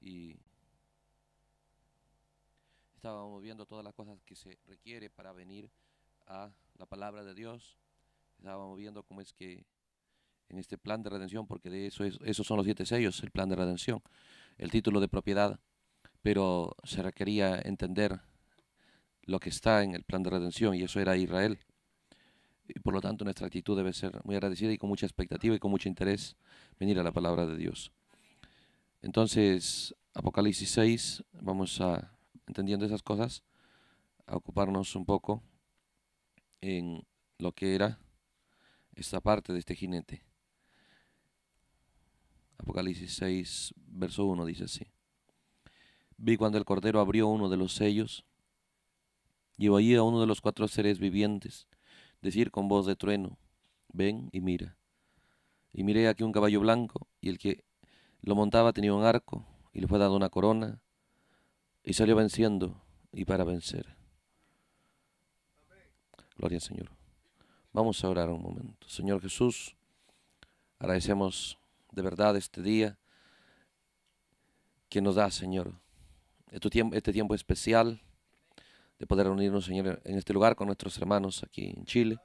y estábamos viendo todas las cosas que se requiere para venir a la palabra de Dios. Estábamos viendo cómo es que en este plan de redención, porque de eso esos son los siete sellos, el plan de redención, el título de propiedad, pero se requería entender lo que está en el plan de redención y eso era Israel. Y por lo tanto nuestra actitud debe ser muy agradecida y con mucha expectativa y con mucho interés venir a la palabra de Dios. Entonces, Apocalipsis 6, vamos a, entendiendo esas cosas, a ocuparnos un poco en lo que era esta parte de este jinete. Apocalipsis 6, verso 1 dice así. Vi cuando el Cordero abrió uno de los sellos, llevó allí a uno de los cuatro seres vivientes, decir con voz de trueno, ven y mira. Y miré aquí un caballo blanco, y el que lo montaba tenía un arco y le fue dado una corona y salió venciendo y para vencer. Gloria al Señor. Vamos a orar un momento. Señor Jesús, agradecemos de verdad este día que nos da, Señor. Este tiempo, este tiempo especial de poder reunirnos, Señor, en este lugar con nuestros hermanos aquí en Chile.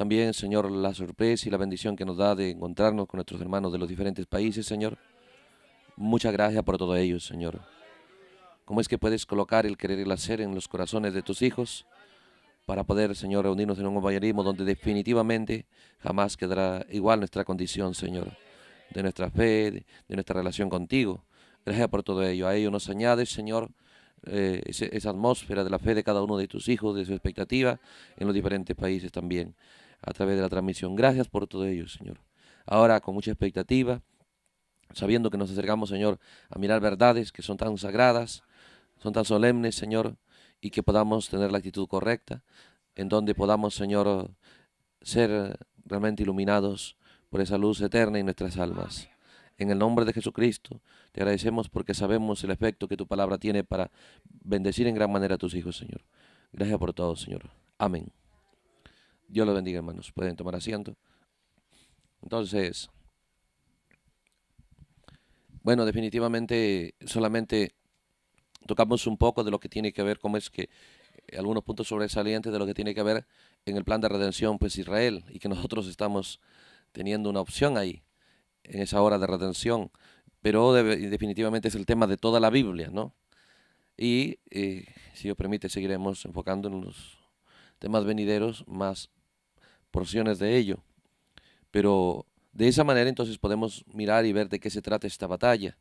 También, Señor, la sorpresa y la bendición que nos da de encontrarnos con nuestros hermanos de los diferentes países, Señor. Muchas gracias por todo ello, Señor. ¿Cómo es que puedes colocar el querer y el hacer en los corazones de tus hijos para poder, Señor, reunirnos en un compañerismo donde definitivamente jamás quedará igual nuestra condición, Señor, de nuestra fe, de, nuestra relación contigo? Gracias por todo ello. A ello nos añades, Señor, eh, esa atmósfera de la fe de cada uno de tus hijos, de su expectativa en los diferentes países también a través de la transmisión. Gracias por todo ello, Señor. Ahora, con mucha expectativa, sabiendo que nos acercamos, Señor, a mirar verdades que son tan sagradas, son tan solemnes, Señor, y que podamos tener la actitud correcta, en donde podamos, Señor, ser realmente iluminados por esa luz eterna en nuestras almas. En el nombre de Jesucristo, te agradecemos porque sabemos el efecto que tu palabra tiene para bendecir en gran manera a tus hijos, Señor. Gracias por todo, Señor. Amén. Dios los bendiga, hermanos. Pueden tomar asiento. Entonces, bueno, definitivamente solamente tocamos un poco de lo que tiene que ver, cómo es que algunos puntos sobresalientes de lo que tiene que ver en el plan de redención, pues Israel, y que nosotros estamos teniendo una opción ahí, en esa hora de redención. Pero definitivamente es el tema de toda la Biblia, ¿no? Y eh, si Dios permite, seguiremos enfocándonos en los temas venideros más porciones de ello. Pero de esa manera entonces podemos mirar y ver de qué se trata esta batalla,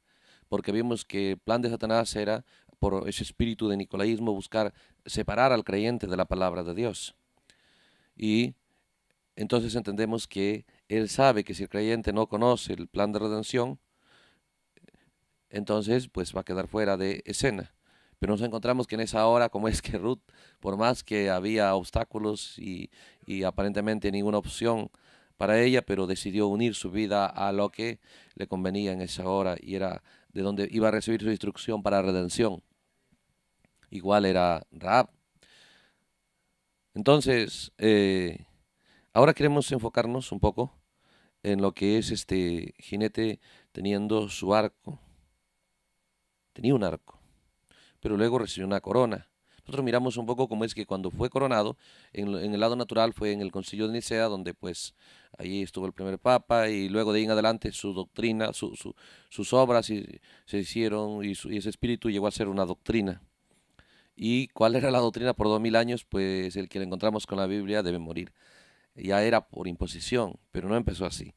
porque vimos que el plan de Satanás era, por ese espíritu de nicolaísmo, buscar separar al creyente de la palabra de Dios. Y entonces entendemos que él sabe que si el creyente no conoce el plan de redención, entonces pues va a quedar fuera de escena. Pero nos encontramos que en esa hora, como es que Ruth, por más que había obstáculos y, aparentemente ninguna opción para ella, pero decidió unir su vida a lo que le convenía en esa hora y era de donde iba a recibir su instrucción para redención. Igual era Raab. Entonces, eh, ahora queremos enfocarnos un poco en lo que es este jinete teniendo su arco. Tenía un arco pero luego recibió una corona. Nosotros miramos un poco cómo es que cuando fue coronado, en, el lado natural fue en el concilio de Nicea, donde pues ahí estuvo el primer papa y luego de ahí en adelante su doctrina, sus obras se hicieron y, ese espíritu llegó a ser una doctrina. ¿Y cuál era la doctrina por dos mil años? Pues el que le encontramos con la Biblia debe morir. Ya era por imposición, pero no empezó así.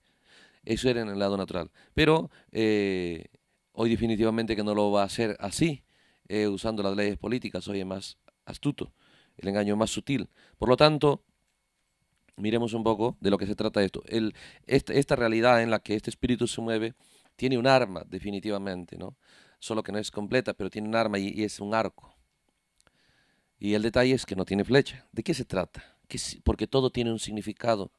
Eso era en el lado natural. Pero eh, hoy definitivamente que no lo va a hacer así eh, usando las leyes políticas, hoy es más astuto, el engaño es más sutil. Por lo tanto, miremos un poco de lo que se trata esto. El, esta, realidad en la que este espíritu se mueve tiene un arma, definitivamente, ¿no? Solo que no es completa, pero tiene un arma y, es un arco. Y el detalle es que no tiene flecha. ¿De qué se trata? porque todo tiene un significado.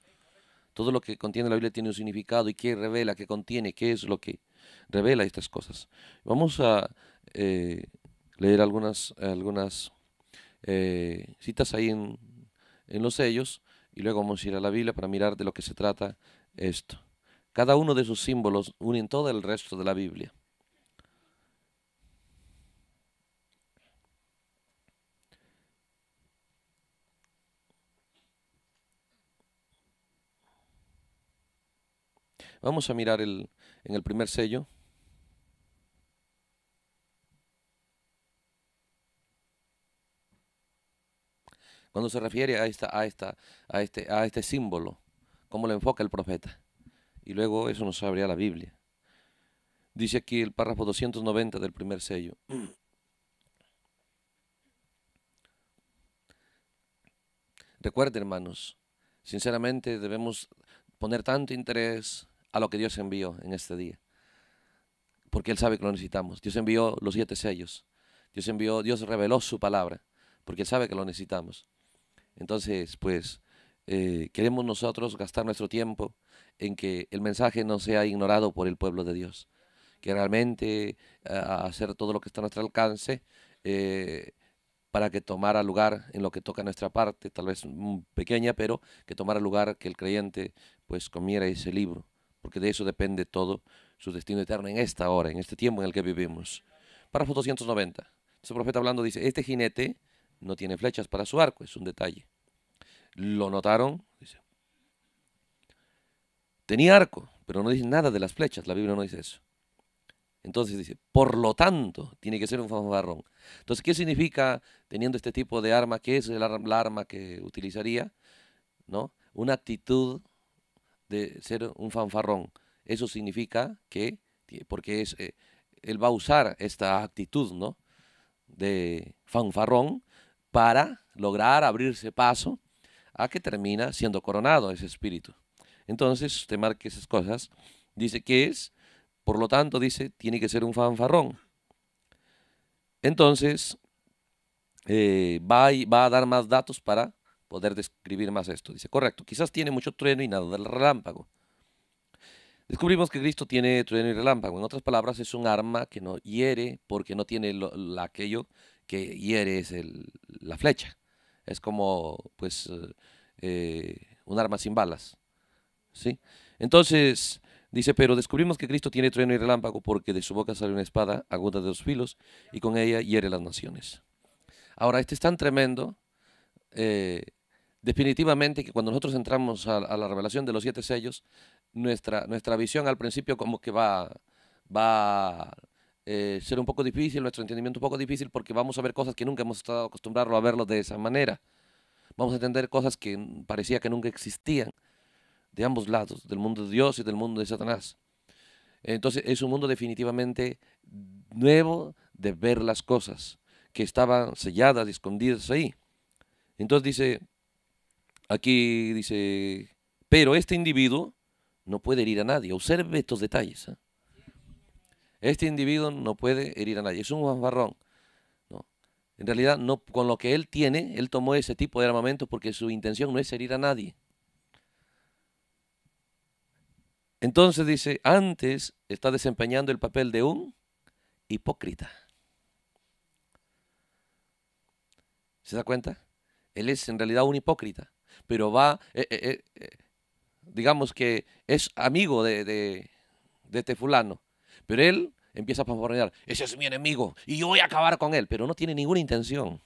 Todo lo que contiene la Biblia tiene un significado. ¿Y qué revela? ¿Qué contiene? ¿Qué es lo que revela estas cosas? Vamos a eh, leer algunas, algunas eh, citas ahí en, en, los sellos y luego vamos a ir a la Biblia para mirar de lo que se trata esto. Cada uno de sus símbolos unen todo el resto de la Biblia. Vamos a mirar el, en el primer sello. cuando se refiere a, esta, a, este, a este símbolo, cómo lo enfoca el profeta. Y luego eso nos a la Biblia. Dice aquí el párrafo 290 del primer sello. Recuerde, hermanos, sinceramente debemos poner tanto interés a lo que Dios envió en este día. Porque Él sabe que lo necesitamos. Dios envió los siete sellos. Dios envió, Dios reveló su palabra. Porque Él sabe que lo necesitamos. Entonces, pues, eh, queremos nosotros gastar nuestro tiempo en que el mensaje no sea ignorado por el pueblo de Dios, que realmente hacer todo lo que está a nuestro alcance eh, para que tomara lugar en lo que toca nuestra parte, tal vez pequeña, pero que tomara lugar que el creyente pues comiera ese libro, porque de eso depende todo su destino eterno en esta hora, en este tiempo en el que vivimos. Párrafo 290. Su profeta hablando dice, este jinete no tiene flechas para su arco, es un detalle. ¿Lo notaron? Dice. Tenía arco, pero no dice nada de las flechas, la Biblia no dice eso. Entonces dice, por lo tanto, tiene que ser un fanfarrón. Entonces, ¿qué significa teniendo este tipo de arma? ¿Qué es la arma que utilizaría? ¿No? Una actitud de ser un fanfarrón. Eso significa que, porque es, eh, él va a usar esta actitud, ¿no? De fanfarrón para lograr abrirse paso a que termina siendo coronado ese espíritu. Entonces, usted marca esas cosas. Dice que es, por lo tanto, dice, tiene que ser un fanfarrón. Entonces, eh, va, va a dar más datos para poder describir más esto. Dice, correcto, quizás tiene mucho trueno y nada del relámpago. Descubrimos que Cristo tiene trueno y relámpago. En otras palabras, es un arma que no hiere porque no tiene aquello que hiere es la flecha. Es como, pues, eh, un arma sin balas. ¿Sí? Entonces, dice, pero descubrimos que Cristo tiene trueno y relámpago porque de su boca sale una espada aguda de dos filos y con ella hiere las naciones. Ahora, este es tan tremendo, eh, definitivamente, que cuando nosotros entramos a, la revelación de los siete sellos, nuestra, nuestra visión al principio como que va, va eh, será un poco difícil, nuestro entendimiento un poco difícil, porque vamos a ver cosas que nunca hemos estado acostumbrados a verlos de esa manera. Vamos a entender cosas que parecía que nunca existían de ambos lados, del mundo de Dios y del mundo de Satanás. Entonces es un mundo definitivamente nuevo de ver las cosas que estaban selladas, escondidas ahí. Entonces dice, aquí dice, pero este individuo no puede herir a nadie. Observe estos detalles. ¿eh? Este individuo no puede herir a nadie, es un fanfarrón. ¿no? En realidad, no, con lo que él tiene, él tomó ese tipo de armamento porque su intención no es herir a nadie. Entonces dice, antes está desempeñando el papel de un hipócrita. ¿Se da cuenta? Él es en realidad un hipócrita, pero va, eh, eh, eh, digamos que es amigo de, de, de este fulano, pero él empieza a fanfarronear, ese es mi enemigo y yo voy a acabar con él, pero no tiene ninguna intención.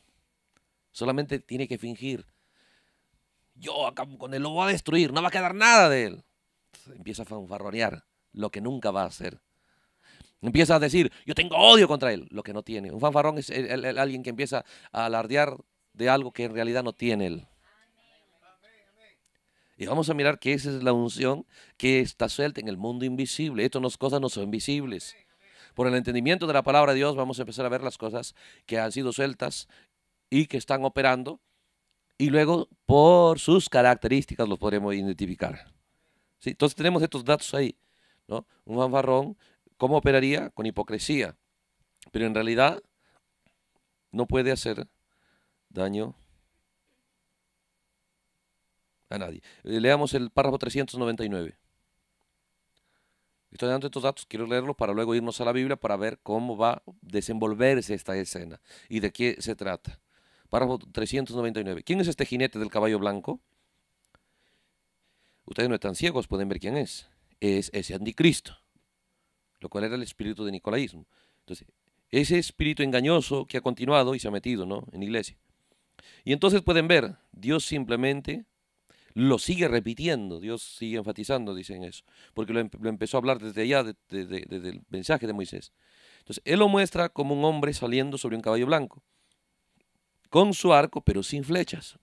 Solamente tiene que fingir. Yo acabo con él, lo voy a destruir, no va a quedar nada de él. Empieza a fanfarronear lo que nunca va a hacer. Empieza a decir, yo tengo odio contra él, lo que no tiene. Un fanfarrón es alguien que empieza a alardear de algo que en realidad no tiene él. Y vamos a mirar que esa es la unción que está suelta en el mundo invisible. Estas cosas no son visibles. Por el entendimiento de la palabra de Dios vamos a empezar a ver las cosas que han sido sueltas y que están operando. Y luego por sus características los podremos identificar. Entonces tenemos estos datos ahí. ¿no? Un fanfarrón, ¿cómo operaría? Con hipocresía. Pero en realidad no puede hacer daño a nadie. Eh, leamos el párrafo 399. Estoy dando estos datos, quiero leerlos para luego irnos a la Biblia para ver cómo va a desenvolverse esta escena y de qué se trata. Párrafo 399. ¿Quién es este jinete del caballo blanco? Ustedes no están ciegos, pueden ver quién es. Es ese anticristo, lo cual era el espíritu de Nicolaísmo. Entonces, ese espíritu engañoso que ha continuado y se ha metido ¿no? en iglesia. Y entonces pueden ver, Dios simplemente lo sigue repitiendo, Dios sigue enfatizando, dicen eso, porque lo, em, empezó a hablar desde allá, desde, el mensaje de Moisés. Entonces, él lo muestra como un hombre saliendo sobre un caballo blanco, con su arco, pero sin flechas.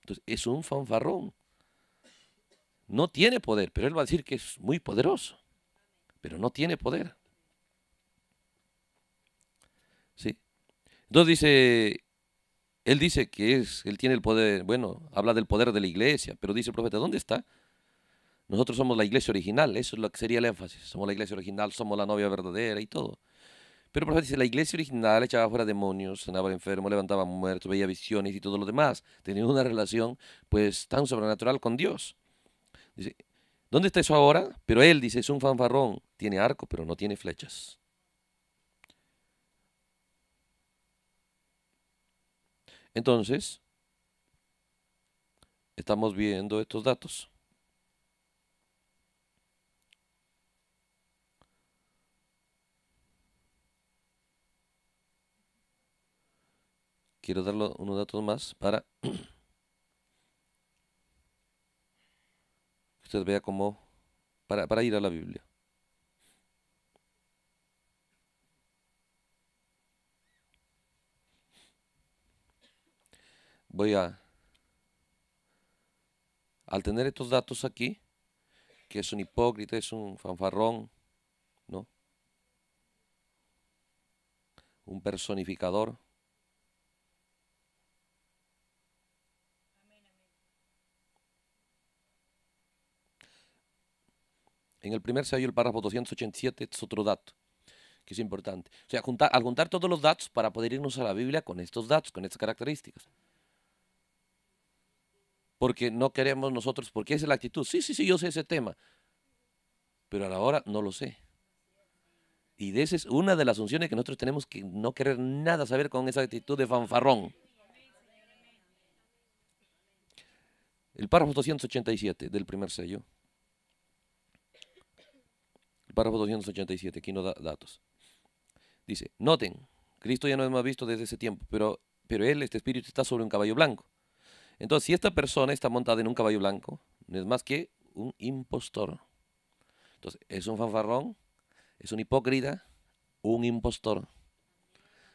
Entonces, es un fanfarrón. No tiene poder, pero él va a decir que es muy poderoso, pero no tiene poder. ¿Sí? Entonces dice, él dice que es, él tiene el poder, bueno, habla del poder de la iglesia, pero dice el profeta, ¿dónde está? Nosotros somos la iglesia original, eso es lo que sería el énfasis. Somos la iglesia original, somos la novia verdadera y todo. Pero el profeta dice, la iglesia original echaba fuera demonios, sanaba enfermos, levantaba muertos, veía visiones y todo lo demás. Tenía una relación pues tan sobrenatural con Dios. Dice, ¿dónde está eso ahora? Pero él dice, es un fanfarrón, tiene arco, pero no tiene flechas. Entonces, estamos viendo estos datos. Quiero darle unos datos más para que usted vea cómo, para, para ir a la Biblia. voy a, al tener estos datos aquí, que es un hipócrita, es un fanfarrón, ¿no? Un personificador. En el primer sello, el párrafo 287, es otro dato que es importante. O sea, al juntar todos los datos para poder irnos a la Biblia con estos datos, con estas características porque no queremos nosotros, porque esa es la actitud. Sí, sí, sí, yo sé ese tema, pero a la hora no lo sé. Y de esa es una de las funciones que nosotros tenemos que no querer nada saber con esa actitud de fanfarrón. El párrafo 287 del primer sello. El párrafo 287, aquí no da datos. Dice, noten, Cristo ya no hemos visto desde ese tiempo, pero, pero Él, este Espíritu, está sobre un caballo blanco. Entonces, si esta persona está montada en un caballo blanco, no es más que un impostor. Entonces, es un fanfarrón, es un hipócrita, un impostor.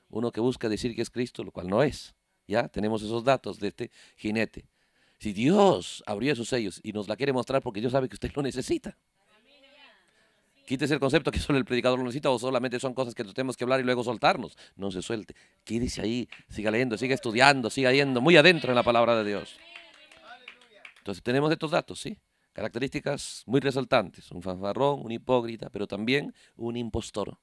Uno que busca decir que es Cristo, lo cual no es. Ya tenemos esos datos de este jinete. Si Dios abrió esos sellos y nos la quiere mostrar porque Dios sabe que usted lo necesita. Quítese el concepto que solo el predicador lo necesita o solamente son cosas que tenemos que hablar y luego soltarnos. No se suelte. Quédese ahí, siga leyendo, siga estudiando, siga yendo muy adentro en la palabra de Dios. Entonces tenemos estos datos, ¿sí? Características muy resaltantes. Un fanfarrón, un hipócrita, pero también un impostor.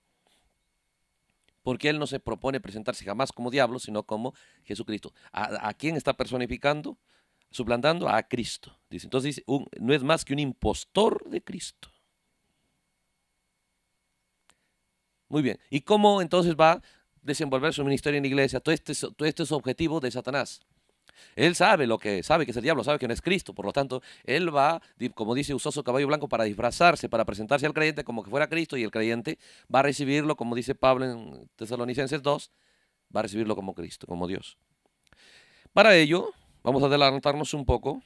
Porque él no se propone presentarse jamás como diablo, sino como Jesucristo. ¿A, quién está personificando? Suplantando a Cristo. Dice. Entonces no es más que un impostor de Cristo. Muy bien. ¿Y cómo entonces va a desenvolver su ministerio en la iglesia? Todo este, todo este es objetivo de Satanás. Él sabe lo que sabe que es el diablo, sabe que no es Cristo. Por lo tanto, él va, como dice, usó su caballo blanco para disfrazarse, para presentarse al creyente como que fuera Cristo y el creyente va a recibirlo, como dice Pablo en Tesalonicenses 2, va a recibirlo como Cristo, como Dios. Para ello, vamos a adelantarnos un poco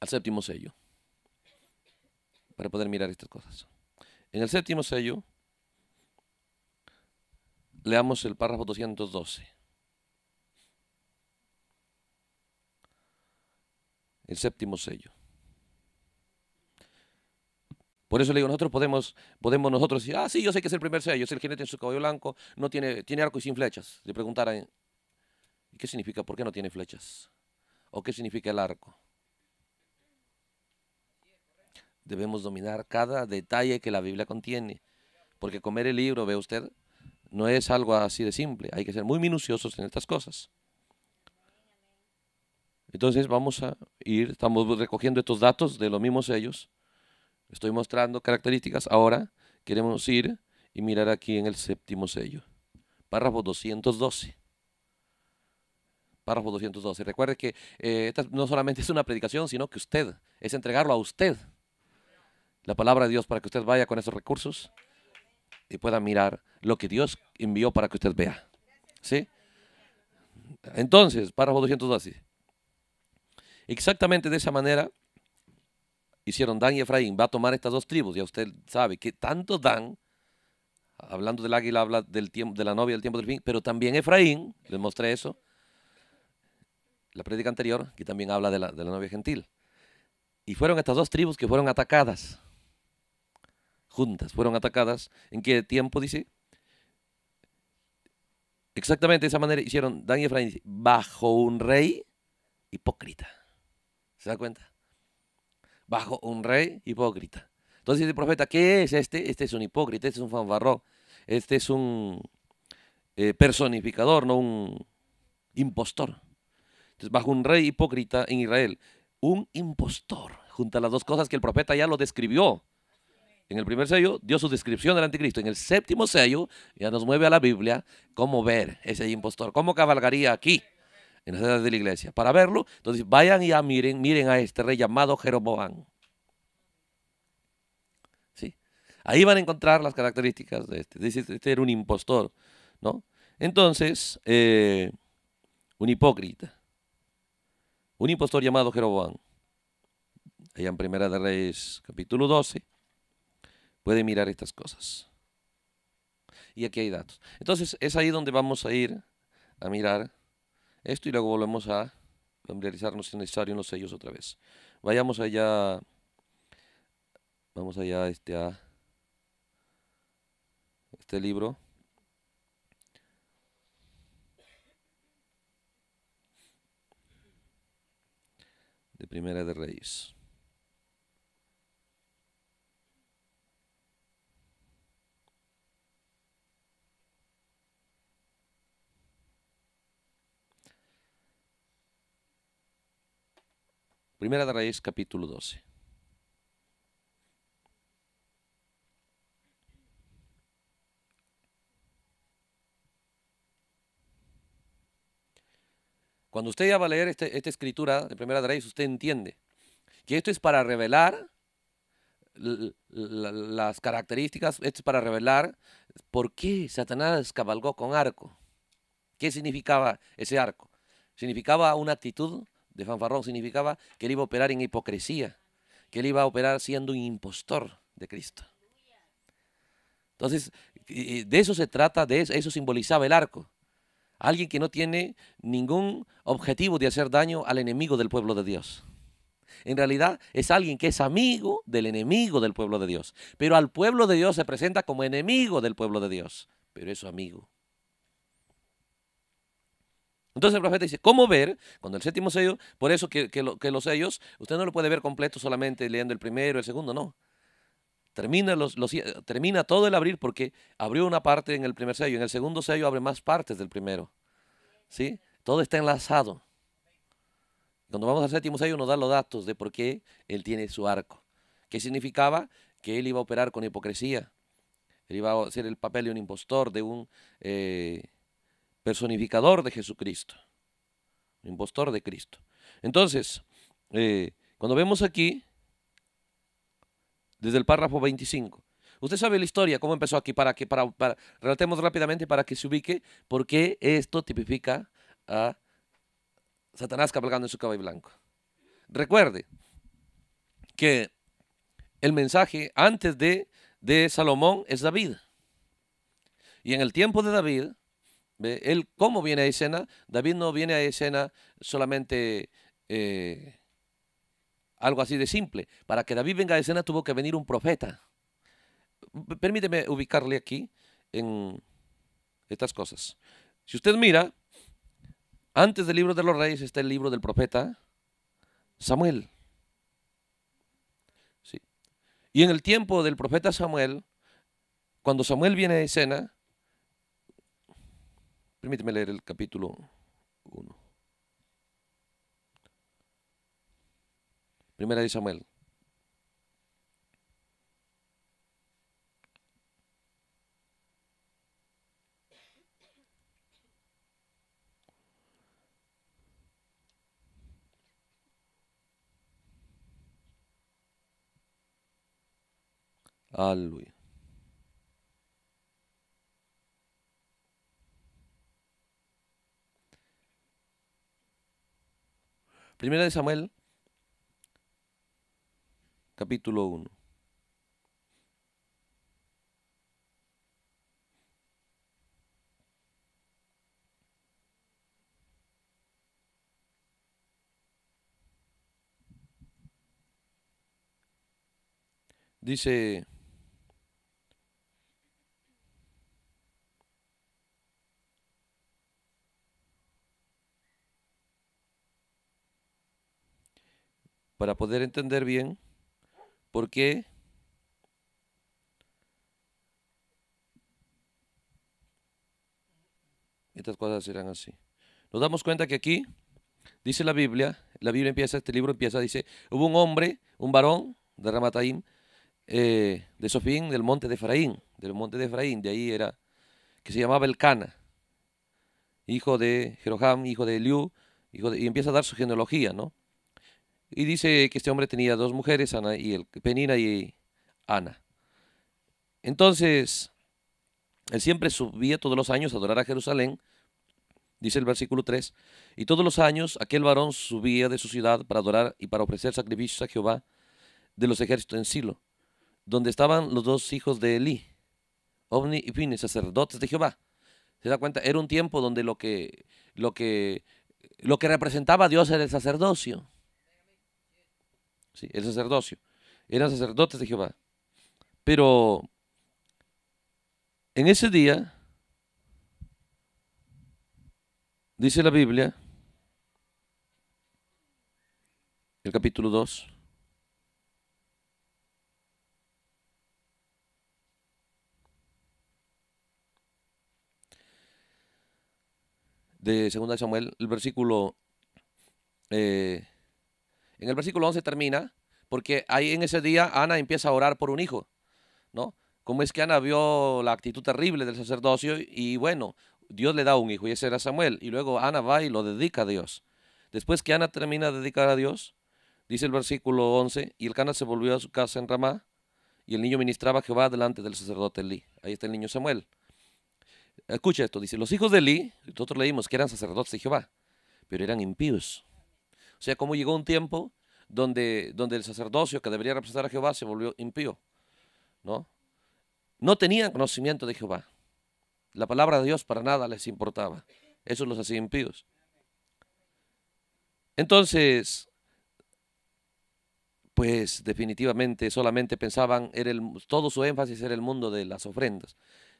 al séptimo sello, para poder mirar estas cosas. En el séptimo sello Leamos el párrafo 212. El séptimo sello. Por eso le digo, nosotros podemos, podemos nosotros decir, ah, sí, yo sé que es el primer sello, es el jinete en su caballo blanco, no tiene, tiene arco y sin flechas. Le y ¿qué significa? ¿Por qué no tiene flechas? ¿O qué significa el arco? Debemos dominar cada detalle que la Biblia contiene, porque comer el libro, ve usted, no es algo así de simple. Hay que ser muy minuciosos en estas cosas. Entonces vamos a ir, estamos recogiendo estos datos de los mismos sellos. Estoy mostrando características. Ahora queremos ir y mirar aquí en el séptimo sello. Párrafo 212. Párrafo 212. Recuerde que eh, no solamente es una predicación, sino que usted, es entregarlo a usted. La palabra de Dios para que usted vaya con esos recursos y pueda mirar lo que Dios envió para que usted vea. ¿Sí? Entonces, párrafo 212. Exactamente de esa manera hicieron Dan y Efraín. Va a tomar estas dos tribus. Ya usted sabe que tanto Dan, hablando del águila, habla del tiempo, de la novia del tiempo del fin, pero también Efraín, les mostré eso, la prédica anterior, que también habla de la, de la novia gentil. Y fueron estas dos tribus que fueron atacadas juntas, fueron atacadas. ¿En qué tiempo, dice? Exactamente de esa manera hicieron Daniel y Efraín, bajo un rey hipócrita. ¿Se da cuenta? Bajo un rey hipócrita. Entonces el profeta, ¿qué es este? Este es un hipócrita, este es un fanfarrón, este es un eh, personificador, no un impostor. Entonces, bajo un rey hipócrita en Israel, un impostor, junto a las dos cosas que el profeta ya lo describió en el primer sello dio su descripción del anticristo. En el séptimo sello ya nos mueve a la Biblia cómo ver ese impostor, cómo cabalgaría aquí en las edades de la iglesia. Para verlo, entonces vayan y ya miren, miren a este rey llamado Jeroboam. ¿Sí? Ahí van a encontrar las características de este. Dice, este era un impostor, ¿no? Entonces, eh, un hipócrita, un impostor llamado Jeroboam. Allá en Primera de Reyes, capítulo 12 puede mirar estas cosas. Y aquí hay datos. Entonces es ahí donde vamos a ir a mirar esto y luego volvemos a familiarizarnos si es necesario en los sellos otra vez. Vayamos allá. Vamos allá este, a este libro. de Primera de Reyes. Primera de Reyes, capítulo 12. Cuando usted ya va a leer este, esta escritura de Primera de Reyes, usted entiende que esto es para revelar las características, esto es para revelar por qué Satanás cabalgó con arco. ¿Qué significaba ese arco? Significaba una actitud de fanfarrón significaba que él iba a operar en hipocresía, que él iba a operar siendo un impostor de Cristo. Entonces, de eso se trata, de eso, simbolizaba el arco. Alguien que no tiene ningún objetivo de hacer daño al enemigo del pueblo de Dios. En realidad es alguien que es amigo del enemigo del pueblo de Dios. Pero al pueblo de Dios se presenta como enemigo del pueblo de Dios. Pero es su amigo. Entonces el profeta dice, ¿cómo ver? Cuando el séptimo sello, por eso que, los sellos, usted no lo puede ver completo solamente leyendo el primero, el segundo, no. Termina, termina todo el abrir porque abrió una parte en el primer sello, en el segundo sello abre más partes del primero. ¿Sí? Todo está enlazado. Cuando vamos al séptimo sello nos da los datos de por qué él tiene su arco. ¿Qué significaba? Que él iba a operar con hipocresía. Él iba a hacer el papel de un impostor, de un... Eh, personificador de Jesucristo, impostor de Cristo. Entonces, eh, cuando vemos aquí, desde el párrafo 25, usted sabe la historia, cómo empezó aquí, para que relatemos rápidamente para que se ubique, porque esto tipifica a Satanás cabalgando en su caballo blanco. Recuerde que el mensaje antes de, de Salomón es David. Y en el tiempo de David, él, ¿cómo viene a escena? David no viene a escena solamente eh, algo así de simple. Para que David venga a escena tuvo que venir un profeta. Permíteme ubicarle aquí en estas cosas. Si usted mira, antes del libro de los reyes está el libro del profeta Samuel. Sí. Y en el tiempo del profeta Samuel, cuando Samuel viene a escena, Permíteme leer el capítulo 1. Primera de Samuel. Aleluya. Primera de Samuel, capítulo 1. Dice para poder entender bien por qué estas cosas serán así. Nos damos cuenta que aquí dice la Biblia, la Biblia empieza, este libro empieza, dice, hubo un hombre, un varón de Ramataim, eh, de Sofín, del monte de Efraín, del monte de Efraín, de ahí era, que se llamaba Elcana, hijo de Jeroham, hijo de Eliú, y empieza a dar su genealogía, ¿no? Y dice que este hombre tenía dos mujeres, Ana y el, Penina y Ana. Entonces, él siempre subía todos los años a adorar a Jerusalén, dice el versículo 3, y todos los años aquel varón subía de su ciudad para adorar y para ofrecer sacrificios a Jehová de los ejércitos en Silo, donde estaban los dos hijos de Elí, Ovni y Fines, sacerdotes de Jehová. ¿Se da cuenta? Era un tiempo donde lo que, lo que, lo que representaba Dios era el sacerdocio. ¿sí? el sacerdocio. Eran sacerdotes de Jehová. Pero en ese día, dice la Biblia, el capítulo 2, de 2 Samuel, el versículo eh, en el versículo 11 termina, porque ahí en ese día Ana empieza a orar por un hijo, ¿no? Como es que Ana vio la actitud terrible del sacerdocio y bueno, Dios le da un hijo y ese era Samuel. Y luego Ana va y lo dedica a Dios. Después que Ana termina de dedicar a Dios, dice el versículo 11, y el Cana se volvió a su casa en Ramá y el niño ministraba a Jehová delante del sacerdote Elí. Ahí está el niño Samuel. Escucha esto, dice, los hijos de Elí, nosotros leímos que eran sacerdotes de Jehová, pero eran impíos. O sea, cómo llegó un tiempo donde, donde el sacerdocio que debería representar a Jehová se volvió impío. ¿no? no tenían conocimiento de Jehová. La palabra de Dios para nada les importaba. Eso los hacía impíos. Entonces, pues definitivamente solamente pensaban, era todo su énfasis era el mundo de las ofrendas,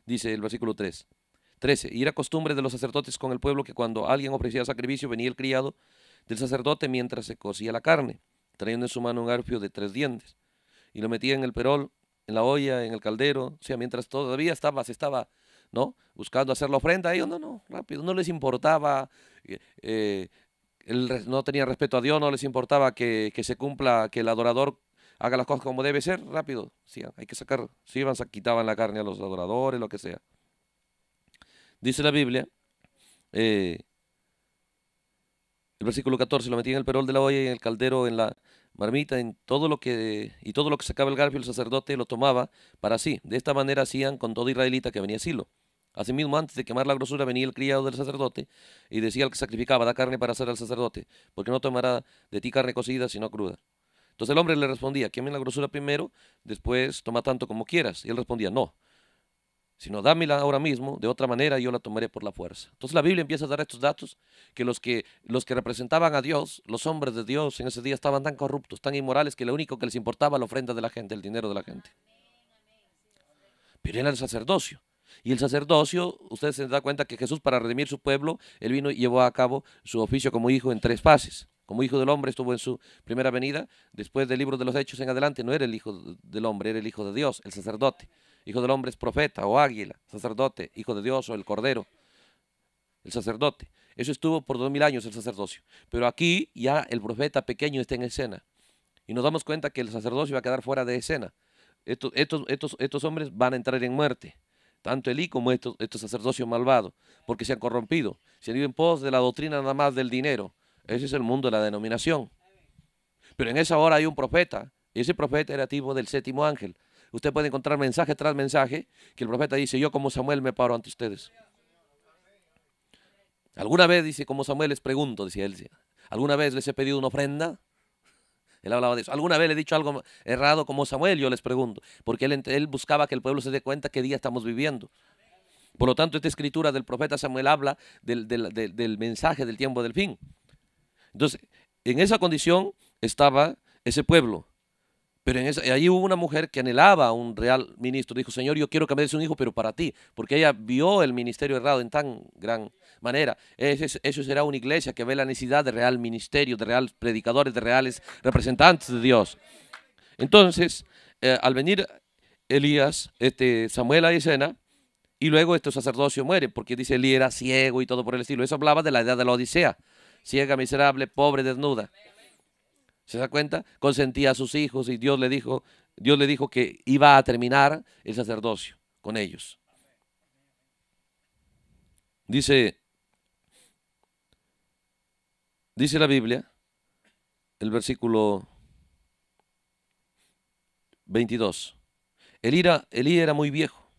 dice el versículo 3. 13. Y era costumbre de los sacerdotes con el pueblo que cuando alguien ofrecía sacrificio venía el criado del sacerdote mientras se cocía la carne, trayendo en su mano un garfio de tres dientes, y lo metía en el perol, en la olla, en el caldero, o sea, mientras todavía estaba, se estaba, ¿no? Buscando hacer la ofrenda, a ellos no, no, rápido, no les importaba, eh, eh, no tenía respeto a Dios, no les importaba que, se cumpla, que el adorador haga las cosas como debe ser, rápido, sí, hay que sacar, se iban, quitaban la carne a los adoradores, lo que sea. Dice la Biblia, eh, el versículo 14, lo metía en el perol de la olla y en el caldero, en la marmita, en todo lo que, y todo lo que sacaba el garfio el sacerdote lo tomaba para sí. De esta manera hacían con todo israelita que venía a Silo. Asimismo, antes de quemar la grosura, venía el criado del sacerdote y decía al que sacrificaba, da carne para hacer al sacerdote, porque no tomará de ti carne cocida, sino cruda. Entonces el hombre le respondía, quemen la grosura primero, después toma tanto como quieras. Y él respondía, no, sino dámela ahora mismo, de otra manera yo la tomaré por la fuerza. Entonces la Biblia empieza a dar estos datos que los que, los que representaban a Dios, los hombres de Dios en ese día estaban tan corruptos, tan inmorales, que lo único que les importaba la ofrenda de la gente, el dinero de la gente. Pero era el sacerdocio. Y el sacerdocio, ustedes se dan cuenta que Jesús para redimir su pueblo, él vino y llevó a cabo su oficio como hijo en tres fases. Como hijo del hombre estuvo en su primera venida, después del libro de los hechos en adelante no era el hijo del hombre, era el hijo de Dios, el sacerdote. Hijo del hombre es profeta o águila, sacerdote, hijo de Dios o el cordero, el sacerdote. Eso estuvo por dos mil años el sacerdocio. Pero aquí ya el profeta pequeño está en escena. Y nos damos cuenta que el sacerdocio va a quedar fuera de escena. Estos, estos, estos, hombres van a entrar en muerte. Tanto Elí como estos, estos sacerdocios malvados. Porque se han corrompido. Se han ido en pos de la doctrina nada más del dinero. Ese es el mundo de la denominación. Pero en esa hora hay un profeta. Y ese profeta era tipo del séptimo ángel. Usted puede encontrar mensaje tras mensaje que el profeta dice, yo como Samuel me paro ante ustedes. Alguna vez, dice, como Samuel les pregunto, decía él, alguna vez les he pedido una ofrenda. Él hablaba de eso. ¿Alguna vez le he dicho algo errado como Samuel? Yo les pregunto. Porque él, buscaba que el pueblo se dé cuenta qué día estamos viviendo. Por lo tanto, esta escritura del profeta Samuel habla del mensaje del tiempo del fin. Entonces, en esa condición estaba ese pueblo. Pero en ahí hubo una mujer que anhelaba a un real ministro. Dijo, Señor, yo quiero que me des un hijo, pero para ti. Porque ella vio el ministerio errado en tan gran manera. Eso, será una iglesia que ve la necesidad de real ministerio, de reales predicadores, de reales representantes de Dios. Entonces, eh, al venir Elías, este, Samuel a escena, y luego este sacerdocio muere, porque dice, Elías era ciego y todo por el estilo. Eso hablaba de la edad de la Odisea. Ciega, miserable, pobre, desnuda. ¿Se da cuenta? Consentía a sus hijos y Dios le dijo, Dios le dijo que iba a terminar el sacerdocio con ellos. Dice dice la Biblia el versículo 22. Elí era, muy viejo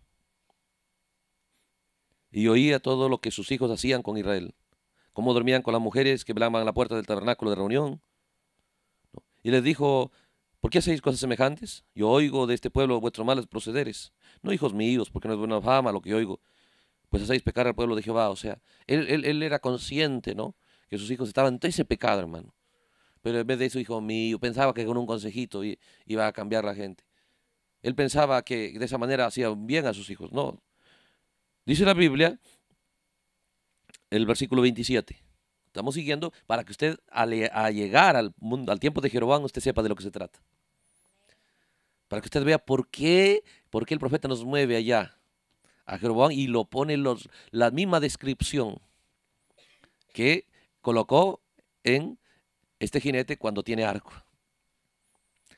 y oía todo lo que sus hijos hacían con Israel, cómo dormían con las mujeres que blaman la puerta del tabernáculo de reunión y les dijo, ¿por qué hacéis cosas semejantes? Yo oigo de este pueblo vuestros malos procederes. No hijos míos, porque no es buena fama lo que yo oigo. Pues hacéis pecar al pueblo de Jehová. O sea, él, era consciente, ¿no? Que sus hijos estaban en ese pecado, hermano. Pero en vez de eso hijo mío, pensaba que con un consejito iba a cambiar la gente. Él pensaba que de esa manera hacía bien a sus hijos. No. Dice la Biblia, el versículo 27 estamos siguiendo para que usted al, a llegar al, mundo, al tiempo de Jeroboam usted sepa de lo que se trata. Para que usted vea por qué, por el profeta nos mueve allá a Jeroboam y lo pone los, la misma descripción que colocó en este jinete cuando tiene arco.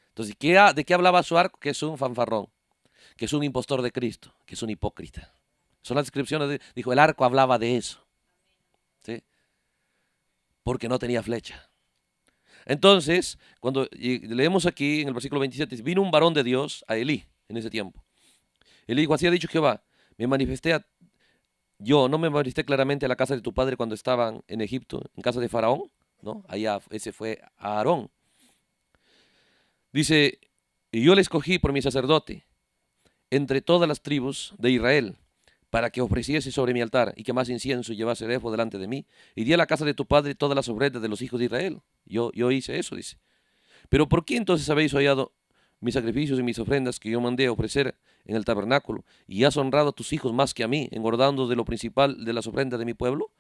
Entonces, ¿qué, ¿de qué hablaba su arco? Que es un fanfarrón, que es un impostor de Cristo, que es un hipócrita. Son las descripciones, dijo, el arco hablaba de eso porque no tenía flecha. Entonces, cuando leemos aquí en el versículo 27, vino un varón de Dios a Elí en ese tiempo. Elí dijo, así ha dicho Jehová, me manifesté yo, no me manifesté claramente a la casa de tu padre cuando estaban en Egipto, en casa de Faraón, ¿no? Allá, ese fue Aarón. Dice, y yo le escogí por mi sacerdote entre todas las tribus de Israel para que ofreciese sobre mi altar y que más incienso llevase el delante de mí, y di a la casa de tu padre todas las ofrendas de los hijos de Israel. Yo, yo hice eso, dice. Pero ¿por qué entonces habéis hallado mis sacrificios y mis ofrendas que yo mandé a ofrecer en el tabernáculo, y has honrado a tus hijos más que a mí, engordando de lo principal de las ofrendas de mi pueblo?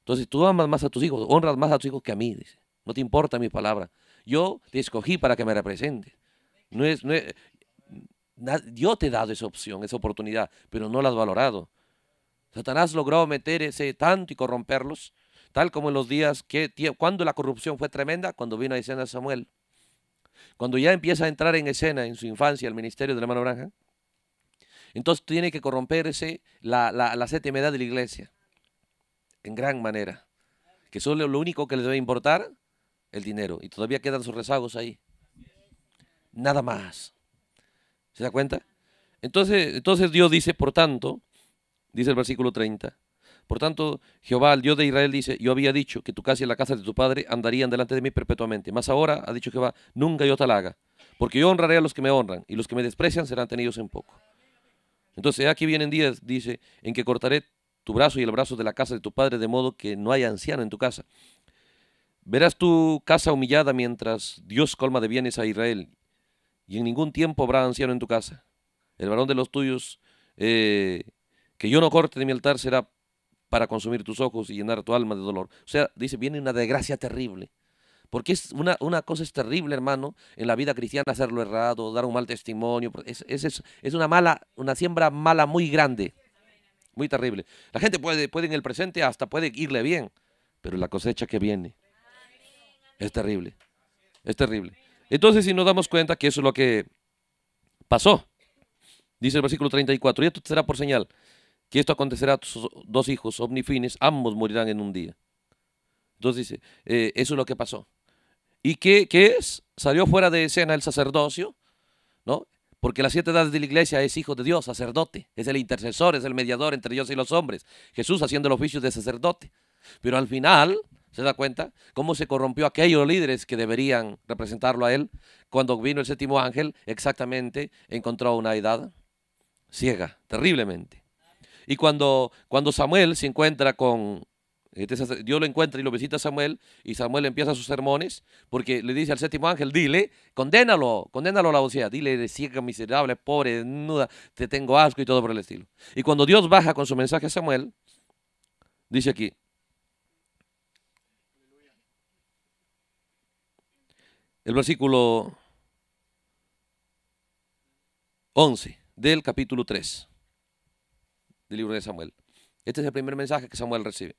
Entonces tú amas más a tus hijos, honras más a tus hijos que a mí, dice. No te importa mi palabra. Yo te escogí para que me representes. No es, no es, Dios te ha dado esa opción, esa oportunidad, pero no la has valorado. Satanás logró meterse tanto y corromperlos, tal como en los días que, cuando la corrupción fue tremenda, cuando vino a escena Samuel. Cuando ya empieza a entrar en escena en su infancia el ministerio de la hermano naranja entonces tiene que corromperse la, la, la séptima edad de la iglesia, en gran manera. Que solo lo único que le debe importar, el dinero. Y todavía quedan sus rezagos ahí. Nada más. ¿Se da cuenta? Entonces, entonces Dios dice, por tanto, dice el versículo 30, por tanto Jehová, el Dios de Israel, dice, yo había dicho que tu casa y la casa de tu padre andarían delante de mí perpetuamente, mas ahora, ha dicho Jehová, nunca yo tal haga, porque yo honraré a los que me honran, y los que me desprecian serán tenidos en poco. Entonces aquí vienen días, dice, en que cortaré tu brazo y el brazo de la casa de tu padre, de modo que no haya anciano en tu casa. Verás tu casa humillada mientras Dios colma de bienes a Israel, y en ningún tiempo habrá anciano en tu casa. El varón de los tuyos eh, que yo no corte de mi altar será para consumir tus ojos y llenar tu alma de dolor. O sea, dice, viene una desgracia terrible. Porque es una, cosa es terrible, hermano, en la vida cristiana hacerlo errado, dar un mal testimonio. Es, es una mala, una siembra mala muy grande, muy terrible. La gente puede, puede en el presente hasta puede irle bien, pero la cosecha que viene es terrible. Es terrible. Entonces, si nos damos cuenta que eso es lo que pasó, dice el versículo 34, y esto será por señal, que esto acontecerá a tus dos hijos omnifines, ambos morirán en un día. Entonces dice, eh, eso es lo que pasó. ¿Y qué, qué, es? Salió fuera de escena el sacerdocio, ¿no? Porque las siete edades de la iglesia es hijo de Dios, sacerdote, es el intercesor, es el mediador entre Dios y los hombres. Jesús haciendo el oficio de sacerdote. Pero al final, ¿Se da cuenta? ¿Cómo se corrompió aquellos líderes que deberían representarlo a él? Cuando vino el séptimo ángel, exactamente encontró una edad ciega, terriblemente. Y cuando, cuando Samuel se encuentra con... Este, Dios lo encuentra y lo visita a Samuel y Samuel empieza sus sermones porque le dice al séptimo ángel, dile, condénalo, condénalo a la vocea, dile, de ciega, miserable, pobre, desnuda, te tengo asco y todo por el estilo. Y cuando Dios baja con su mensaje a Samuel, dice aquí, el versículo 11 del capítulo 3 del libro de Samuel. Este es el primer mensaje que Samuel recibe.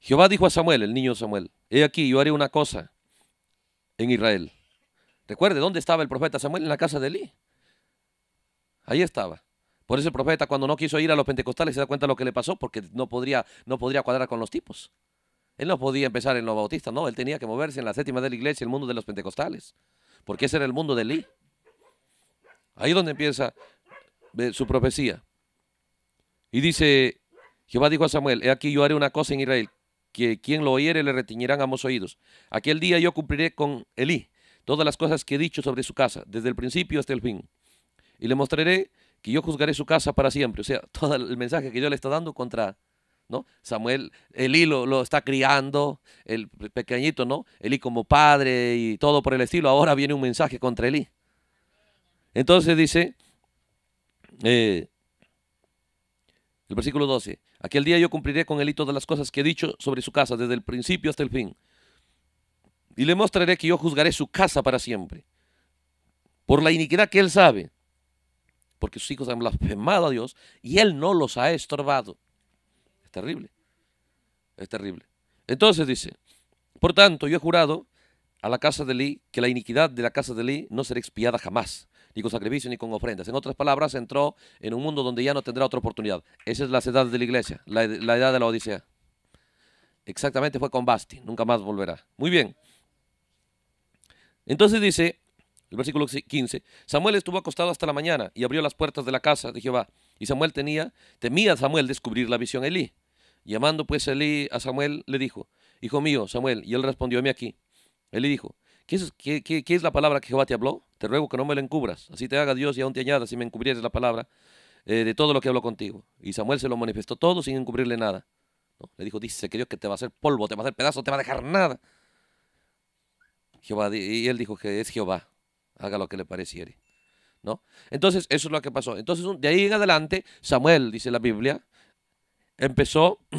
Jehová dijo a Samuel, el niño Samuel, he aquí, yo haré una cosa en Israel. Recuerde, ¿dónde estaba el profeta Samuel? En la casa de Elí. Ahí estaba. Por eso el profeta cuando no quiso ir a los pentecostales se da cuenta de lo que le pasó porque no podría, no podría cuadrar con los tipos. Él no podía empezar en los bautistas, no, él tenía que moverse en la séptima de la iglesia, el mundo de los pentecostales, porque ese era el mundo de Elí. Ahí es donde empieza eh, su profecía. Y dice, Jehová dijo a Samuel, he aquí yo haré una cosa en Israel, que quien lo oyere le retiñerán ambos oídos. Aquel día yo cumpliré con Elí todas las cosas que he dicho sobre su casa, desde el principio hasta el fin. Y le mostraré que yo juzgaré su casa para siempre. O sea, todo el mensaje que yo le está dando contra ¿no? Samuel, Elí lo, está criando, el pequeñito, ¿no? Elí como padre y todo por el estilo. Ahora viene un mensaje contra Elí. Entonces dice, eh, el versículo 12, aquel día yo cumpliré con Elí todas las cosas que he dicho sobre su casa, desde el principio hasta el fin. Y le mostraré que yo juzgaré su casa para siempre, por la iniquidad que él sabe, porque sus hijos han blasfemado a Dios y él no los ha estorbado. Es terrible. Es terrible. Entonces dice, por tanto, yo he jurado a la casa de Eli que la iniquidad de la casa de Elí no será expiada jamás, ni con sacrificio ni con ofrendas. En otras palabras, entró en un mundo donde ya no tendrá otra oportunidad. Esa es la edad de la iglesia, la, edad de la Odisea. Exactamente fue con Basti, nunca más volverá. Muy bien. Entonces dice, el versículo 15, Samuel estuvo acostado hasta la mañana y abrió las puertas de la casa de Jehová. Y Samuel tenía, temía Samuel descubrir la visión de Elí. Llamando pues a Samuel, le dijo, Hijo mío, Samuel, y él respondió, mí aquí. Él le dijo, ¿Qué es, es, la palabra que Jehová te habló? Te ruego que no me la encubras, así te haga Dios y aún te añadas si me encubrieres la palabra eh, de todo lo que habló contigo. Y Samuel se lo manifestó todo sin encubrirle nada. Le dijo, dice que Dios que te va a hacer polvo, te va a hacer pedazo, te va a dejar nada. Jehová, y él dijo que es Jehová, haga lo que le pareciere. ¿No? Entonces, eso es lo que pasó. Entonces, de ahí en adelante, Samuel, dice la Biblia, empezó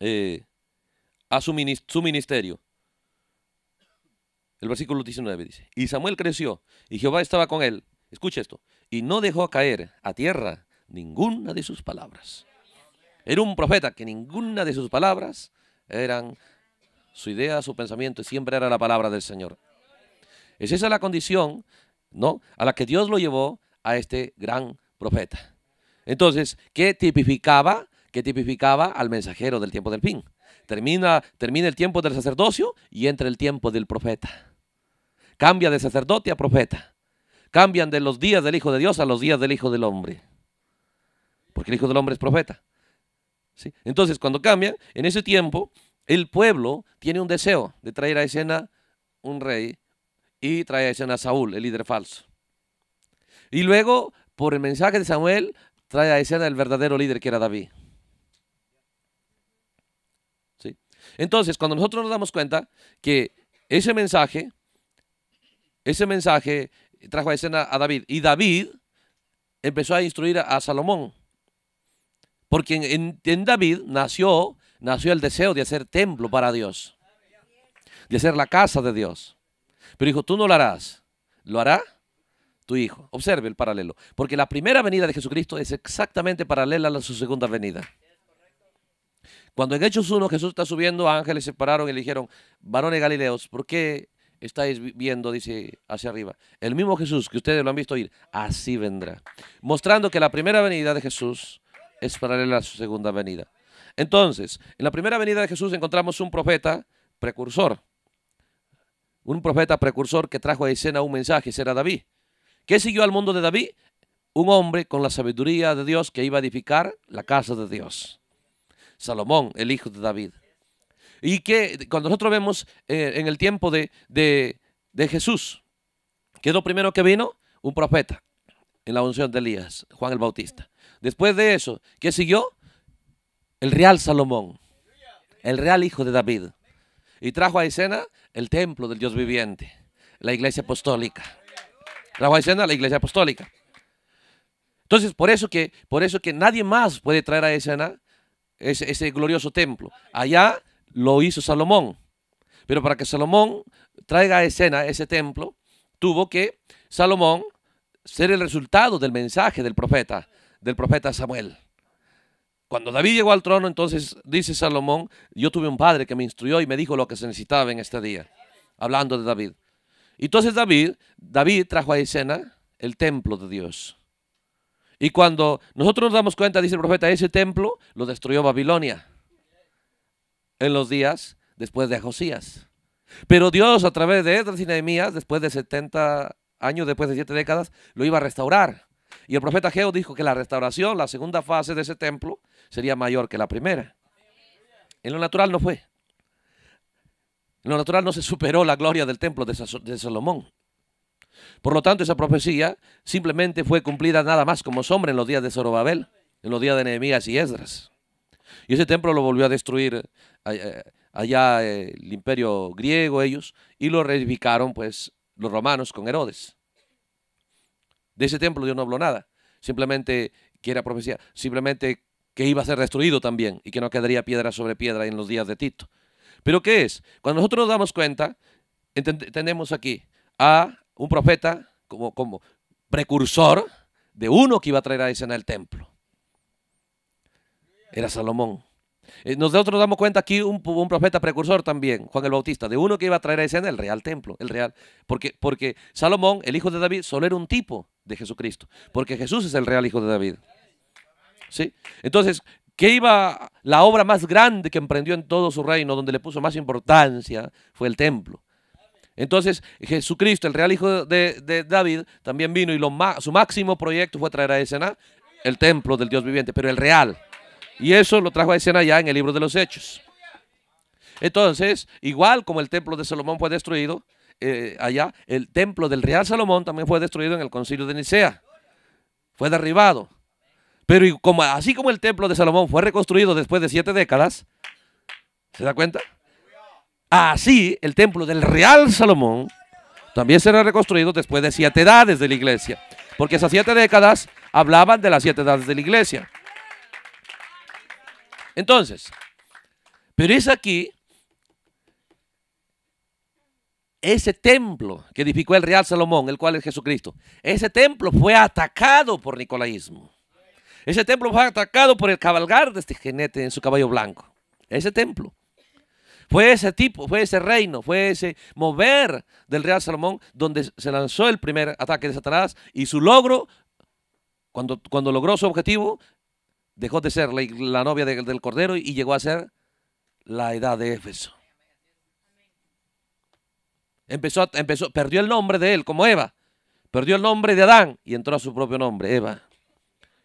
eh, a su, su ministerio. El versículo 19 dice, y Samuel creció, y Jehová estaba con él. Escucha esto, y no dejó caer a tierra ninguna de sus palabras. Era un profeta que ninguna de sus palabras eran su idea, su pensamiento, siempre era la palabra del Señor. Es esa la condición, ¿no? A la que Dios lo llevó a este gran profeta. Entonces, ¿qué tipificaba? ¿Qué tipificaba al mensajero del tiempo del fin? Termina, termina el tiempo del sacerdocio y entra el tiempo del profeta. Cambia de sacerdote a profeta. Cambian de los días del Hijo de Dios a los días del Hijo del Hombre. Porque el Hijo del Hombre es profeta. ¿Sí? Entonces, cuando cambian, en ese tiempo, el pueblo tiene un deseo de traer a escena un rey y traer a escena a Saúl, el líder falso. Y luego, por el mensaje de Samuel, trae a escena el verdadero líder que era David. ¿Sí? Entonces, cuando nosotros nos damos cuenta que ese mensaje, ese mensaje trajo a escena a David y David empezó a instruir a, Salomón. Porque en, David nació, nació el deseo de hacer templo para Dios, de hacer la casa de Dios. Pero dijo, tú no lo harás, lo hará hijo. Observe el paralelo. Porque la primera venida de Jesucristo es exactamente paralela a su segunda venida. Cuando en Hechos 1 Jesús está subiendo, ángeles se pararon y le dijeron, varones Galileos, ¿por qué estáis viendo, dice, hacia arriba? El mismo Jesús que ustedes lo han visto ir, así vendrá. Mostrando que la primera venida de Jesús es paralela a su segunda venida. Entonces, en la primera venida de Jesús encontramos un profeta precursor. Un profeta precursor que trajo a escena un mensaje, será David. ¿Qué siguió al mundo de David? Un hombre con la sabiduría de Dios que iba a edificar la casa de Dios. Salomón, el hijo de David. Y que cuando nosotros vemos eh, en el tiempo de, de, de Jesús, ¿qué es lo primero que vino? Un profeta en la unción de Elías, Juan el Bautista. Después de eso, ¿qué siguió? El real Salomón, el real hijo de David. Y trajo a escena el templo del Dios viviente, la iglesia apostólica. Escena, la iglesia apostólica. Entonces, por eso que, por eso que nadie más puede traer a escena ese, ese glorioso templo. Allá lo hizo Salomón. Pero para que Salomón traiga a escena ese templo, tuvo que Salomón ser el resultado del mensaje del profeta, del profeta Samuel. Cuando David llegó al trono, entonces dice Salomón, yo tuve un padre que me instruyó y me dijo lo que se necesitaba en este día, hablando de David. Entonces David, David trajo a escena el templo de Dios. Y cuando nosotros nos damos cuenta, dice el profeta, ese templo lo destruyó Babilonia en los días después de Josías. Pero Dios a través de Edras y Nehemías, después de 70 años, después de 7 décadas, lo iba a restaurar. Y el profeta Geo dijo que la restauración, la segunda fase de ese templo, sería mayor que la primera. En lo natural no fue. En lo natural no se superó la gloria del templo de Salomón. Por lo tanto, esa profecía simplemente fue cumplida nada más como sombra en los días de Zorobabel, en los días de Nehemías y Esdras. Y ese templo lo volvió a destruir eh, allá, eh, el imperio griego ellos y lo reedificaron pues los romanos con Herodes. De ese templo Dios no habló nada, simplemente que era profecía, simplemente que iba a ser destruido también y que no quedaría piedra sobre piedra en los días de Tito. ¿Pero qué es? Cuando nosotros nos damos cuenta, tenemos aquí a un profeta como, como precursor de uno que iba a traer a escena el templo. Era Salomón. Eh, nosotros nos damos cuenta aquí un, un, profeta precursor también, Juan el Bautista, de uno que iba a traer a escena el real templo, el real. Porque, porque Salomón, el hijo de David, solo era un tipo de Jesucristo, porque Jesús es el real hijo de David. ¿Sí? Entonces, que iba, la obra más grande que emprendió en todo su reino, donde le puso más importancia, fue el templo. Entonces Jesucristo, el real hijo de, David, también vino y lo, su máximo proyecto fue traer a escena el templo del Dios viviente, pero el real. Y eso lo trajo a escena ya en el libro de los Hechos. Entonces, igual como el templo de Salomón fue destruido eh, allá, el templo del real Salomón también fue destruido en el concilio de Nicea. Fue derribado. Pero como, así como el templo de Salomón fue reconstruido después de siete décadas, ¿se da cuenta? Así el templo del Real Salomón también será reconstruido después de siete edades de la iglesia. Porque esas siete décadas hablaban de las siete edades de la iglesia. Entonces, pero es aquí ese templo que edificó el Real Salomón, el cual es Jesucristo. Ese templo fue atacado por Nicolaísmo. Ese templo fue atacado por el cabalgar de este jinete en su caballo blanco. Ese templo. Fue ese tipo, fue ese reino, fue ese mover del Real Salomón donde se lanzó el primer ataque de Satanás y su logro, cuando, cuando logró su objetivo, dejó de ser la, novia del Cordero y llegó a ser la edad de Éfeso. Empezó, empezó, perdió el nombre de él como Eva, perdió el nombre de Adán y entró a su propio nombre, Eva.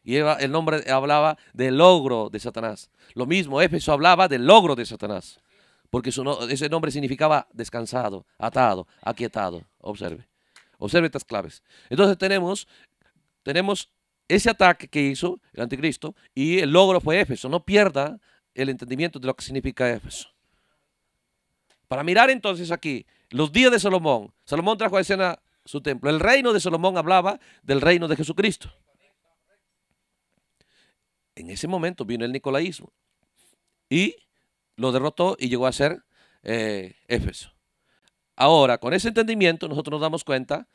Y el nombre hablaba del logro de Satanás. Lo mismo, Éfeso hablaba del logro de Satanás. Porque ese nombre significaba descansado, atado, aquietado. Observe. Observe estas claves. Entonces tenemos, tenemos ese ataque que hizo el anticristo y el logro fue Éfeso. No pierda el entendimiento de lo que significa Éfeso. Para mirar entonces aquí, los días de Salomón. Salomón trajo a escena su templo. El reino de Salomón hablaba del reino de Jesucristo. En ese momento vino el nicolaísmo y lo derrotó y llegó a ser eh, Éfeso. Ahora, con ese entendimiento, nosotros nos damos cuenta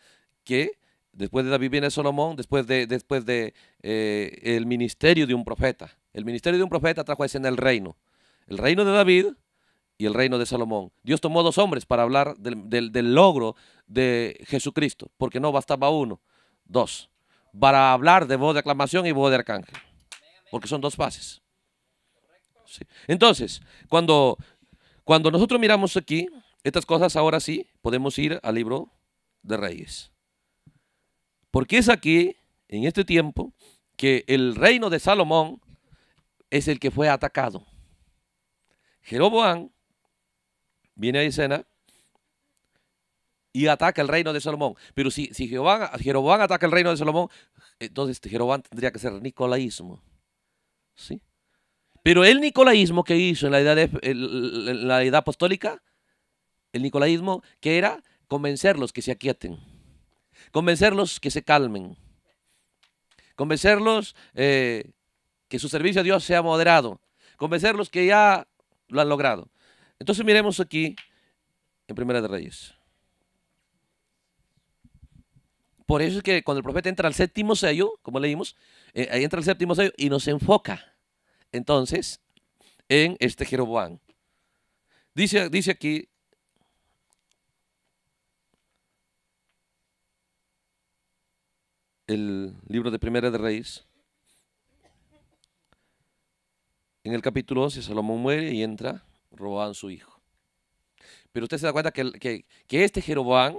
que después de David viene Salomón, después de, después de eh, el ministerio de un profeta. El ministerio de un profeta trajo a en el reino. El reino de David y el reino de Salomón. Dios tomó dos hombres para hablar del, del logro de Jesucristo, porque no bastaba uno, dos, para hablar de voz de aclamación y voz de arcángel porque son dos fases. Entonces, cuando, cuando nosotros miramos aquí, estas cosas ahora sí, podemos ir al libro de Reyes. Porque es aquí, en este tiempo, que el reino de Salomón es el que fue atacado. Jeroboam viene a escena y ataca el reino de Salomón. Pero si, si Jeroboam, ataca el reino de Salomón, entonces Jeroboam tendría que ser nicolaísmo. ¿sí? Pero el nicolaísmo que hizo en la edad, la edad apostólica, el nicolaísmo que era convencerlos que se aquieten, convencerlos que se calmen, convencerlos eh, que su servicio a Dios sea moderado, convencerlos que ya lo han logrado. Entonces miremos aquí en Primera de Reyes. Por eso es que cuando el profeta entra al séptimo sello, como leímos, eh, ahí entra el séptimo sello y nos enfoca. Entonces, en este Jeroboam. Dice, dice aquí. El libro de Primera de Reyes. En el capítulo 11, Salomón muere y entra Roban su hijo. Pero usted se da cuenta que, que este Jeroboam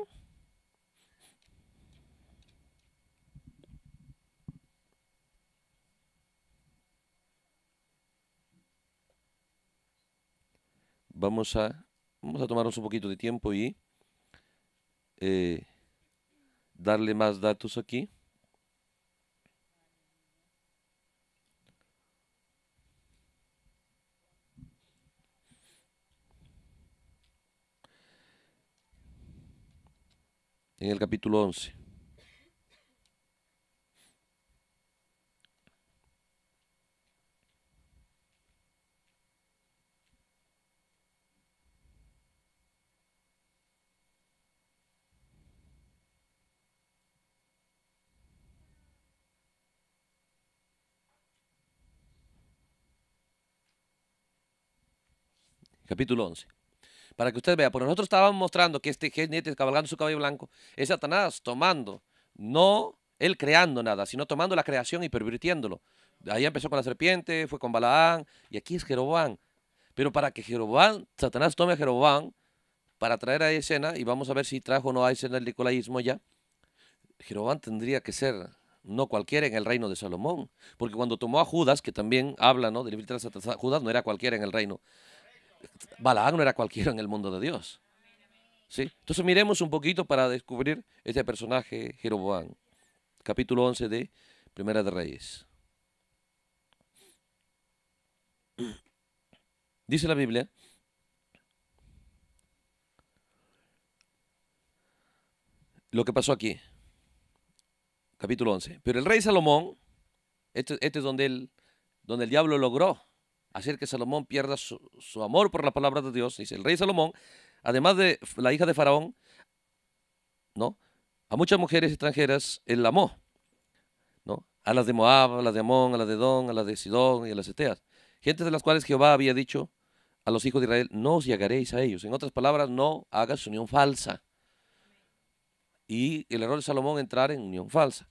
vamos a, vamos a tomarnos un poquito de tiempo y eh, darle más datos aquí. En el capítulo 11. capítulo 11. Para que usted vea, porque nosotros estábamos mostrando que este jinete cabalgando su caballo blanco es Satanás tomando, no él creando nada, sino tomando la creación y pervirtiéndolo. Ahí empezó con la serpiente, fue con Balaán, y aquí es Jeroboam. Pero para que Jeroboam, Satanás tome a Jeroboam para traer a escena, y vamos a ver si trajo o no a escena el nicolaísmo ya, Jeroboam tendría que ser no cualquiera en el reino de Salomón. Porque cuando tomó a Judas, que también habla ¿no? de Judas, no era cualquiera en el reino. Balaam no era cualquiera en el mundo de Dios. ¿Sí? Entonces miremos un poquito para descubrir este personaje Jeroboam. Capítulo 11 de Primera de Reyes. Dice la Biblia. Lo que pasó aquí. Capítulo 11. Pero el rey Salomón, este, este es donde donde el diablo logró hacer que Salomón pierda su, amor por la palabra de Dios. Dice, el rey Salomón, además de la hija de Faraón, ¿no? A muchas mujeres extranjeras él amó, ¿no? A las de Moab, a las de Amón, a las de Don, a las de Sidón y a las Eteas. Gentes de las cuales Jehová había dicho a los hijos de Israel, no os llegaréis a ellos. En otras palabras, no hagas unión falsa. Y el error de Salomón entrar en unión falsa.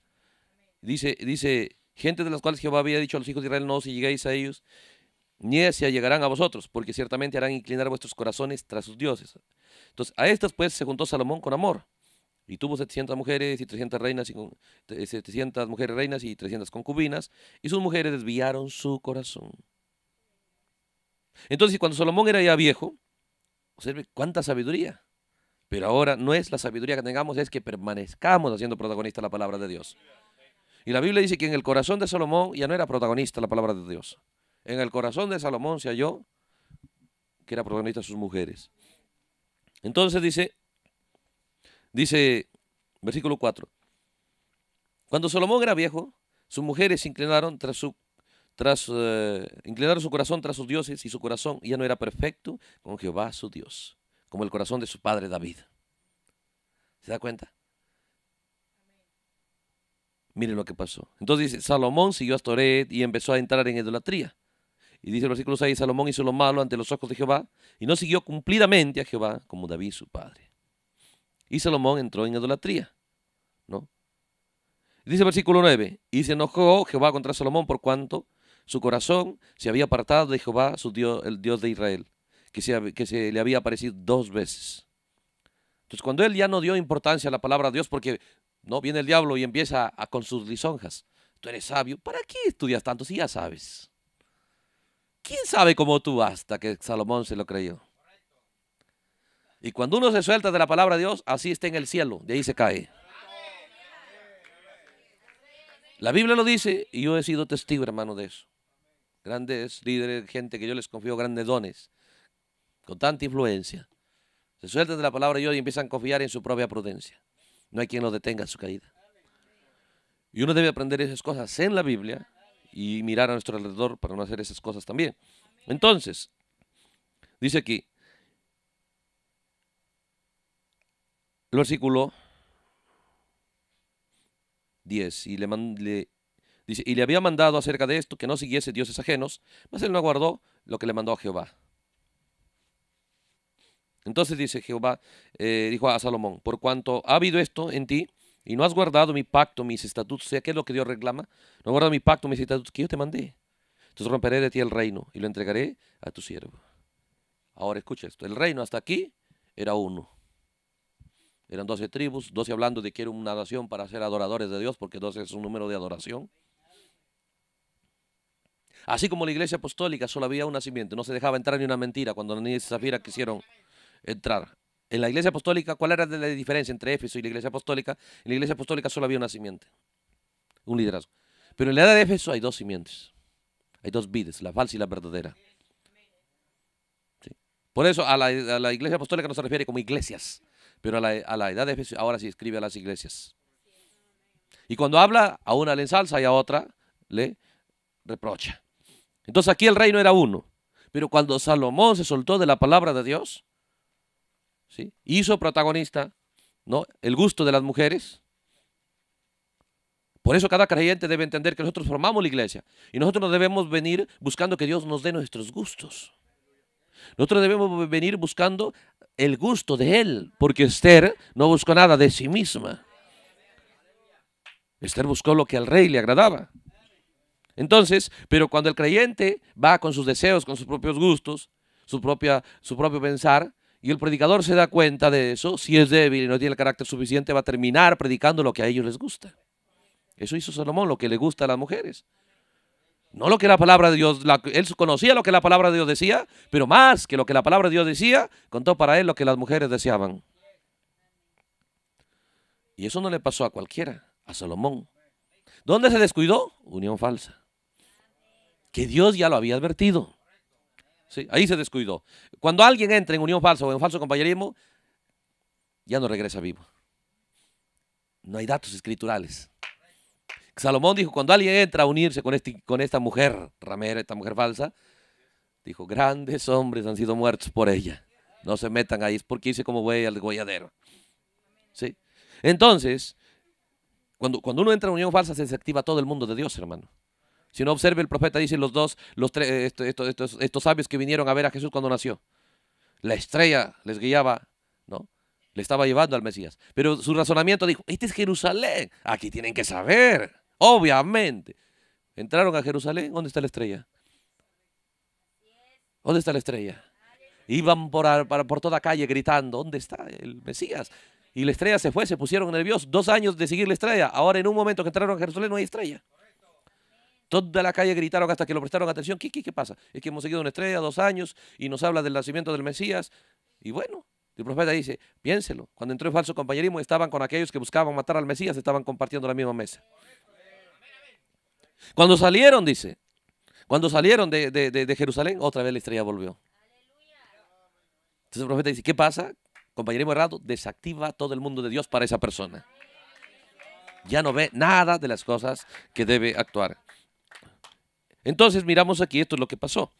Dice, dice, gente de las cuales Jehová había dicho a los hijos de Israel, no os lleguéis a ellos ni se llegarán a vosotros, porque ciertamente harán inclinar vuestros corazones tras sus dioses. Entonces, a estas pues se juntó Salomón con amor, y tuvo 700 mujeres y 300 reinas, y 700 eh, mujeres reinas y 300 concubinas, y sus mujeres desviaron su corazón. Entonces, cuando Salomón era ya viejo, observe cuánta sabiduría. Pero ahora no es la sabiduría que tengamos, es que permanezcamos haciendo protagonista la palabra de Dios. Y la Biblia dice que en el corazón de Salomón ya no era protagonista la palabra de Dios. En el corazón de Salomón se halló que era protagonista de sus mujeres. Entonces dice, dice versículo 4, cuando Salomón era viejo, sus mujeres se inclinaron tras su tras eh, su corazón tras sus dioses y su corazón ya no era perfecto con Jehová su Dios, como el corazón de su padre David. ¿Se da cuenta? Miren lo que pasó. Entonces dice, Salomón siguió a Toret y empezó a entrar en idolatría. Y dice el versículo 6, Salomón hizo lo malo ante los ojos de Jehová y no siguió cumplidamente a Jehová como David su padre. Y Salomón entró en idolatría. ¿no? Dice el versículo 9, y se enojó Jehová contra Salomón por cuanto su corazón se había apartado de Jehová, su Dios, el Dios de Israel, que se, que se le había aparecido dos veces. Entonces cuando él ya no dio importancia a la palabra de Dios, porque no viene el diablo y empieza con sus lisonjas, tú eres sabio, ¿para qué estudias tanto si ya sabes? ¿Quién sabe cómo tú hasta que Salomón se lo creyó? Y cuando uno se suelta de la palabra de Dios, así está en el cielo, de ahí se cae. La Biblia lo dice y yo he sido testigo, hermano, de eso. Grandes líderes, gente que yo les confío grandes dones, con tanta influencia. Se sueltan de la palabra de Dios y empiezan a confiar en su propia prudencia. No hay quien lo detenga en su caída. Y uno debe aprender esas cosas en la Biblia y mirar a nuestro alrededor para no hacer esas cosas también. Entonces, dice aquí, el versículo 10, y le, y le había mandado acerca de esto que no siguiese dioses ajenos, mas él no guardó lo que le mandó a Jehová. Entonces dice Jehová, eh, dijo a Salomón, por cuanto ha habido esto en ti, y no has guardado mi pacto, mis estatutos, ¿qué es lo que Dios reclama? No has mi pacto, mis estatutos que yo te mandé. Entonces romperé de ti el reino y lo entregaré a tu siervo. Ahora escucha esto, el reino hasta aquí era uno. Eran doce tribus, doce hablando de que era una nación para ser adoradores de Dios, porque doce es un número de adoración. Así como la iglesia apostólica solo había un nacimiento, no se dejaba entrar ni una mentira cuando ni y Zafira quisieron entrar. En la iglesia apostólica, ¿cuál era la diferencia entre Éfeso y la iglesia apostólica? En la iglesia apostólica solo había una simiente, un liderazgo. Pero en la edad de Éfeso hay dos simientes, hay dos vides, la falsa y la verdadera. Por eso a la, iglesia apostólica no se refiere como iglesias, pero a la, edad de Éfeso ahora sí escribe a las iglesias. Y cuando habla, a una le ensalza y a otra le reprocha. Entonces aquí el reino era uno. Pero cuando Salomón se soltó de la palabra de Dios, Hizo protagonista ¿no? el gusto de las mujeres. Por eso cada creyente debe entender que nosotros formamos la iglesia y nosotros no debemos venir buscando que Dios nos dé nuestros gustos. Nosotros debemos venir buscando el gusto de Él, porque Esther no buscó nada de sí misma. Esther buscó lo que al rey le agradaba. Entonces, pero cuando el creyente va con sus deseos, con sus propios gustos, su, propia, su propio pensar, y el predicador se da cuenta de eso, si es débil y no tiene el carácter suficiente, va a terminar predicando lo que a ellos les gusta. Eso hizo Salomón, lo que le gusta a las mujeres. No lo que la palabra de Dios, él conocía lo que la palabra de Dios decía, pero más que lo que la palabra de Dios decía, contó para él lo que las mujeres deseaban. Y eso no le pasó a cualquiera, a Salomón. ¿Dónde se descuidó? Unión falsa. Que Dios ya lo había advertido ahí se descuidó. Cuando alguien entra en unión falsa o en falso compañerismo, ya no regresa vivo. No hay datos escriturales. Salomón dijo, cuando alguien entra a unirse con, este, esta mujer ramera, esta mujer falsa, dijo, grandes hombres han sido muertos por ella. No se metan ahí, es porque hice como güey al golladero. ¿Sí? Entonces, cuando, cuando uno entra en unión falsa, se desactiva todo el mundo de Dios, hermano. Si no observe, el profeta dice los dos, los tres, eh, estos, sabios que vinieron a ver a Jesús cuando nació. La estrella les guiaba, ¿no? Le estaba llevando al Mesías. Pero su razonamiento dijo, este es Jerusalén, aquí tienen que saber, obviamente. Entraron a Jerusalén, ¿dónde está la estrella? ¿Dónde está la estrella? Iban por, por toda calle gritando, ¿dónde está el Mesías? Y la estrella se fue, se pusieron nerviosos. Dos años de seguir la estrella. Ahora en un momento que entraron a Jerusalén no hay estrella. Toda la calle gritaron hasta que lo prestaron atención. ¿Qué, pasa? Es que hemos seguido una estrella dos años y nos habla del nacimiento del Mesías. Y bueno, el profeta dice, piénselo, cuando entró el falso compañerismo estaban con aquellos que buscaban matar al Mesías, estaban compartiendo la misma mesa. Cuando salieron, dice, cuando salieron de, de Jerusalén, otra vez la estrella volvió. Entonces el profeta dice, ¿qué pasa? Compañerismo errado, desactiva todo el mundo de Dios para esa persona. Ya no ve nada de las cosas que debe actuar. Entonces miramos aquí, esto es lo que pasó.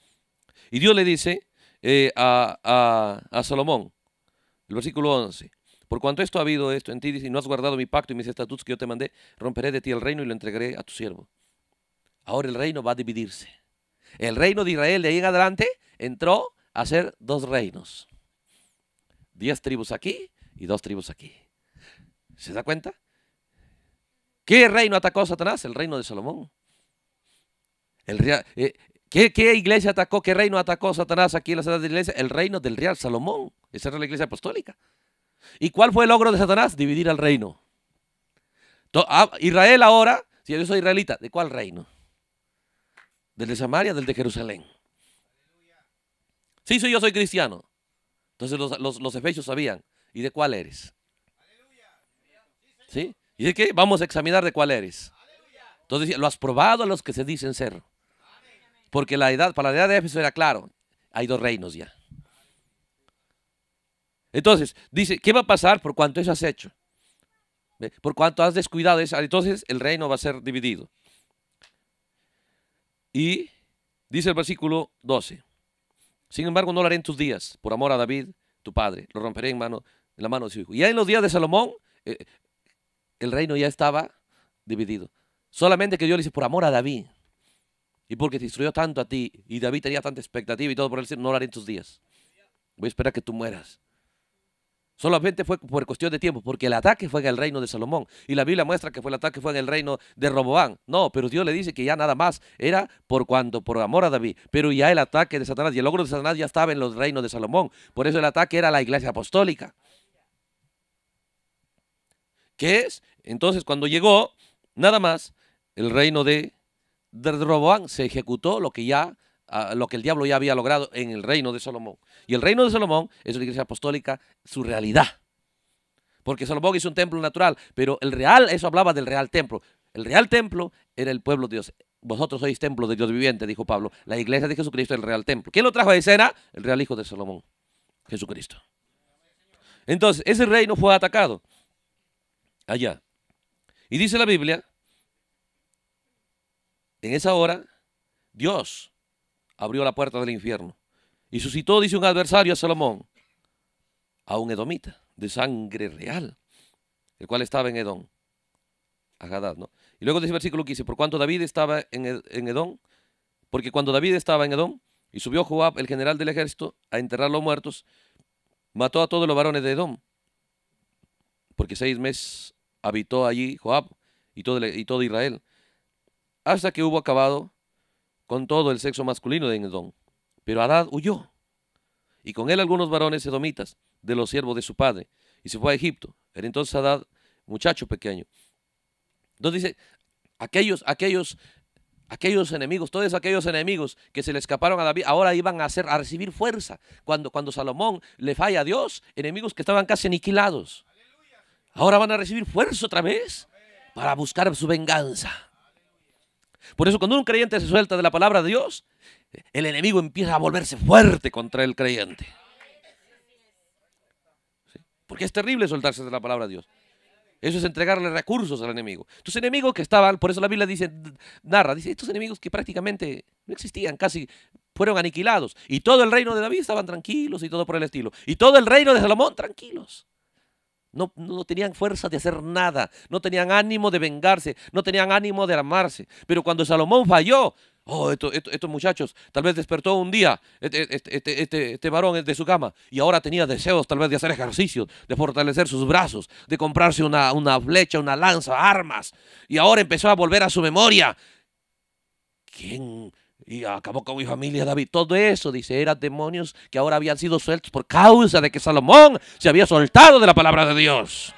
Y Dios le dice eh, a, Salomón, el versículo 11, por cuanto esto ha habido esto en ti, y no has guardado mi pacto y mis estatutos que yo te mandé, romperé de ti el reino y lo entregaré a tu siervo. Ahora el reino va a dividirse. El reino de Israel de ahí en adelante entró a ser dos reinos. Diez tribus aquí y dos tribus aquí. ¿Se da cuenta? ¿Qué reino atacó Satanás? El reino de Salomón. El eh, ¿qué, iglesia atacó? ¿Qué reino atacó Satanás aquí en las de iglesia? El reino del real Salomón. Esa era la iglesia apostólica. ¿Y cuál fue el logro de Satanás? Dividir al reino. Ah, Israel ahora, si yo soy israelita, ¿de cuál reino? ¿Del de Samaria, del de Jerusalén? Sí, yo soy cristiano. Entonces los, los, sabían. ¿Y de cuál eres? ¿Sí? ¿Y de qué? Vamos a examinar de cuál eres. Entonces, lo has probado a los que se dicen ser. Porque la edad, para la edad de Éfeso era claro, hay dos reinos ya. Entonces, dice, ¿qué va a pasar por cuanto eso has hecho? Por cuanto has descuidado eso, entonces el reino va a ser dividido. Y dice el versículo 12, sin embargo no lo haré en tus días, por amor a David, tu padre, lo romperé en, mano, en la mano de su hijo. Y ya en los días de Salomón, eh, el reino ya estaba dividido. Solamente que yo le dice, por amor a David y porque te instruyó tanto a ti y David tenía tanta expectativa y todo por el decir, no lo haré en tus días. Voy a esperar que tú mueras. Solamente fue por cuestión de tiempo, porque el ataque fue en el reino de Salomón. Y la Biblia muestra que fue el ataque fue en el reino de Roboán. No, pero Dios le dice que ya nada más era por cuanto, por amor a David. Pero ya el ataque de Satanás y el logro de Satanás ya estaba en los reinos de Salomón. Por eso el ataque era la iglesia apostólica. ¿Qué es? Entonces cuando llegó, nada más, el reino de de se ejecutó lo que ya ah, lo que el diablo ya había logrado en el reino de Salomón. Y el reino de Salomón es una iglesia apostólica, su realidad. Porque Salomón hizo un templo natural, pero el real, eso hablaba del real templo. El real templo era el pueblo de Dios. Vosotros sois templo de Dios viviente, dijo Pablo. La iglesia de Jesucristo es el real templo. ¿Quién lo trajo a escena? El real hijo de Salomón, Jesucristo. Entonces, ese reino fue atacado allá. Y dice la Biblia en esa hora, Dios abrió la puerta del infierno y suscitó, dice un adversario a Salomón, a un edomita de sangre real, el cual estaba en Edom, a Gadad, ¿no? Y luego dice el versículo 15, por cuanto David estaba en Edom, porque cuando David estaba en Edom, y subió Joab, el general del ejército, a enterrar los muertos, mató a todos los varones de Edom, porque seis meses habitó allí Joab y todo, e, y todo Israel, hasta que hubo acabado con todo el sexo masculino de Edom. Pero Adad huyó, y con él algunos varones edomitas de los siervos de su padre, y se fue a Egipto. Era entonces Adad muchacho pequeño. Entonces dice, aquellos, aquellos, aquellos enemigos, todos aquellos enemigos que se le escaparon a David, ahora iban a, hacer, a recibir fuerza. Cuando, cuando Salomón le falla a Dios, enemigos que estaban casi aniquilados, ahora van a recibir fuerza otra vez para buscar su venganza. Por eso cuando un creyente se suelta de la palabra de Dios, el enemigo empieza a volverse fuerte contra el creyente. Porque es terrible soltarse de la palabra de Dios. Eso es entregarle recursos al enemigo. Tus enemigos que estaban, por eso la Biblia dice, narra, dice, estos enemigos que prácticamente no existían, casi fueron aniquilados. Y todo el reino de David estaban tranquilos y todo por el estilo. Y todo el reino de Salomón tranquilos. No, tenían fuerza de hacer nada, no tenían ánimo de vengarse, no tenían ánimo de armarse. Pero cuando Salomón falló, oh, estos muchachos, tal vez despertó un día este este, este, este, este, varón de su cama y ahora tenía deseos tal vez de hacer ejercicios, de fortalecer sus brazos, de comprarse una, una flecha, una lanza, armas. Y ahora empezó a volver a su memoria. ¿Quién y acabó con mi familia David. Todo eso, dice, eran demonios que ahora habían sido sueltos por causa de que Salomón se había soltado de la palabra de Dios.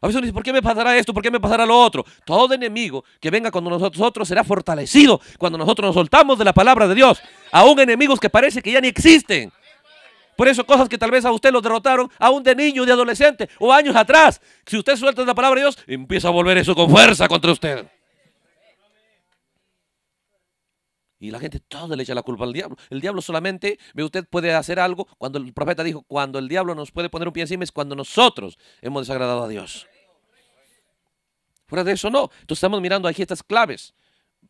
A veces uno dice, ¿por qué me pasará esto? ¿Por qué me pasará lo otro? Todo enemigo que venga cuando nosotros será fortalecido cuando nosotros nos soltamos de la palabra de Dios. Aún enemigos que parece que ya ni existen. Por eso cosas que tal vez a usted los derrotaron aún de niño, de adolescente o años atrás. Si usted suelta la palabra de Dios, empieza a volver eso con fuerza contra usted. Y la gente todo le echa la culpa al diablo. El diablo solamente, ve usted, puede hacer algo. Cuando el profeta dijo, cuando el diablo nos puede poner un pie encima es cuando nosotros hemos desagradado a Dios. Fuera de eso no. Entonces estamos mirando aquí estas claves.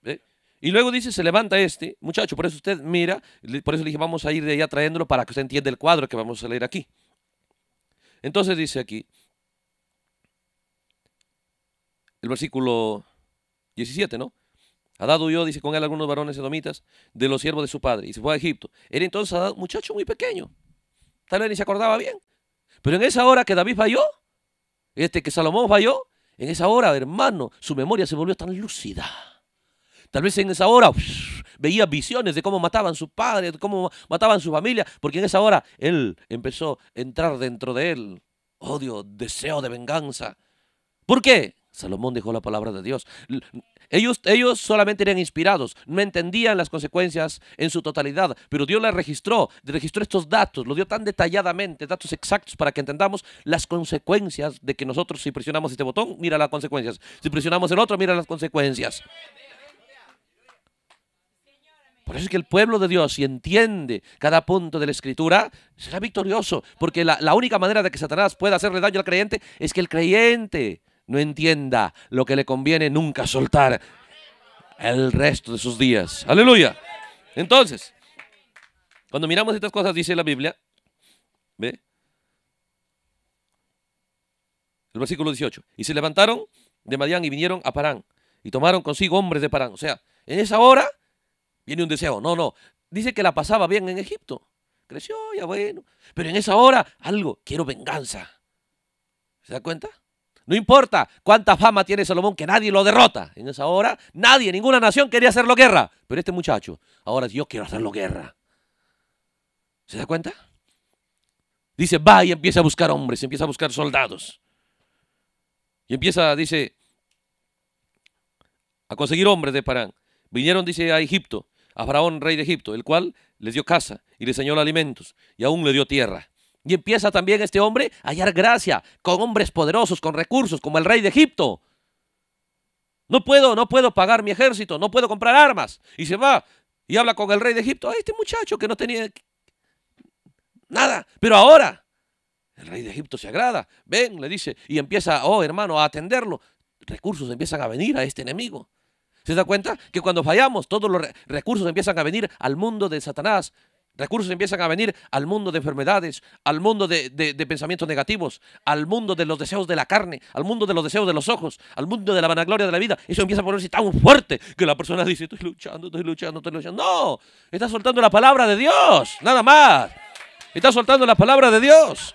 ¿eh? Y luego dice, se levanta este, muchacho, por eso usted mira, por eso le dije, vamos a ir de allá trayéndolo para que usted entienda el cuadro que vamos a leer aquí. Entonces dice aquí, el versículo 17, ¿no? Adad huyó, dice, con él algunos varones edomitas de los siervos de su padre y se fue a Egipto. Era entonces un muchacho muy pequeño. Tal vez ni se acordaba bien. Pero en esa hora que David falló, este que Salomón falló, en esa hora, hermano, su memoria se volvió tan lúcida. Tal vez en esa hora veía visiones de cómo mataban sus padres, de cómo mataban su familia, porque en esa hora él empezó a entrar dentro de él odio, oh, deseo de venganza. ¿Por qué? Salomón dejó la palabra de Dios. Ellos, ellos solamente eran inspirados, no entendían las consecuencias en su totalidad, pero Dios las registró, registró estos datos, los dio tan detalladamente, datos exactos para que entendamos las consecuencias de que nosotros si presionamos este botón, mira las consecuencias, si presionamos el otro, mira las consecuencias. Por eso es que el pueblo de Dios, si entiende cada punto de la escritura, será victorioso, porque la, la única manera de que Satanás pueda hacerle daño al creyente es que el creyente no entienda lo que le conviene nunca soltar el resto de sus días. Aleluya. Entonces, cuando miramos estas cosas, dice la Biblia, ¿ve? El versículo 18. Y se levantaron de Madián y vinieron a Parán y tomaron consigo hombres de Parán. O sea, en esa hora viene un deseo. No, no. Dice que la pasaba bien en Egipto. Creció, ya bueno. Pero en esa hora, algo, quiero venganza. ¿Se da cuenta? No importa cuánta fama tiene Salomón, que nadie lo derrota. En esa hora, nadie, ninguna nación quería hacerlo guerra. Pero este muchacho, ahora yo quiero hacerlo guerra. ¿Se da cuenta? Dice, va y empieza a buscar hombres, empieza a buscar soldados. Y empieza, dice, a conseguir hombres de Parán. Vinieron, dice, a Egipto, a Faraón, rey de Egipto, el cual les dio casa y les enseñó alimentos y aún le dio tierra. Y empieza también este hombre a hallar gracia con hombres poderosos, con recursos, como el rey de Egipto. No puedo, no puedo pagar mi ejército, no puedo comprar armas. Y se va y habla con el rey de Egipto. este muchacho que no tenía nada, pero ahora el rey de Egipto se agrada. Ven, le dice, y empieza, oh hermano, a atenderlo. Recursos empiezan a venir a este enemigo. ¿Se da cuenta? Que cuando fallamos, todos los recursos empiezan a venir al mundo de Satanás Recursos empiezan a venir al mundo de enfermedades, al mundo de, pensamientos negativos, al mundo de los deseos de la carne, al mundo de los deseos de los ojos, al mundo de la vanagloria de la vida. Eso empieza a ponerse tan fuerte que la persona dice, estoy luchando, estoy luchando, estoy luchando. No, está soltando la palabra de Dios, nada más. Está soltando la palabra de Dios.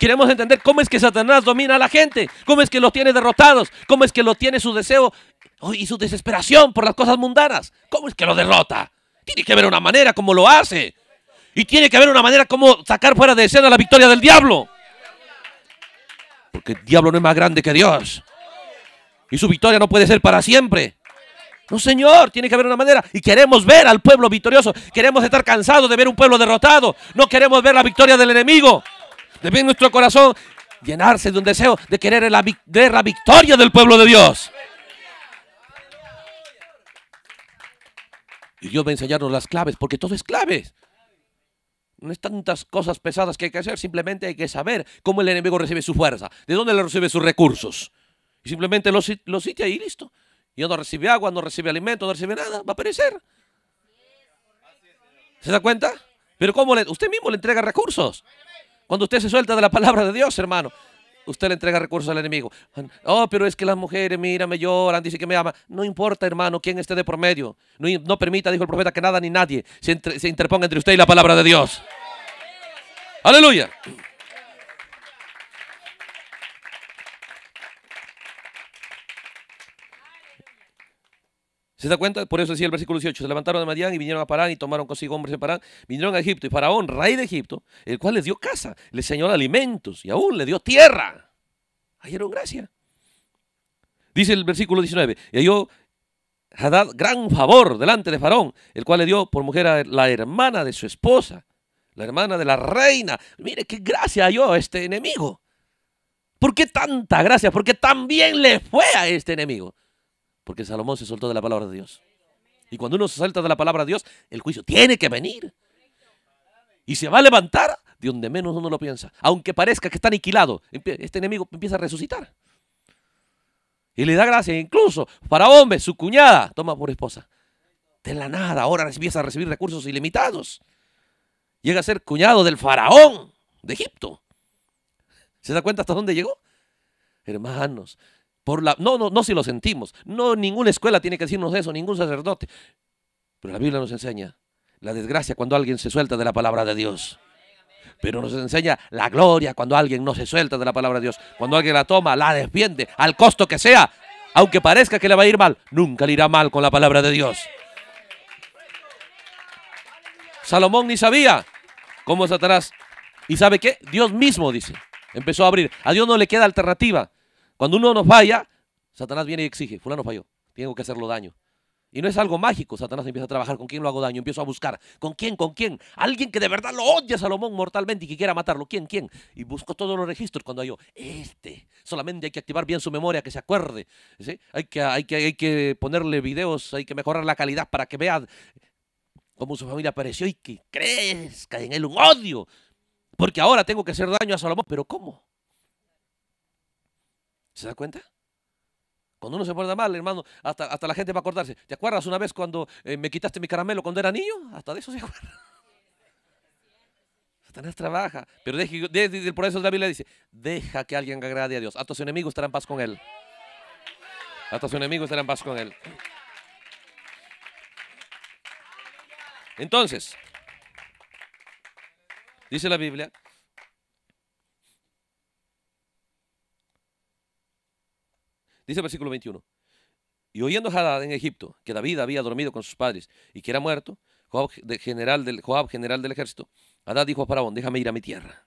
Queremos entender cómo es que Satanás domina a la gente, cómo es que los tiene derrotados, cómo es que lo tiene su deseo y su desesperación por las cosas mundanas, cómo es que lo derrota. Tiene que haber una manera como lo hace. Y tiene que haber una manera como sacar fuera de escena la victoria del diablo. Porque el diablo no es más grande que Dios. Y su victoria no puede ser para siempre. No, Señor, tiene que haber una manera. Y queremos ver al pueblo victorioso. Queremos estar cansados de ver un pueblo derrotado. No queremos ver la victoria del enemigo. Debe nuestro corazón llenarse de un deseo de querer la, ver la victoria del pueblo de Dios. Y Dios va a enseñarnos las claves, porque todo es claves. No es tantas cosas pesadas que hay que hacer, simplemente hay que saber cómo el enemigo recibe su fuerza, de dónde le recibe sus recursos. Y simplemente lo, lo sitia y listo. Y no recibe agua, no recibe alimento, no recibe nada, va a perecer. ¿Se da cuenta? Pero ¿cómo usted mismo le entrega recursos? Cuando usted se suelta de la palabra de Dios, hermano. Usted le entrega recursos al enemigo. Oh, pero es que las mujeres, mira, me lloran, dice que me ama No importa, hermano, quién esté de por medio. No, permita, dijo el profeta, que nada ni nadie se interponga entre usted y la palabra de Dios. Aleluya. ¿Se da cuenta? Por eso decía el versículo 18, se levantaron de Madián y vinieron a Parán y tomaron consigo hombres de Parán, vinieron a Egipto y Faraón, rey de Egipto, el cual les dio casa, les enseñó alimentos y aún le dio tierra. Hallaron gracia. Dice el versículo 19, y halló Hadad gran favor delante de Faraón, el cual le dio por mujer a la hermana de su esposa, la hermana de la reina. Mire qué gracia halló a este enemigo. ¿Por qué tanta gracia? Porque también le fue a este enemigo? Porque Salomón se soltó de la palabra de Dios. Y cuando uno se salta de la palabra de Dios, el juicio tiene que venir. Y se va a levantar de donde menos uno lo piensa. Aunque parezca que está aniquilado, este enemigo empieza a resucitar. Y le da gracia. Incluso, para ve su cuñada toma por esposa. De la nada, ahora empieza a recibir recursos ilimitados. Llega a ser cuñado del faraón de Egipto. ¿Se da cuenta hasta dónde llegó? Hermanos, la, no, no, no si lo sentimos. No, ninguna escuela tiene que decirnos eso, ningún sacerdote. Pero la Biblia nos enseña la desgracia cuando alguien se suelta de la palabra de Dios. Pero nos enseña la gloria cuando alguien no se suelta de la palabra de Dios. Cuando alguien la toma, la defiende, al costo que sea. Aunque parezca que le va a ir mal, nunca le irá mal con la palabra de Dios. Salomón ni sabía cómo Satanás. ¿Y sabe qué? Dios mismo dice. Empezó a abrir. A Dios no le queda alternativa. Cuando uno nos falla, Satanás viene y exige, fulano falló, tengo que hacerlo daño. Y no es algo mágico, Satanás empieza a trabajar, ¿con quién lo hago daño? Empiezo a buscar, ¿con quién? ¿Con quién? Alguien que de verdad lo odia a Salomón mortalmente y que quiera matarlo, ¿quién? ¿Quién? Y busco todos los registros cuando yo, este, solamente hay que activar bien su memoria, que se acuerde, hay, que, hay, que, hay que ponerle videos, hay que mejorar la calidad para que vea cómo su familia apareció y que crezca en él un odio, porque ahora tengo que hacer daño a Salomón, pero ¿cómo? ¿Se da cuenta? Cuando uno se porta mal, hermano, hasta, hasta la gente va a acordarse. ¿Te acuerdas una vez cuando eh, me quitaste mi caramelo cuando era niño? Hasta de eso se acuerda. Satanás trabaja. Pero por eso la Biblia dice, deja que alguien agrade a Dios. Hasta su enemigo estará en paz con él. Hasta su enemigo estará en paz con él. Entonces, dice la Biblia Dice el versículo 21. Y oyendo Hadad en Egipto que David había dormido con sus padres y que era muerto, Joab, general, del, Joab, general del ejército, Hadad dijo a Faraón, déjame ir a mi tierra.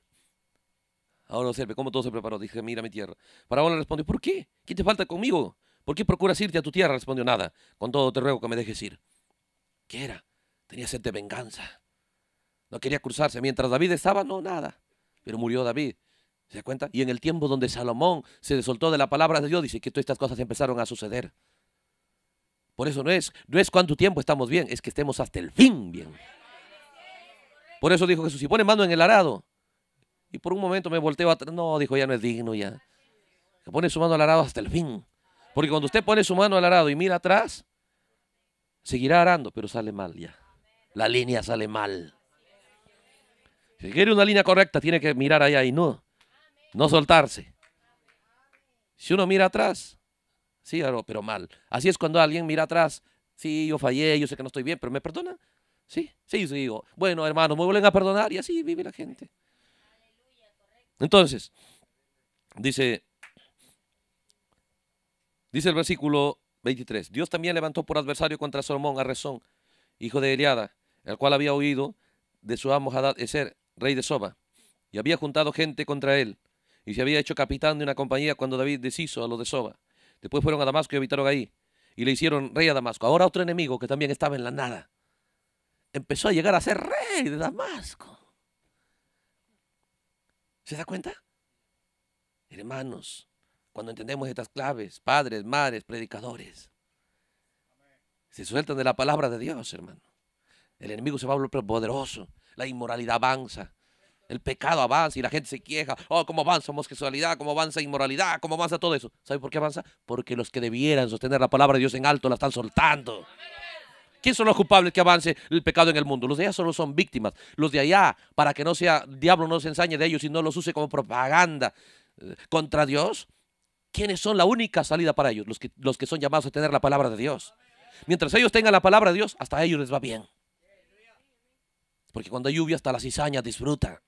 Ahora observe cómo todo se preparó. Dije, mira mi tierra. Faraón le respondió, ¿por qué? ¿Qué te falta conmigo? ¿Por qué procuras irte a tu tierra? Respondió, nada. Con todo te ruego que me dejes ir. ¿Qué era? Tenía sed de venganza. No quería cruzarse. Mientras David estaba, no, nada. Pero murió David. ¿Se da cuenta? Y en el tiempo donde Salomón se desoltó de la palabra de Dios, dice que todas estas cosas empezaron a suceder. Por eso no es, no es cuánto tiempo estamos bien, es que estemos hasta el fin bien. Por eso dijo Jesús, si pone mano en el arado, y por un momento me volteo atrás, no, dijo, ya no es digno ya. Que pone su mano al arado hasta el fin. Porque cuando usted pone su mano al arado y mira atrás, seguirá arando, pero sale mal ya. La línea sale mal. Si quiere una línea correcta, tiene que mirar allá y no no soltarse. Si uno mira atrás, sí, pero mal. Así es cuando alguien mira atrás, sí, yo fallé, yo sé que no estoy bien, pero me perdona. Sí, sí, yo digo, bueno, hermano, me vuelven a perdonar y así vive la gente. Entonces, dice, dice el versículo 23, Dios también levantó por adversario contra Salomón a Rezón, hijo de Eliada, el cual había oído de su amo Hadad Eser, rey de Soba, y había juntado gente contra él y se había hecho capitán de una compañía cuando David deshizo a los de Soba. Después fueron a Damasco y habitaron ahí, y le hicieron rey a Damasco. Ahora otro enemigo que también estaba en la nada empezó a llegar a ser rey de Damasco. ¿Se da cuenta? Hermanos, cuando entendemos estas claves, padres, madres, predicadores, se sueltan de la palabra de Dios, hermano. El enemigo se va a volver poderoso, la inmoralidad avanza, el pecado avanza y la gente se queja. Oh, cómo avanza homosexualidad, cómo avanza inmoralidad, cómo avanza todo eso. ¿Sabe por qué avanza? Porque los que debieran sostener la palabra de Dios en alto la están soltando. ¿Quiénes son los culpables que avance el pecado en el mundo? Los de allá solo son víctimas. Los de allá, para que no sea diablo, no se ensañe de ellos y no los use como propaganda eh, contra Dios. ¿Quiénes son la única salida para ellos? Los que, los que son llamados a tener la palabra de Dios. Mientras ellos tengan la palabra de Dios, hasta ellos les va bien. Porque cuando hay lluvia, hasta las cizañas disfrutan.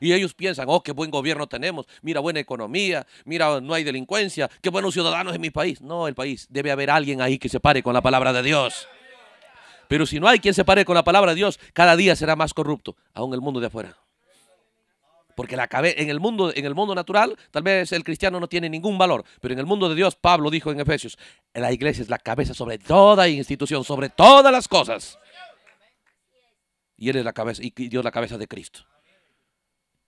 Y ellos piensan, oh, qué buen gobierno tenemos, mira buena economía, mira no hay delincuencia, qué buenos ciudadanos en mi país. No, el país, debe haber alguien ahí que se pare con la palabra de Dios. Pero si no hay quien se pare con la palabra de Dios, cada día será más corrupto, aún el mundo de afuera. Porque la en, el mundo, en el mundo natural, tal vez el cristiano no tiene ningún valor, pero en el mundo de Dios, Pablo dijo en Efesios, la iglesia es la cabeza sobre toda institución, sobre todas las cosas. Y él es la cabeza, y Dios la cabeza de Cristo.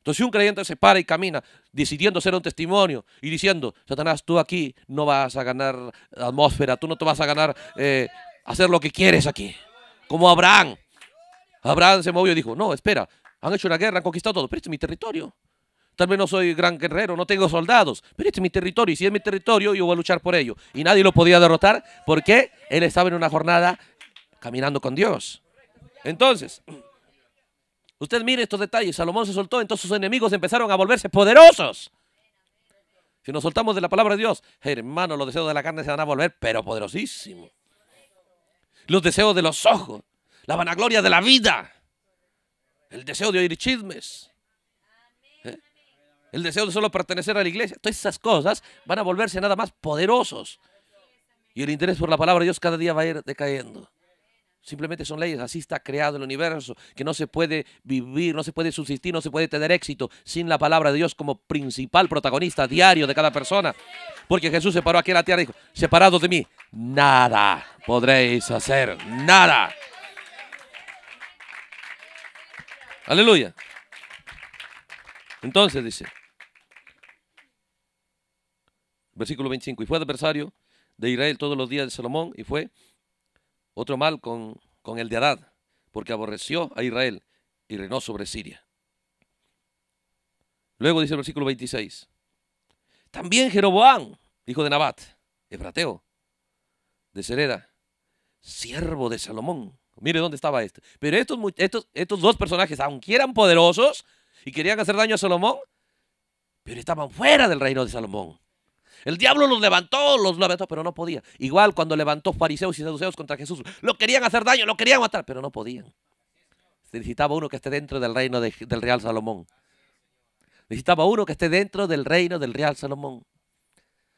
Entonces, si un creyente se para y camina decidiendo ser un testimonio y diciendo, Satanás, tú aquí no vas a ganar atmósfera, tú no te vas a ganar eh, hacer lo que quieres aquí. Como Abraham. Abraham se movió y dijo, no, espera, han hecho una guerra, han conquistado todo, pero este es mi territorio. Tal vez no soy gran guerrero, no tengo soldados, pero este es mi territorio y si es mi territorio yo voy a luchar por ello. Y nadie lo podía derrotar porque él estaba en una jornada caminando con Dios. Entonces, Usted mire estos detalles. Salomón se soltó, entonces sus enemigos empezaron a volverse poderosos. Si nos soltamos de la palabra de Dios, hermano, los deseos de la carne se van a volver, pero poderosísimos. Los deseos de los ojos, la vanagloria de la vida, el deseo de oír chismes, ¿eh? el deseo de solo pertenecer a la iglesia. Todas esas cosas van a volverse nada más poderosos. Y el interés por la palabra de Dios cada día va a ir decayendo. Simplemente son leyes, así está creado el universo, que no se puede vivir, no se puede subsistir, no se puede tener éxito sin la palabra de Dios como principal protagonista diario de cada persona. Porque Jesús se paró aquí en la tierra y dijo, separados de mí, nada podréis hacer, nada. Aleluya. Entonces dice, versículo 25, y fue adversario de Israel todos los días de Salomón y fue otro mal con, el de Adad, porque aborreció a Israel y reinó sobre Siria. Luego dice el versículo 26. También Jeroboam, hijo de Nabat, Efrateo, de Sereda, siervo de Salomón. Mire dónde estaba este. Pero estos, estos, estos dos personajes, aunque eran poderosos y querían hacer daño a Salomón, pero estaban fuera del reino de Salomón. El diablo los levantó, los levantó, pero no podía. Igual cuando levantó fariseos y saduceos contra Jesús, lo querían hacer daño, lo querían matar, pero no podían. necesitaba uno que esté dentro del reino del Real Salomón. Necesitaba uno que esté dentro del reino del Real Salomón.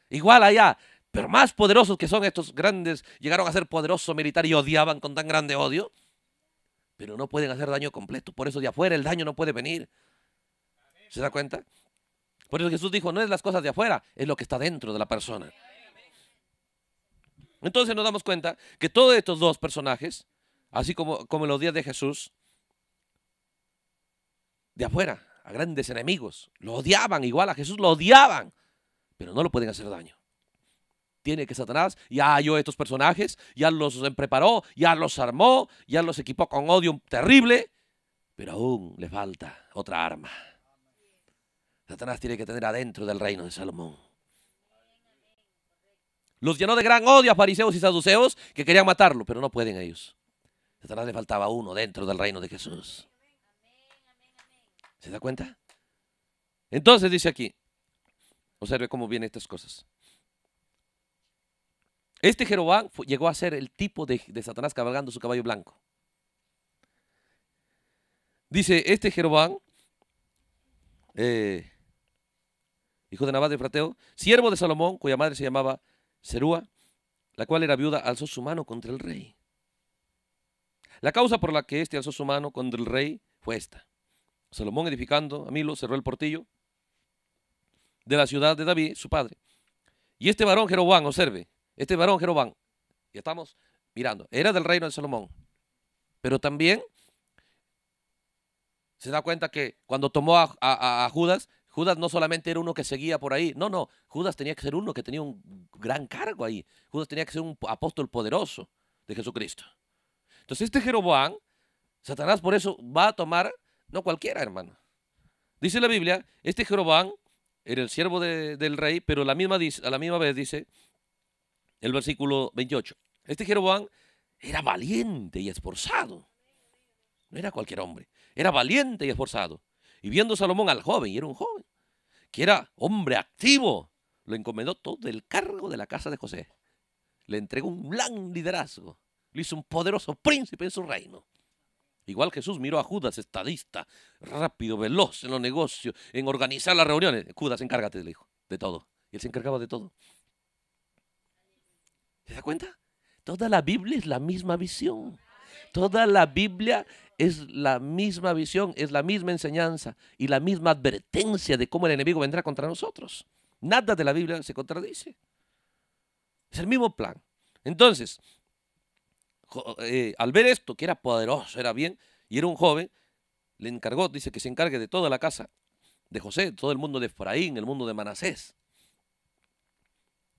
Igual allá, pero más poderosos que son estos grandes, llegaron a ser poderosos militares y odiaban con tan grande odio, pero no pueden hacer daño completo. Por eso de afuera el daño no puede venir. ¿Se da cuenta? Por eso Jesús dijo, no es las cosas de afuera, es lo que está dentro de la persona. Entonces nos damos cuenta que todos estos dos personajes, así como, como los días de Jesús, de afuera, a grandes enemigos, lo odiaban igual a Jesús, lo odiaban, pero no lo pueden hacer daño. Tiene que Satanás ya halló estos personajes, ya los preparó, ya los armó, ya los equipó con odio terrible, pero aún le falta otra arma. Satanás tiene que tener adentro del reino de Salomón. Los llenó de gran odio a fariseos y saduceos que querían matarlo, pero no pueden ellos. Satanás le faltaba uno dentro del reino de Jesús. ¿Se da cuenta? Entonces dice aquí, observe cómo vienen estas cosas. Este Jeroboam llegó a ser el tipo de, Satanás cabalgando su caballo blanco. Dice, este Jeroboam eh, hijo de Nabat de Frateo, siervo de Salomón, cuya madre se llamaba Serúa, la cual era viuda, alzó su mano contra el rey. La causa por la que éste alzó su mano contra el rey fue esta. Salomón edificando a Milo cerró el portillo de la ciudad de David, su padre. Y este varón Jerobán observe, este varón Jerobán... ya estamos mirando, era del reino de Salomón, pero también se da cuenta que cuando tomó a Judas, Judas no solamente era uno que seguía por ahí, no, no, Judas tenía que ser uno que tenía un gran cargo ahí. Judas tenía que ser un apóstol poderoso de Jesucristo. Entonces este Jeroboam, Satanás por eso va a tomar, no cualquiera hermano. Dice la Biblia, este Jeroboam era el siervo del rey, pero la misma, a la misma vez dice el versículo 28, este Jeroboam era valiente y esforzado. No era cualquier hombre, era valiente y esforzado y viendo Salomón al joven, y era un joven, que era hombre activo, lo encomendó todo el cargo de la casa de José. Le entregó un gran liderazgo, lo hizo un poderoso príncipe en su reino. Igual Jesús miró a Judas, estadista, rápido, veloz en los negocios, en organizar las reuniones. Judas, encárgate, le dijo, de todo. Y él se encargaba de todo. ¿Se da cuenta? Toda la Biblia es la misma visión. Toda la Biblia es la misma visión, es la misma enseñanza y la misma advertencia de cómo el enemigo vendrá contra nosotros. Nada de la Biblia se contradice. Es el mismo plan. Entonces, eh, al ver esto, que era poderoso, era bien, y era un joven, le encargó, dice que se encargue de toda la casa de José, todo el mundo de Efraín, el mundo de Manasés.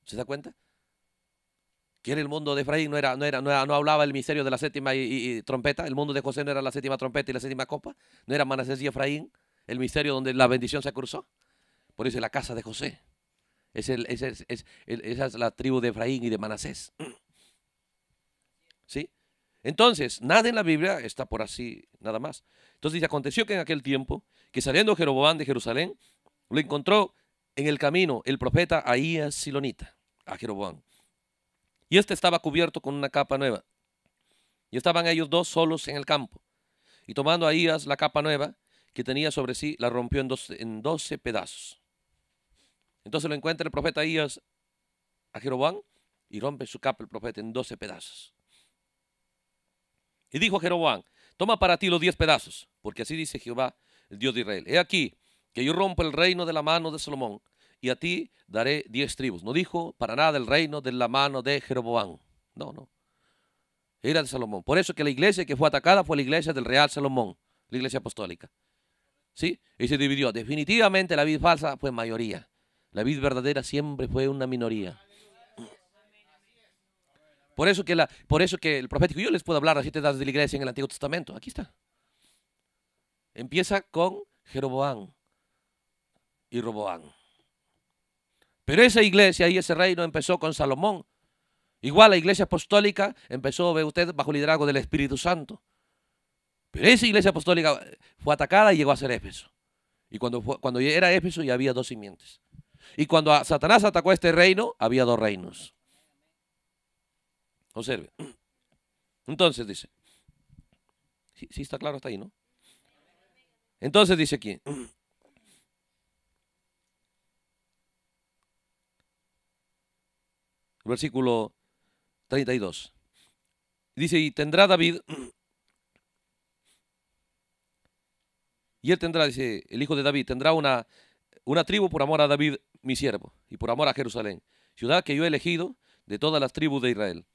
¿Se da cuenta? que en el mundo de Efraín no, era, no, era, no, hablaba el misterio de la séptima trompeta, el mundo de José no era la séptima trompeta y la séptima copa, no era Manasés y Efraín el misterio donde la bendición se cruzó. Por eso es la casa de José. Es esa es la tribu de Efraín y de Manasés. ¿Sí? Entonces, nada en la Biblia está por así, nada más. Entonces dice, aconteció que en aquel tiempo, que saliendo Jeroboam de Jerusalén, lo encontró en el camino el profeta Ahías Silonita, a Jeroboam, y este estaba cubierto con una capa nueva. Y estaban ellos dos solos en el campo. Y tomando a la capa nueva que tenía sobre sí, la rompió en doce, pedazos. Entonces lo encuentra el profeta Ias a Jeroboam y rompe su capa el profeta en doce pedazos. Y dijo a Jeroboam, toma para ti los diez pedazos, porque así dice Jehová, el Dios de Israel. He aquí que yo rompo el reino de la mano de Salomón y a ti daré diez tribus. No dijo para nada el reino de la mano de Jeroboam. No, no. Era de Salomón. Por eso que la iglesia que fue atacada fue la iglesia del Real Salomón, la iglesia apostólica. ¿Sí? Y se dividió. Definitivamente la vid falsa fue mayoría. La vid verdadera siempre fue una minoría. Por eso que, la, por eso que el profético, yo les puedo hablar así siete das de la iglesia en el Antiguo Testamento. Aquí está. Empieza con Jeroboam y Roboán. Pero esa iglesia y ese reino empezó con Salomón. Igual la iglesia apostólica empezó, ve usted, bajo el liderazgo del Espíritu Santo. Pero esa iglesia apostólica fue atacada y llegó a ser Éfeso. Y cuando, cuando era Éfeso ya había dos simientes. Y cuando Satanás atacó este reino, había dos reinos. Observe. Entonces dice, sí, está claro, está ahí, ¿no? Entonces dice aquí, versículo 32. Dice, y tendrá David, y él tendrá, dice, el hijo de David, tendrá una, una tribu por amor a David, mi siervo, y por amor a Jerusalén, ciudad que yo he elegido de todas las tribus de Israel.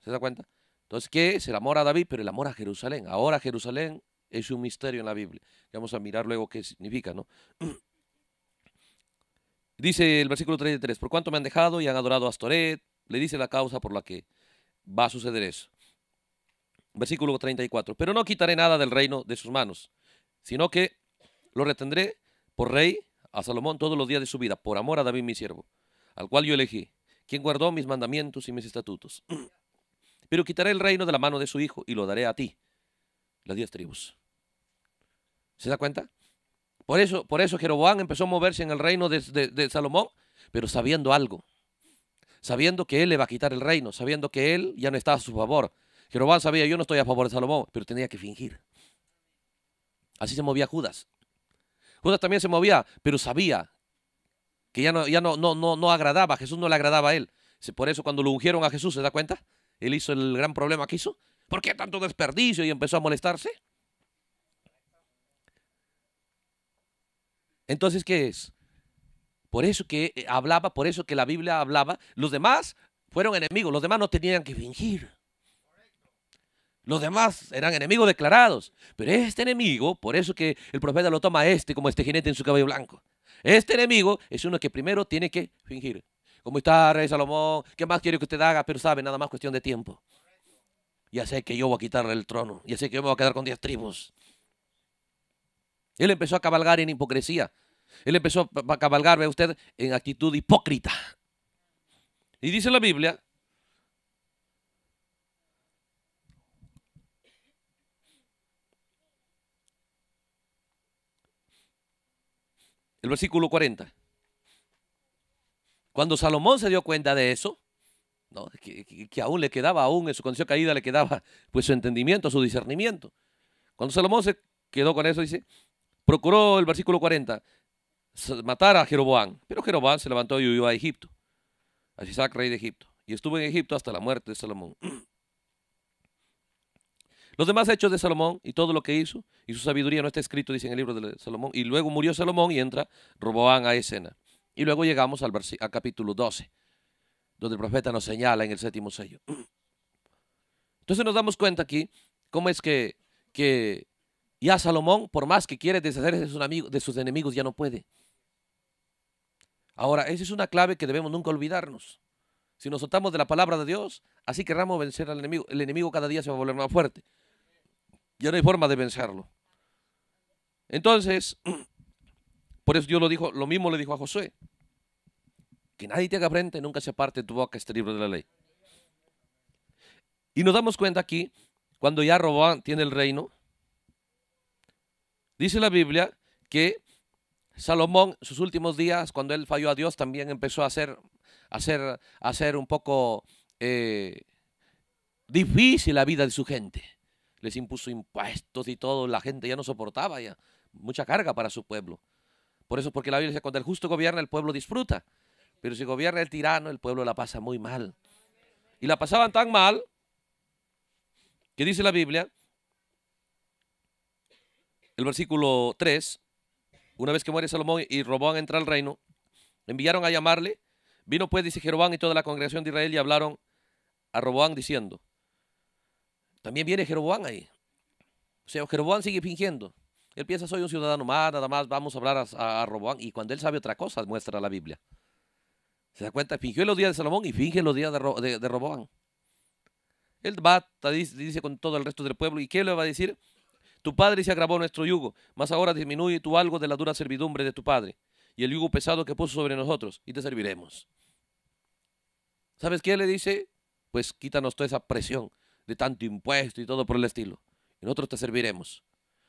¿Se da cuenta? Entonces, ¿qué es el amor a David? Pero el amor a Jerusalén. Ahora Jerusalén es un misterio en la Biblia. Vamos a mirar luego qué significa, ¿no? Dice el versículo 33, por cuanto me han dejado y han adorado a Astoret, le dice la causa por la que va a suceder eso. Versículo 34, pero no quitaré nada del reino de sus manos, sino que lo retendré por rey a Salomón todos los días de su vida, por amor a David mi siervo, al cual yo elegí, quien guardó mis mandamientos y mis estatutos. Pero quitaré el reino de la mano de su hijo y lo daré a ti, las diez tribus. ¿Se da cuenta? Por eso, por eso Jeroboam empezó a moverse en el reino de, Salomón, pero sabiendo algo, sabiendo que él le va a quitar el reino, sabiendo que él ya no está a su favor. Jeroboam sabía, yo no estoy a favor de Salomón, pero tenía que fingir. Así se movía Judas. Judas también se movía, pero sabía que ya no, ya no, no, no, no agradaba, Jesús no le agradaba a él. Por eso cuando lo ungieron a Jesús, ¿se da cuenta? Él hizo el gran problema que hizo. ¿Por qué tanto desperdicio? Y empezó a molestarse. Entonces, ¿qué es? Por eso que eh, hablaba, por eso que la Biblia hablaba, los demás fueron enemigos, los demás no tenían que fingir. Los demás eran enemigos declarados, pero este enemigo, por eso que el profeta lo toma a este como este jinete en su cabello blanco. Este enemigo es uno que primero tiene que fingir. ¿Cómo está, Rey Salomón? ¿Qué más quiere que usted haga? Pero sabe, nada más cuestión de tiempo. Ya sé que yo voy a quitarle el trono. Ya sé que yo me voy a quedar con diez tribus. Él empezó a cabalgar en hipocresía. Él empezó a cabalgar, ve usted, en actitud hipócrita. Y dice la Biblia El versículo 40. Cuando Salomón se dio cuenta de eso, ¿no? que, aún le quedaba, aún en su condición caída le quedaba pues su entendimiento, su discernimiento. Cuando Salomón se quedó con eso, dice, procuró el versículo 40, matar a Jeroboán Pero Jeroboán se levantó y huyó a Egipto, a Isaac, rey de Egipto. Y estuvo en Egipto hasta la muerte de Salomón. Los demás hechos de Salomón y todo lo que hizo y su sabiduría no está escrito, dice en el libro de Salomón. Y luego murió Salomón y entra Roboán a escena. Y luego llegamos al, capítulo 12, donde el profeta nos señala en el séptimo sello. Entonces nos damos cuenta aquí cómo es que, que ya Salomón, por más que quiere deshacerse de sus, amigos, de sus enemigos, ya no puede. Ahora, esa es una clave que debemos nunca olvidarnos. Si nos soltamos de la palabra de Dios, así querramos vencer al enemigo. El enemigo cada día se va a volver más fuerte. Ya no hay forma de vencerlo. Entonces, por eso Dios lo dijo, lo mismo le dijo a Josué. Que nadie te haga frente, nunca se aparte de tu boca este libro de la ley. Y nos damos cuenta aquí, cuando ya Robán tiene el reino, dice la Biblia que Salomón, sus últimos días, cuando él falló a Dios, también empezó a hacer a un poco eh, difícil la vida de su gente. Les impuso impuestos y todo, la gente ya no soportaba ya mucha carga para su pueblo. Por eso, porque la Biblia dice, cuando el justo gobierna, el pueblo disfruta. Pero si gobierna el tirano, el pueblo la pasa muy mal. Y la pasaban tan mal, que dice la Biblia, el versículo 3, una vez que muere Salomón y Roboán entra al reino, enviaron a llamarle. Vino pues, dice Jeroboán y toda la congregación de Israel y hablaron a Roboán diciendo. También viene Jeroboán ahí. O sea, Jeroboán sigue fingiendo. Él piensa, soy un ciudadano más, nada más, vamos a hablar a, Roboán. Y cuando él sabe otra cosa, muestra la Biblia. ¿Se da cuenta? Fingió los días de Salomón y finge los días de, Roboán. Él va, dice, dice con todo el resto del pueblo. ¿Y qué le va a decir? Tu padre se agravó nuestro yugo, mas ahora disminuye tu algo de la dura servidumbre de tu padre y el yugo pesado que puso sobre nosotros, y te serviremos. ¿Sabes qué le dice? Pues quítanos toda esa presión de tanto impuesto y todo por el estilo. En nosotros te serviremos.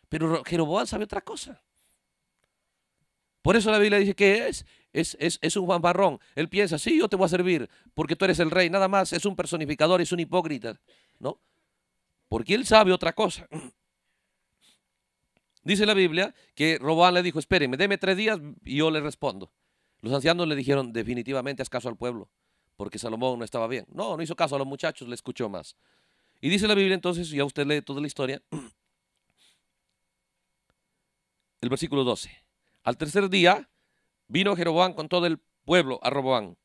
Pero Jeroboam sabe otra cosa. Por eso la Biblia dice que es, es, es, un Juan Él piensa, sí, yo te voy a servir, porque tú eres el rey, nada más, es un personificador, es un hipócrita, ¿no? Porque él sabe otra cosa. Dice la Biblia que Robán le dijo, espéreme, deme tres días y yo le respondo. Los ancianos le dijeron, definitivamente haz caso al pueblo, porque Salomón no estaba bien. No, no hizo caso a los muchachos, le escuchó más. Y dice la Biblia entonces, ya usted lee toda la historia, el versículo 12. Al tercer día vino Jeroboán con todo el pueblo a Roboán.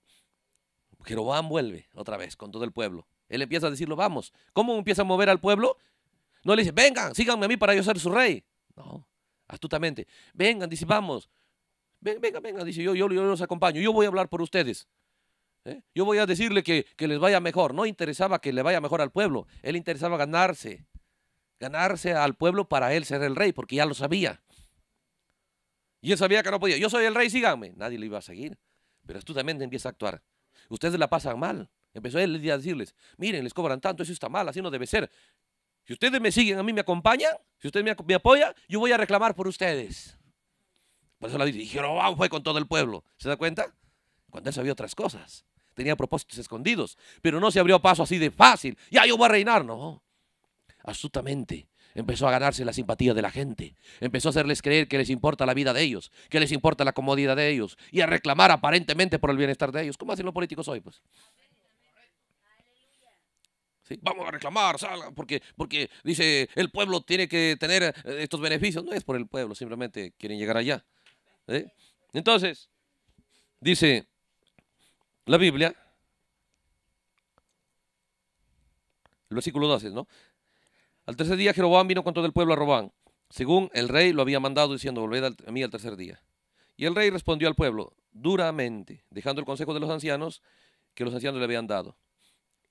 Jeroboán vuelve otra vez con todo el pueblo. Él empieza a decirlo, vamos. ¿Cómo empieza a mover al pueblo? No le dice, vengan, síganme a mí para yo ser su rey. No, astutamente. Vengan, dice, vamos. Venga, venga, dice, yo, yo, los acompaño, yo voy a hablar por ustedes. ¿eh? Yo voy a decirle que, les vaya mejor. No interesaba que le vaya mejor al pueblo, él interesaba ganarse, ganarse al pueblo para él ser el rey, porque ya lo sabía. Y él sabía que no podía. Yo soy el rey, síganme. Nadie le iba a seguir. Pero astutamente empieza a actuar. Ustedes la pasan mal. Empezó él a decirles, miren, les cobran tanto, eso está mal, así no debe ser. Si ustedes me siguen, a mí me acompañan, si ustedes me, me apoyan, yo voy a reclamar por ustedes. Por eso la dije. y Jeroboam fue con todo el pueblo. ¿Se da cuenta? Cuando él sabía otras cosas. Tenía propósitos escondidos, pero no se abrió paso así de fácil. Ya yo voy a reinar, no. Astutamente empezó a ganarse la simpatía de la gente, empezó a hacerles creer que les importa la vida de ellos, que les importa la comodidad de ellos y a reclamar aparentemente por el bienestar de ellos. ¿Cómo hacen los políticos hoy? Pues vamos a reclamar, salgan, porque, porque dice el pueblo tiene que tener eh, estos beneficios. No es por el pueblo, simplemente quieren llegar allá. Entonces, dice la Biblia, el versículo 12, ¿no? Al tercer día Jeroboam vino con todo el pueblo a Robán, según el rey lo había mandado, diciendo, volver a mí al tercer día. Y el rey respondió al pueblo duramente, dejando el consejo de los ancianos que los ancianos le habían dado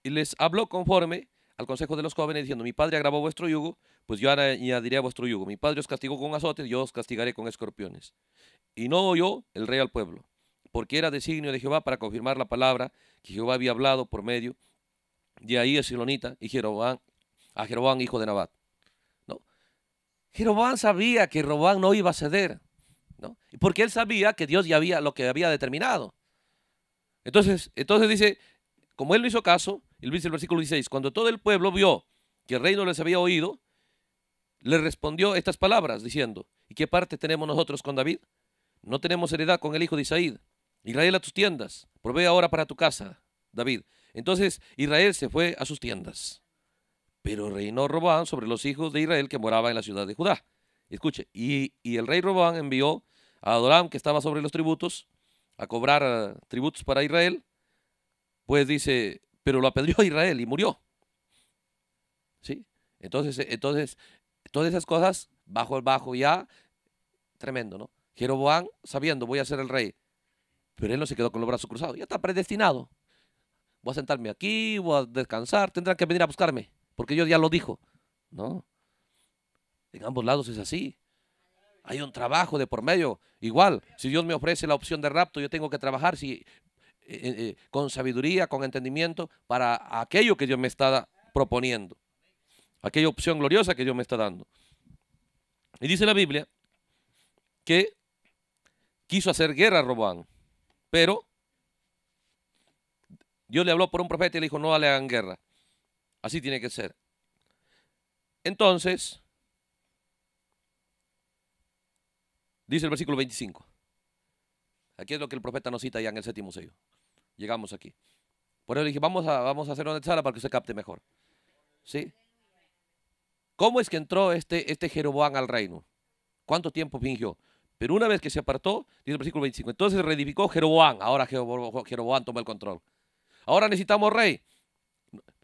y les habló conforme al consejo de los jóvenes, diciendo, mi padre agravó vuestro yugo, pues yo añadiré a vuestro yugo. Mi padre os castigó con azotes, yo os castigaré con escorpiones. Y no oyó el rey al pueblo, porque era designio de Jehová para confirmar la palabra que Jehová había hablado por medio de ahí a Silonita y jerobán a jerobán hijo de Nabat. ¿no? Jeroboam sabía que Jeroboam no iba a ceder, ¿no? porque él sabía que Dios ya había lo que había determinado. Entonces, entonces dice, como él no hizo caso, él dice el versículo 16, cuando todo el pueblo vio que el rey no les había oído, le respondió estas palabras diciendo, ¿y qué parte tenemos nosotros con David? No tenemos heredad con el hijo de Isaí. Israel a tus tiendas, provee ahora para tu casa, David. Entonces Israel se fue a sus tiendas, pero reinó Robán sobre los hijos de Israel que moraban en la ciudad de Judá. Escuche, y, y el rey Robán envió a Adoram, que estaba sobre los tributos, a cobrar eh, tributos para Israel, pues dice, pero lo apedreó Israel y murió. ¿Sí? Entonces, entonces, todas esas cosas, bajo el bajo ya, tremendo, ¿no? Jeroboam, sabiendo, voy a ser el rey, pero él no se quedó con los brazos cruzados, ya está predestinado. Voy a sentarme aquí, voy a descansar, Tendrá que venir a buscarme, porque Dios ya lo dijo. No, en ambos lados es así. Hay un trabajo de por medio. Igual, si Dios me ofrece la opción de rapto, yo tengo que trabajar. Si eh, eh, con sabiduría, con entendimiento, para aquello que Dios me está proponiendo, aquella opción gloriosa que Dios me está dando. Y dice la Biblia que quiso hacer guerra a Robán, pero Dios le habló por un profeta y le dijo, no le hagan guerra. Así tiene que ser. Entonces, dice el versículo 25. Aquí es lo que el profeta nos cita ya en el séptimo sello llegamos aquí. Por eso le dije, vamos a, vamos a hacer una sala para que se capte mejor. ¿Sí? ¿Cómo es que entró este, este Jeroboam al reino? ¿Cuánto tiempo fingió? Pero una vez que se apartó, dice el versículo 25, entonces reedificó Jeroboán. Ahora Jeroboam tomó el control. Ahora necesitamos rey.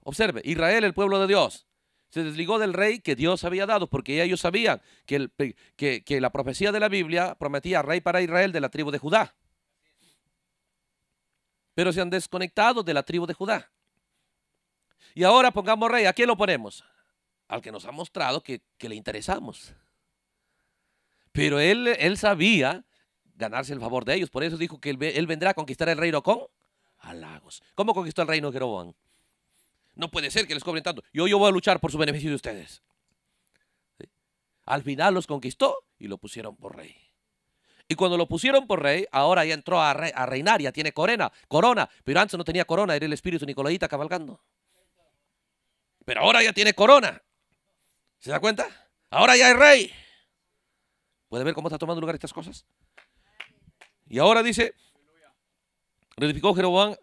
Observe, Israel, el pueblo de Dios, se desligó del rey que Dios había dado, porque ellos sabían que la profecía de la Biblia prometía rey para Israel de la tribu de Judá pero se han desconectado de la tribu de Judá. Y ahora pongamos rey, ¿a quién lo ponemos? Al que nos ha mostrado que, le interesamos. Pero él, él, sabía ganarse el favor de ellos, por eso dijo que él, vendrá a conquistar el reino con halagos. ¿Cómo conquistó el reino Jeroboam? No puede ser que les cobren tanto. Yo, yo voy a luchar por su beneficio de ustedes. Al final los conquistó y lo pusieron por rey. Y cuando lo pusieron por rey, ahora ya entró a, reinar, ya tiene corona, corona. Pero antes no tenía corona, era el espíritu Nicolaita cabalgando. Pero ahora ya tiene corona. ¿Se da cuenta? Ahora ya es rey. ¿Puede ver cómo está tomando lugar estas cosas? Y ahora dice, reedificó Jeroboam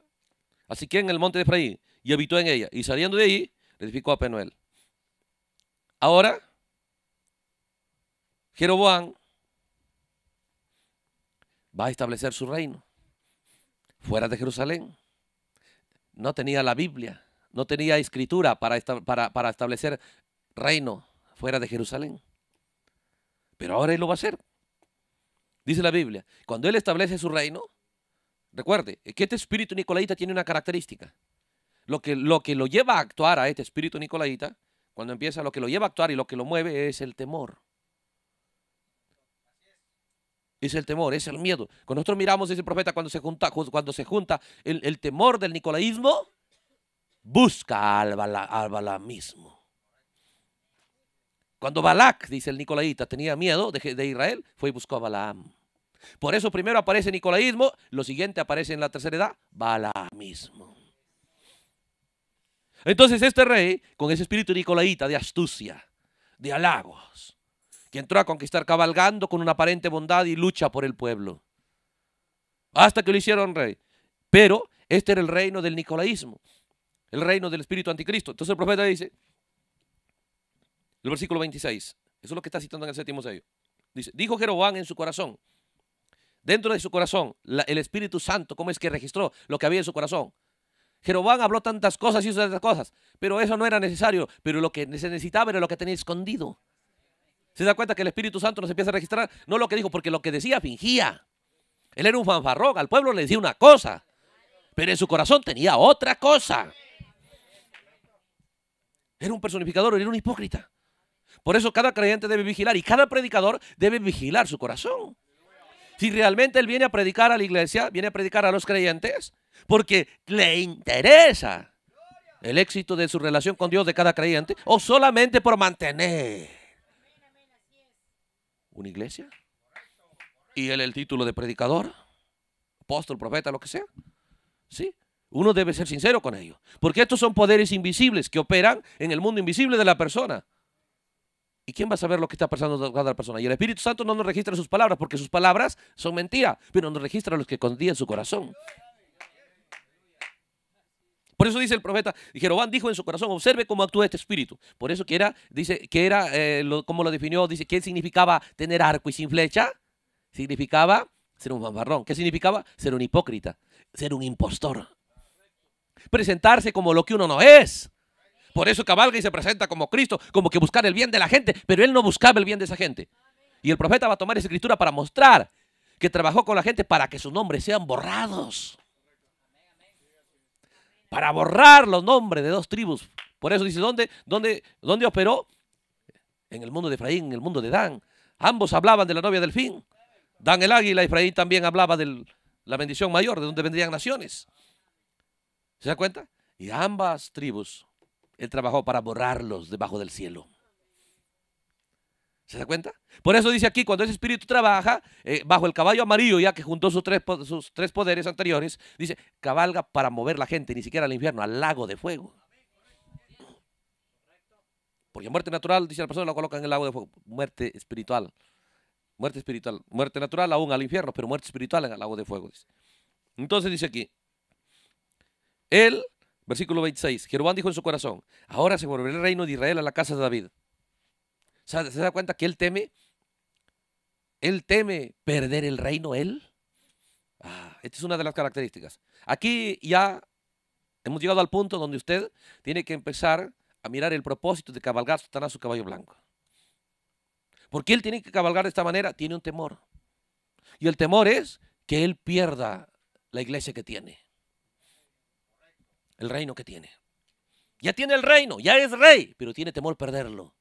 así que en el monte de Efraín y habitó en ella. Y saliendo de ahí, reedificó a Penuel. Ahora, Jeroboam va a establecer su reino fuera de Jerusalén. No tenía la Biblia, no tenía escritura para, para, establecer reino fuera de Jerusalén. Pero ahora Él lo va a hacer. Dice la Biblia, cuando Él establece su reino, recuerde que este espíritu nicolaita tiene una característica. Lo que, lo que lo lleva a actuar a este espíritu nicolaita, cuando empieza, lo que lo lleva a actuar y lo que lo mueve es el temor. Es el temor, es el miedo. Cuando nosotros miramos ese profeta cuando se junta, cuando se junta el, temor del nicolaísmo, busca al, bala, mismo. Cuando Balak, dice el nicolaíta, tenía miedo de, de, Israel, fue y buscó a Balaam. Por eso primero aparece nicolaísmo, lo siguiente aparece en la tercera edad, mismo. Entonces este rey, con ese espíritu nicolaíta de astucia, de halagos, que entró a conquistar cabalgando con una aparente bondad y lucha por el pueblo. Hasta que lo hicieron rey. Pero este era el reino del nicolaísmo, el reino del espíritu anticristo. Entonces el profeta dice, el versículo 26, eso es lo que está citando en el séptimo sello. Dice, dijo Jeroboam en su corazón, dentro de su corazón, el Espíritu Santo, ¿cómo es que registró lo que había en su corazón? Jeroboam habló tantas cosas y hizo tantas cosas, pero eso no era necesario, pero lo que necesitaba era lo que tenía escondido. ¿Se da cuenta que el Espíritu Santo nos empieza a registrar? No lo que dijo, porque lo que decía fingía. Él era un fanfarrón, al pueblo le decía una cosa, pero en su corazón tenía otra cosa. Era un personificador, era un hipócrita. Por eso cada creyente debe vigilar y cada predicador debe vigilar su corazón. Si realmente él viene a predicar a la iglesia, viene a predicar a los creyentes, porque le interesa el éxito de su relación con Dios de cada creyente, o solamente por mantener una iglesia. Y él el título de predicador, apóstol, profeta, lo que sea. Sí. Uno debe ser sincero con ellos. Porque estos son poderes invisibles que operan en el mundo invisible de la persona. ¿Y quién va a saber lo que está pasando la persona? Y el Espíritu Santo no nos registra sus palabras porque sus palabras son mentira, pero nos registra los que condían su corazón. Por eso dice el profeta, y Jeroboam dijo en su corazón, observe cómo actúa este espíritu. Por eso que era, dice, que era, eh, como lo definió, dice, ¿qué significaba tener arco y sin flecha? Significaba ser un fanfarrón. ¿Qué significaba? Ser un hipócrita, ser un impostor. Presentarse como lo que uno no es. Por eso cabalga y se presenta como Cristo, como que buscar el bien de la gente, pero él no buscaba el bien de esa gente. Y el profeta va a tomar esa escritura para mostrar que trabajó con la gente para que sus nombres sean borrados para borrar los nombres de dos tribus. Por eso dice, ¿dónde, dónde, operó? En el mundo de Efraín, en el mundo de Dan. Ambos hablaban de la novia del fin. Dan el águila, Efraín también hablaba de la bendición mayor, de donde vendrían naciones. ¿Se da cuenta? Y ambas tribus, él trabajó para borrarlos debajo del cielo. ¿Se da cuenta? Por eso dice aquí, cuando ese espíritu trabaja, eh, bajo el caballo amarillo, ya que juntó sus tres, sus tres poderes anteriores, dice, cabalga para mover la gente, ni siquiera al infierno, al lago de fuego. Porque muerte natural, dice la persona, la coloca en el lago de fuego. Muerte espiritual. Muerte espiritual. Muerte natural aún al infierno, pero muerte espiritual en el lago de fuego. Entonces dice aquí, el versículo 26, Jeroboam dijo en su corazón, ahora se volverá el reino de Israel a la casa de David sea, ¿se da cuenta que él teme? Él teme perder el reino, él. Ah, esta es una de las características. Aquí ya hemos llegado al punto donde usted tiene que empezar a mirar el propósito de cabalgar a su caballo blanco. ¿Por qué él tiene que cabalgar de esta manera? Tiene un temor. Y el temor es que él pierda la iglesia que tiene, el reino que tiene. Ya tiene el reino, ya es rey, pero tiene temor perderlo.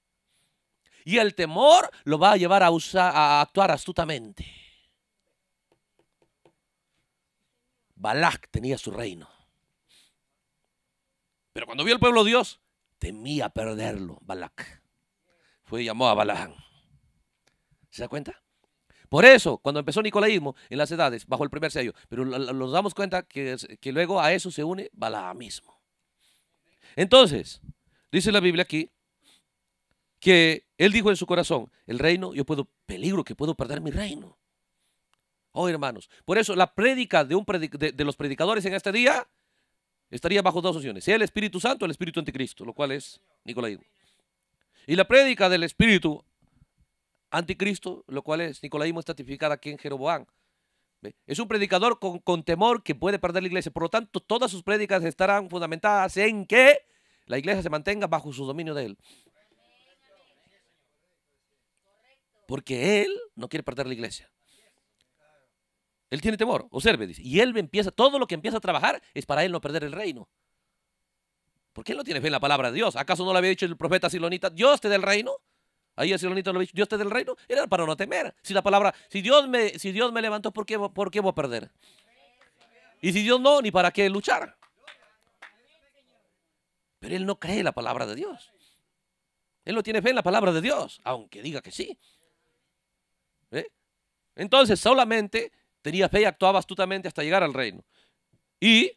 Y el temor lo va a llevar a, actuar astutamente. Balak tenía su reino. Pero cuando vio el pueblo de Dios, temía perderlo, Balak. Fue y llamó a Balaam. ¿Se da cuenta? Por eso, cuando empezó Nicolaísmo en las edades, bajo el primer sello, pero nos damos cuenta que, que luego a eso se une mismo. Entonces, dice la Biblia aquí que él dijo en su corazón, el reino, yo puedo, peligro que puedo perder mi reino. Oh, hermanos, por eso la prédica de, los predicadores en este día estaría bajo dos opciones, sea el Espíritu Santo o el Espíritu Anticristo, lo cual es Nicolaísmo. Y la prédica del Espíritu Anticristo, lo cual es Nicolaísmo estratificada aquí en Jeroboán. Es un predicador con, con, temor que puede perder la iglesia. Por lo tanto, todas sus prédicas estarán fundamentadas en que la iglesia se mantenga bajo su dominio de él. Porque él no quiere perder la iglesia. Él tiene temor, observe, dice. Y él empieza, todo lo que empieza a trabajar es para él no perder el reino. Porque él no tiene fe en la palabra de Dios. ¿Acaso no lo había dicho el profeta Silonita? Dios te da el reino. Ahí el Silonita lo había dicho, Dios te da el reino. Era para no temer. Si la palabra, si Dios me, si Dios me levantó, ¿por qué, ¿por qué voy a perder? Y si Dios no, ni para qué luchar. Pero él no cree la palabra de Dios. Él no tiene fe en la palabra de Dios, aunque diga que sí. Entonces, solamente tenía fe y actuaba astutamente hasta llegar al reino. Y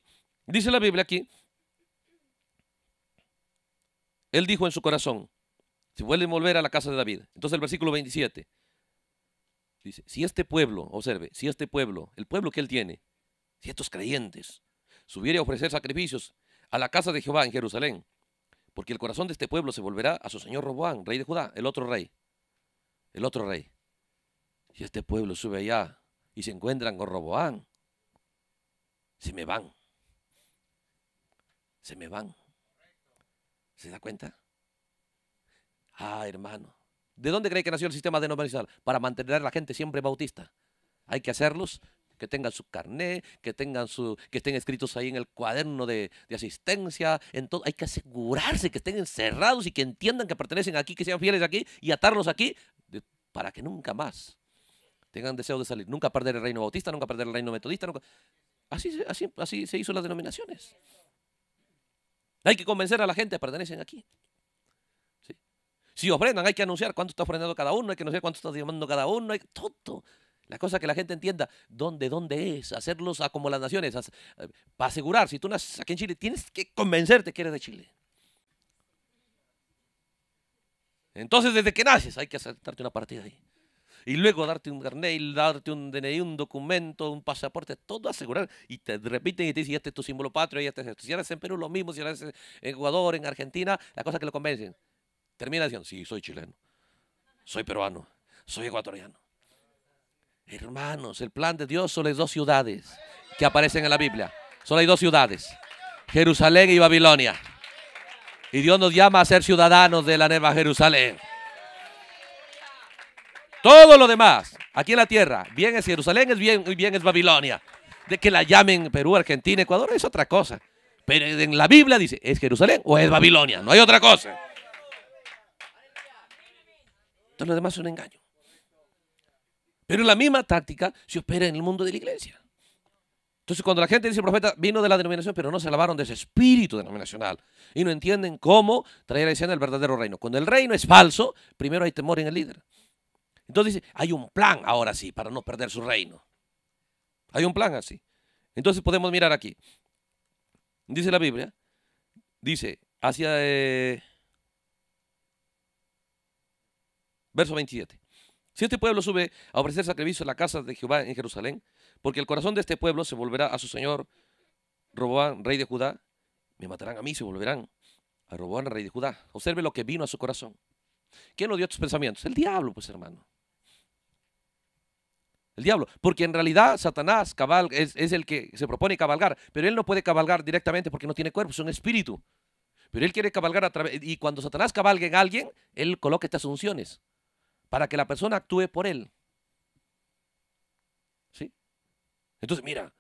dice la Biblia aquí, él dijo en su corazón, si vuelven a volver a la casa de David. Entonces el versículo 27 dice, si este pueblo, observe, si este pueblo, el pueblo que él tiene, si estos creyentes subiere a ofrecer sacrificios a la casa de Jehová en Jerusalén, porque el corazón de este pueblo se volverá a su señor Roboán, rey de Judá, el otro rey, el otro rey. Si este pueblo sube allá y se encuentran con Roboán, se me van. Se me van. ¿Se da cuenta? Ah, hermano. ¿De dónde cree que nació el sistema de normalizar? Para mantener a la gente siempre bautista. Hay que hacerlos que tengan su carnet, que tengan su, que estén escritos ahí en el cuaderno de, asistencia, hay que asegurarse que estén encerrados y que entiendan que pertenecen aquí, que sean fieles aquí y atarlos aquí para que nunca más tengan deseo de salir. Nunca perder el reino bautista, nunca perder el reino metodista. Así, así, se hizo las denominaciones. Hay que convencer a la gente, pertenecen aquí. Si ofrendan, hay que anunciar cuánto está ofrendando cada uno, hay que anunciar cuánto está llamando cada uno, hay todo. La cosa que la gente entienda dónde, dónde es, hacerlos como las naciones, eh, para asegurar, si tú naces aquí en Chile, tienes que convencerte que eres de Chile. Entonces, desde que naces, hay que aceptarte una partida ahí y luego darte un carnet, darte un DNI, un documento, un pasaporte, todo asegurar. Y te repiten y te dicen, este es tu símbolo patrio, y este es esto. Si eres en Perú, lo mismo, si eres en Ecuador, en Argentina, la cosa que lo convencen. Termina diciendo, sí, soy chileno, soy peruano, soy ecuatoriano. Hermanos, el plan de Dios son las dos ciudades que aparecen en la Biblia. Solo hay dos ciudades, Jerusalén y Babilonia. Y Dios nos llama a ser ciudadanos de la Nueva Jerusalén. Todo lo demás, aquí en la tierra, bien es Jerusalén, es bien, bien es Babilonia. De que la llamen Perú, Argentina, Ecuador, es otra cosa. Pero en la Biblia dice, ¿es Jerusalén o es Babilonia? No hay otra cosa. Todo lo demás es un engaño. Pero la misma táctica se opera en el mundo de la iglesia. Entonces cuando la gente dice, el profeta vino de la denominación, pero no se lavaron de ese espíritu denominacional y no entienden cómo traer a escena el verdadero reino. Cuando el reino es falso, primero hay temor en el líder. Entonces dice, hay un plan ahora sí para no perder su reino. Hay un plan así. Entonces podemos mirar aquí. Dice la Biblia, dice hacia eh, verso 27. Si este pueblo sube a ofrecer sacrificio en la casa de Jehová en Jerusalén, porque el corazón de este pueblo se volverá a su señor Roboán, rey de Judá, me matarán a mí, se volverán a Roboán, rey de Judá. Observe lo que vino a su corazón. ¿Quién lo dio a tus pensamientos? El diablo, pues hermano. El diablo. Porque en realidad Satanás cabal, es, el que se propone cabalgar, pero él no puede cabalgar directamente porque no tiene cuerpo, es un espíritu. Pero él quiere cabalgar a través. Y cuando Satanás cabalgue en alguien, él coloca estas unciones para que la persona actúe por él. ¿Sí? Entonces, mira,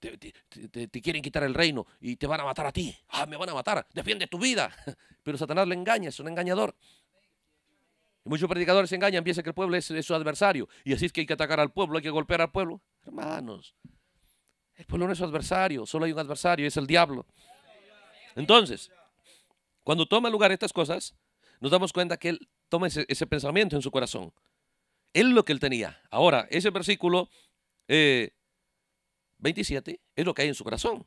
te, te, quieren quitar el reino y te van a matar a ti. Ah, me van a matar, defiende tu vida. Pero Satanás le engaña, es un engañador muchos predicadores se engañan, piensan que el pueblo es, su adversario. Y así es que hay que atacar al pueblo, hay que golpear al pueblo. Hermanos, el pueblo no es su adversario, solo hay un adversario, es el diablo. Entonces, cuando toma lugar estas cosas, nos damos cuenta que él toma ese, pensamiento en su corazón. Él lo que él tenía. Ahora, ese versículo 27 eh, es lo que hay en su corazón.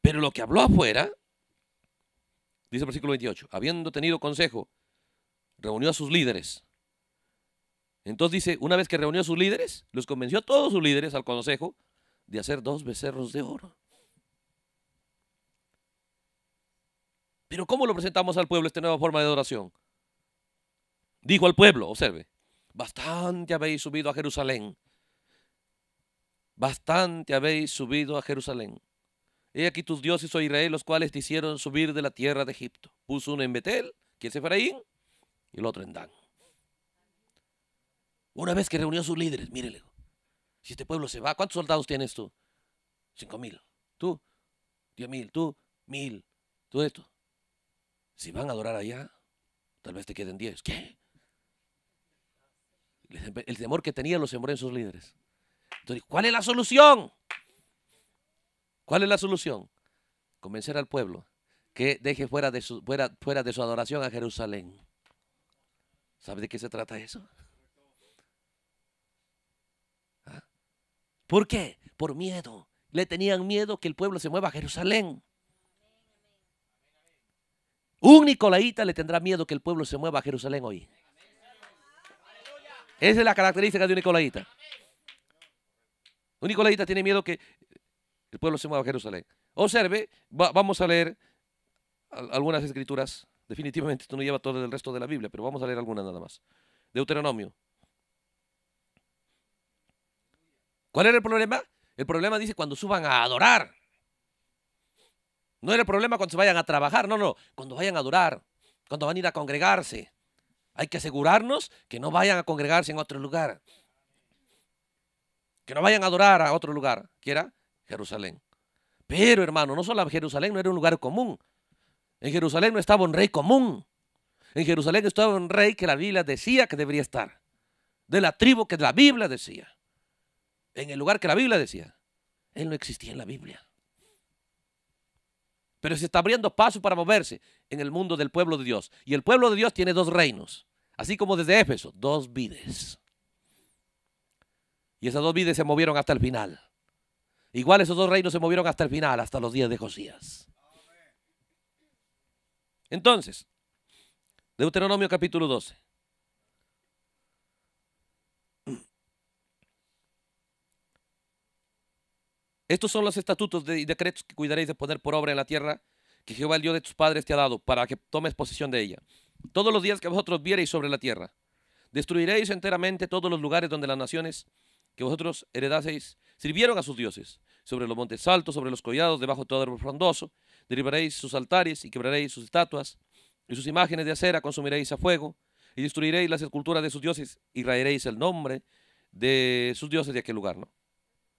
Pero lo que habló afuera, dice el versículo 28, habiendo tenido consejo reunió a sus líderes. Entonces dice, una vez que reunió a sus líderes, los convenció a todos sus líderes al consejo de hacer dos becerros de oro. Pero ¿cómo lo presentamos al pueblo esta nueva forma de adoración? Dijo al pueblo, observe, bastante habéis subido a Jerusalén. Bastante habéis subido a Jerusalén. He aquí tus dioses, o oh Israel, los cuales te hicieron subir de la tierra de Egipto. Puso uno en Betel, que es Efraín, y el otro en Dan. Una vez que reunió a sus líderes, mírele, si este pueblo se va, ¿cuántos soldados tienes tú? Cinco mil. Tú, diez mil. Tú, mil. Todo esto. Si van a adorar allá, tal vez te queden diez. ¿Qué? El temor que tenía los sembró en sus líderes. Entonces, ¿cuál es la solución? ¿Cuál es la solución? Convencer al pueblo que deje fuera de su, fuera, fuera de su adoración a Jerusalén. ¿Sabe de qué se trata eso? ¿Ah? ¿Por qué? Por miedo. Le tenían miedo que el pueblo se mueva a Jerusalén. Un Nicolaita le tendrá miedo que el pueblo se mueva a Jerusalén hoy. Esa es la característica de un Nicolaita. Un Nicolaita tiene miedo que el pueblo se mueva a Jerusalén. Observe, vamos a leer algunas escrituras. Definitivamente esto no lleva todo el resto de la Biblia, pero vamos a leer alguna nada más. Deuteronomio. ¿Cuál era el problema? El problema dice cuando suban a adorar. No era el problema cuando se vayan a trabajar, no, no, cuando vayan a adorar, cuando van a ir a congregarse. Hay que asegurarnos que no vayan a congregarse en otro lugar. Que no vayan a adorar a otro lugar, que era Jerusalén. Pero hermano, no solo Jerusalén no era un lugar común, en Jerusalén no estaba un rey común. En Jerusalén estaba un rey que la Biblia decía que debería estar. De la tribu que la Biblia decía. En el lugar que la Biblia decía. Él no existía en la Biblia. Pero se está abriendo paso para moverse en el mundo del pueblo de Dios. Y el pueblo de Dios tiene dos reinos. Así como desde Éfeso, dos vides. Y esas dos vides se movieron hasta el final. Igual esos dos reinos se movieron hasta el final, hasta los días de Josías. Entonces, Deuteronomio capítulo 12. Estos son los estatutos y decretos que cuidaréis de poner por obra en la tierra que Jehová el Dios de tus padres te ha dado para que tomes posesión de ella. Todos los días que vosotros viereis sobre la tierra, destruiréis enteramente todos los lugares donde las naciones que vosotros heredaseis sirvieron a sus dioses, sobre los montes altos, sobre los collados, debajo de todo árbol frondoso, Derribaréis sus altares y quebraréis sus estatuas, y sus imágenes de acera consumiréis a fuego, y destruiréis las esculturas de sus dioses, y raeréis el nombre de sus dioses de aquel lugar, ¿no?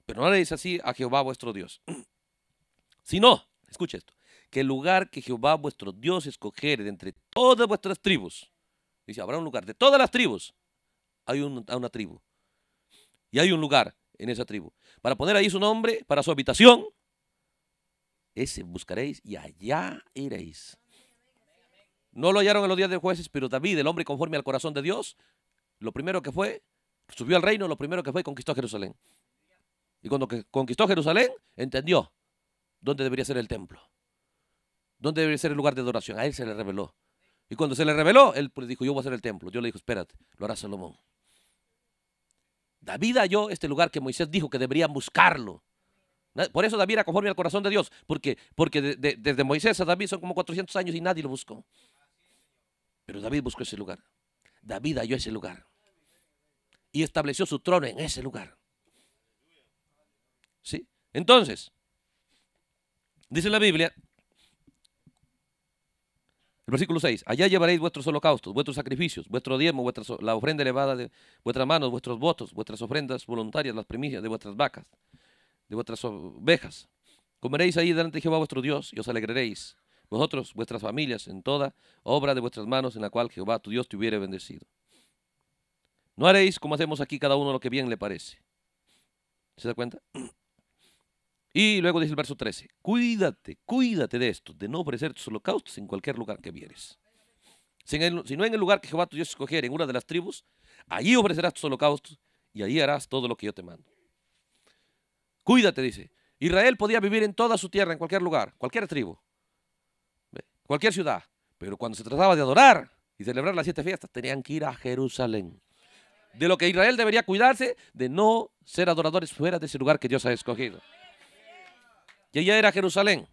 Pero no haréis así a Jehová vuestro Dios. Sino, escuche esto, que el lugar que Jehová vuestro Dios escogiere de entre todas vuestras tribus, dice, habrá un lugar, de todas las tribus, hay una tribu. Y hay un lugar en esa tribu. Para poner ahí su nombre, para su habitación, ese buscaréis y allá iréis. No lo hallaron en los días de jueces, pero David, el hombre conforme al corazón de Dios, lo primero que fue, subió al reino, lo primero que fue, conquistó Jerusalén. Y cuando conquistó Jerusalén, entendió dónde debería ser el templo, dónde debería ser el lugar de adoración. A él se le reveló. Y cuando se le reveló, él pues, dijo, yo voy a hacer el templo. Yo le dijo, espérate, lo hará Salomón. David halló este lugar que Moisés dijo que debería buscarlo. Por eso David era conforme al corazón de Dios, porque, porque desde Moisés a David son como 400 años y nadie lo buscó. Pero David buscó ese lugar. David halló ese lugar. Y estableció su trono en ese lugar. ¿Sí? Entonces, dice la Biblia, el versículo 6, allá llevaréis vuestros holocaustos, vuestros sacrificios, vuestro diezmo, vuestra, la ofrenda elevada de vuestras manos, vuestros votos, vuestras ofrendas voluntarias, las primicias de vuestras vacas de vuestras ovejas. Comeréis ahí delante de Jehová vuestro Dios y os alegraréis, vosotros, vuestras familias, en toda obra de vuestras manos en la cual Jehová tu Dios te hubiere bendecido. No haréis como hacemos aquí cada uno lo que bien le parece. ¿Se da cuenta? Y luego dice el verso 13, cuídate, cuídate de esto, de no ofrecer tus holocaustos en cualquier lugar que vieres. Si, no en el lugar que Jehová tu Dios escogiere, en una de las tribus, allí ofrecerás tus holocaustos y allí harás todo lo que yo te mando. Cuídate, dice. Israel podía vivir en toda su tierra, en cualquier lugar, cualquier tribu, cualquier ciudad. Pero cuando se trataba de adorar y celebrar las siete fiestas, tenían que ir a Jerusalén. De lo que Israel debería cuidarse, de no ser adoradores fuera de ese lugar que Dios ha escogido. Y allá era Jerusalén.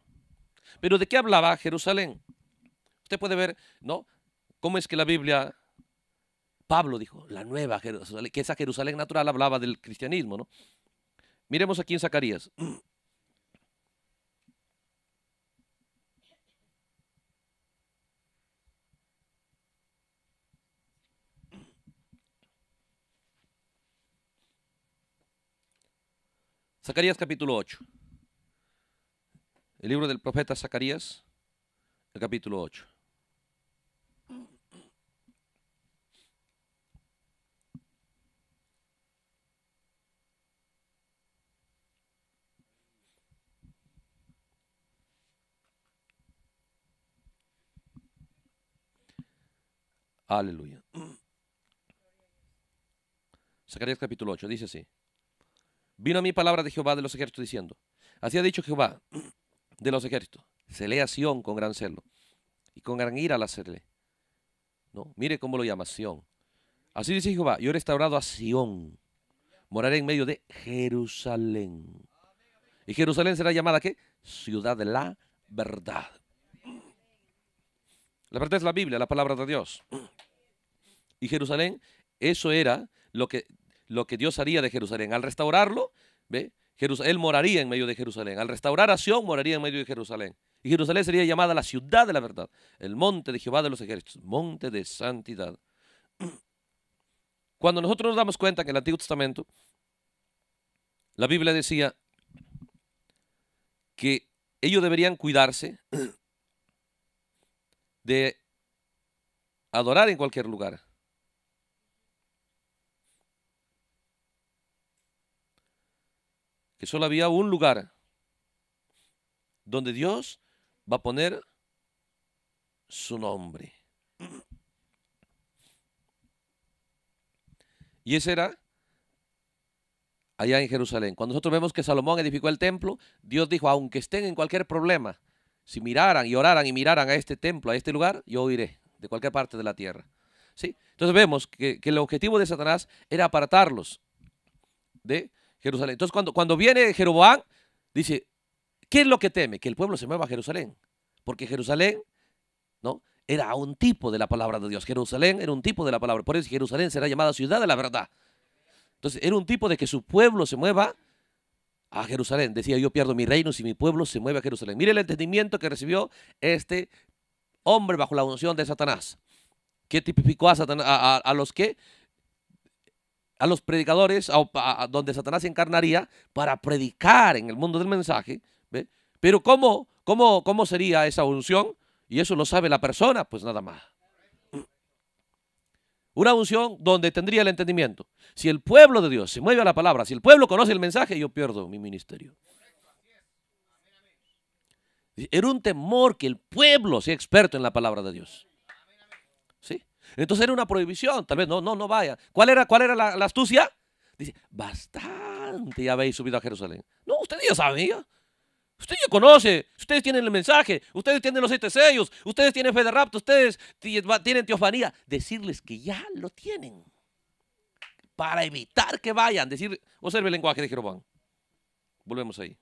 Pero ¿de qué hablaba Jerusalén? Usted puede ver, ¿no? ¿Cómo es que la Biblia Pablo dijo, la nueva Jerusalén, que esa Jerusalén natural hablaba del cristianismo, ¿no? Miremos aquí en Zacarías. Zacarías capítulo 8. El libro del profeta Zacarías, el capítulo 8. Aleluya. Mm. Zacarías capítulo 8 dice así. Vino a mí palabra de Jehová de los ejércitos diciendo, así ha dicho Jehová de los ejércitos, se a Sión con gran celo y con gran ira la hacerle. ¿No? Mire cómo lo llama Sión. Así dice Jehová, yo he restaurado a Sión, moraré en medio de Jerusalén. Y Jerusalén será llamada qué? Ciudad de la verdad. La verdad es la Biblia, la palabra de Dios. Y Jerusalén, eso era lo que, lo que Dios haría de Jerusalén. Al restaurarlo, ¿ve? Jerusalén, él moraría en medio de Jerusalén. Al restaurar a moraría en medio de Jerusalén. Y Jerusalén sería llamada la ciudad de la verdad, el monte de Jehová de los ejércitos, monte de santidad. Cuando nosotros nos damos cuenta que en el Antiguo Testamento, la Biblia decía que ellos deberían cuidarse de adorar en cualquier lugar. Que solo había un lugar donde Dios va a poner su nombre. Y ese era allá en Jerusalén. Cuando nosotros vemos que Salomón edificó el templo, Dios dijo, aunque estén en cualquier problema, si miraran y oraran y miraran a este templo, a este lugar, yo oiré de cualquier parte de la tierra. ¿Sí? Entonces vemos que, el objetivo de Satanás era apartarlos de Jerusalén. Entonces cuando, cuando viene Jeroboam, dice, ¿qué es lo que teme? Que el pueblo se mueva a Jerusalén. Porque Jerusalén, ¿no? Era un tipo de la palabra de Dios. Jerusalén era un tipo de la palabra. Por eso Jerusalén será llamada ciudad de la verdad. Entonces era un tipo de que su pueblo se mueva a Jerusalén. Decía, yo pierdo mi reino si mi pueblo se mueve a Jerusalén. Mire el entendimiento que recibió este hombre bajo la unción de Satanás. ¿Qué tipificó a, Satanás, a, los que? A los predicadores, donde Satanás se encarnaría para predicar en el mundo del mensaje. Pero ¿cómo, cómo, ¿cómo sería esa unción? Y eso lo sabe la persona, pues nada más. Una unción donde tendría el entendimiento. Si el pueblo de Dios se mueve a la palabra, si el pueblo conoce el mensaje, yo pierdo mi ministerio. Era un temor que el pueblo sea experto en la palabra de Dios. ¿Sí? Entonces era una prohibición, tal vez no, no, no vaya. ¿Cuál era, cuál era la, astucia? Dice, bastante ya habéis subido a Jerusalén. No, ustedes ya sabía. Usted ya conoce, ustedes tienen el mensaje, ustedes tienen los siete sellos, ustedes tienen fe de rapto, ustedes tienen teofanía. Decirles que ya lo tienen para evitar que vayan. Decir, observe el lenguaje de Jeroboam. Volvemos ahí.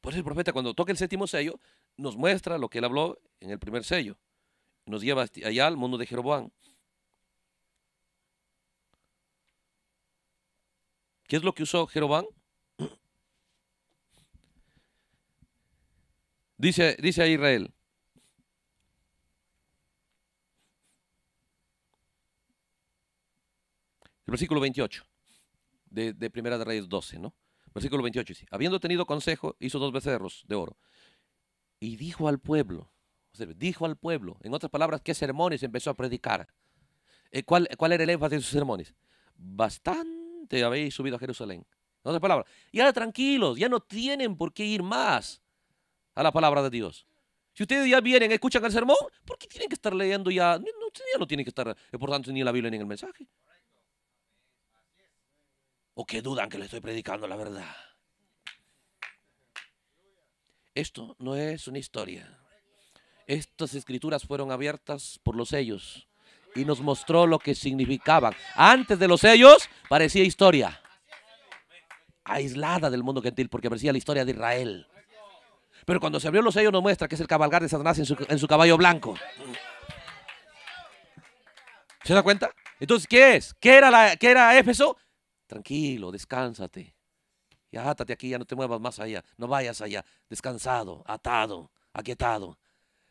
Por eso el profeta cuando toca el séptimo sello nos muestra lo que él habló en el primer sello. Nos lleva allá al mundo de Jeroboam. ¿Qué es lo que usó Jeroboam? Dice, dice Israel. El versículo 28 de, Primera de Reyes 12, ¿no? Versículo 28 dice, habiendo tenido consejo, hizo dos becerros de oro. Y dijo al pueblo, dijo al pueblo, en otras palabras, ¿qué sermones empezó a predicar? Eh, ¿Cuál, ¿Cuál era el énfasis de sus sermones? Bastante habéis subido a Jerusalén. En otras palabras, ya tranquilos, ya no tienen por qué ir más a la palabra de Dios. Si ustedes ya vienen, escuchan el sermón, ¿por qué tienen que estar leyendo ya? No, ya no tienen que estar eh, tanto ni en la Biblia ni en el mensaje. ¿O que dudan que le estoy predicando la verdad? Esto no es una historia. Estas escrituras fueron abiertas por los sellos y nos mostró lo que significaban. Antes de los sellos parecía historia aislada del mundo gentil porque parecía la historia de Israel. Pero cuando se abrió los sellos nos muestra que es el cabalgar de Satanás en su, caballo blanco. ¿Se da cuenta? Entonces, ¿qué es? ¿Qué era, la, qué era Éfeso? Tranquilo, descánsate. y átate aquí, ya no te muevas más allá. No vayas allá. Descansado, atado, aquietado.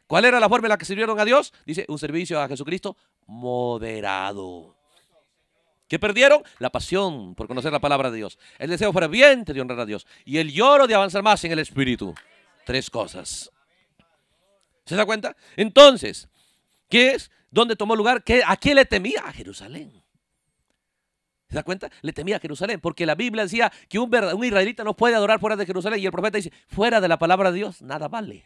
¿Cuál era la forma en la que sirvieron a Dios? Dice, un servicio a Jesucristo moderado. ¿Qué perdieron? La pasión por conocer la palabra de Dios, el deseo ferviente de honrar a Dios y el lloro de avanzar más en el Espíritu tres cosas. ¿Se da cuenta? Entonces, ¿qué es? ¿Dónde tomó lugar? ¿Qué, ¿A quién le temía? A Jerusalén. ¿Se da cuenta? Le temía a Jerusalén, porque la Biblia decía que un, un, israelita no puede adorar fuera de Jerusalén y el profeta dice, fuera de la palabra de Dios, nada vale.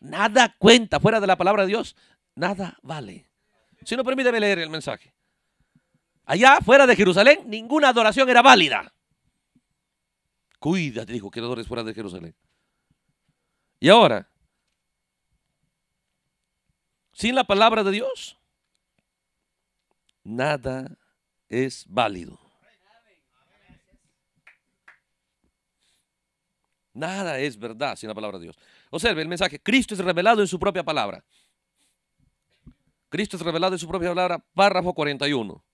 Nada cuenta, fuera de la palabra de Dios, nada vale. Si no, permíteme leer el mensaje. Allá, fuera de Jerusalén, ninguna adoración era válida. Cuídate, dijo, que no adores fuera de Jerusalén. Y ahora, sin la palabra de Dios, nada es válido. Nada es verdad sin la palabra de Dios. Observe el mensaje. Cristo es revelado en su propia palabra. Cristo es revelado en su propia palabra, párrafo 41.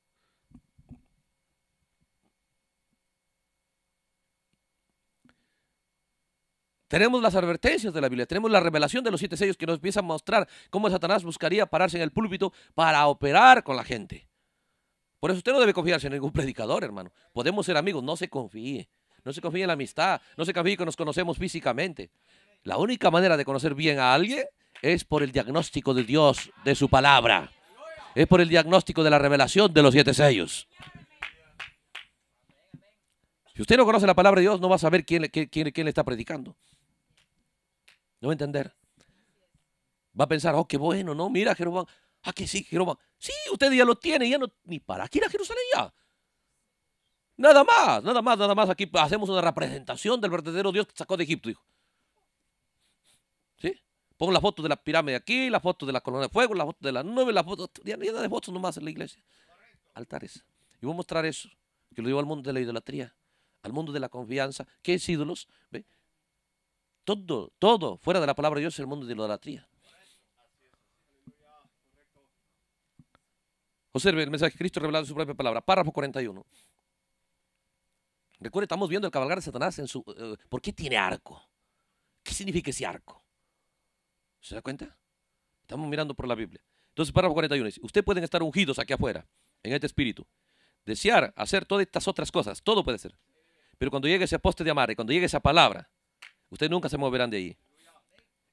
Tenemos las advertencias de la Biblia, tenemos la revelación de los siete sellos que nos empieza a mostrar cómo Satanás buscaría pararse en el púlpito para operar con la gente. Por eso usted no debe confiarse en ningún predicador, hermano. Podemos ser amigos, no se confíe. No se confíe en la amistad, no se confíe que nos conocemos físicamente. La única manera de conocer bien a alguien es por el diagnóstico de Dios, de su palabra. Es por el diagnóstico de la revelación de los siete sellos. Si usted no conoce la palabra de Dios, no va a saber quién, quién, quién, quién le está predicando va a entender? Va a pensar, oh, qué bueno, no, mira, Jeroboam. Ah, que sí, Jeroboam. Sí, usted ya lo tiene, ya no, ni para aquí ir a Jerusalén ya. Nada más, nada más, nada más. Aquí hacemos una representación del verdadero Dios que sacó de Egipto, dijo. ¿Sí? Pongo la foto de la pirámide aquí, la foto de la colonia de fuego, la foto de la nube, la foto. Ya, nada de fotos nomás en la iglesia. Altares. Y voy a mostrar eso, que lo digo al mundo de la idolatría, al mundo de la confianza. ¿Qué es ídolos? ¿Ve? Todo, todo, fuera de la palabra de Dios, el mundo de la idolatría. Observe el mensaje de Cristo revelado en su propia palabra, párrafo 41. Recuerde, estamos viendo el cabalgar de Satanás en su... Eh, ¿Por qué tiene arco? ¿Qué significa ese arco? ¿Se da cuenta? Estamos mirando por la Biblia. Entonces, párrafo 41 dice, ustedes pueden estar ungidos aquí afuera, en este espíritu. Desear hacer todas estas otras cosas, todo puede ser. Pero cuando llegue ese aposte de amar y cuando llegue esa palabra, Ustedes nunca se moverán de ahí.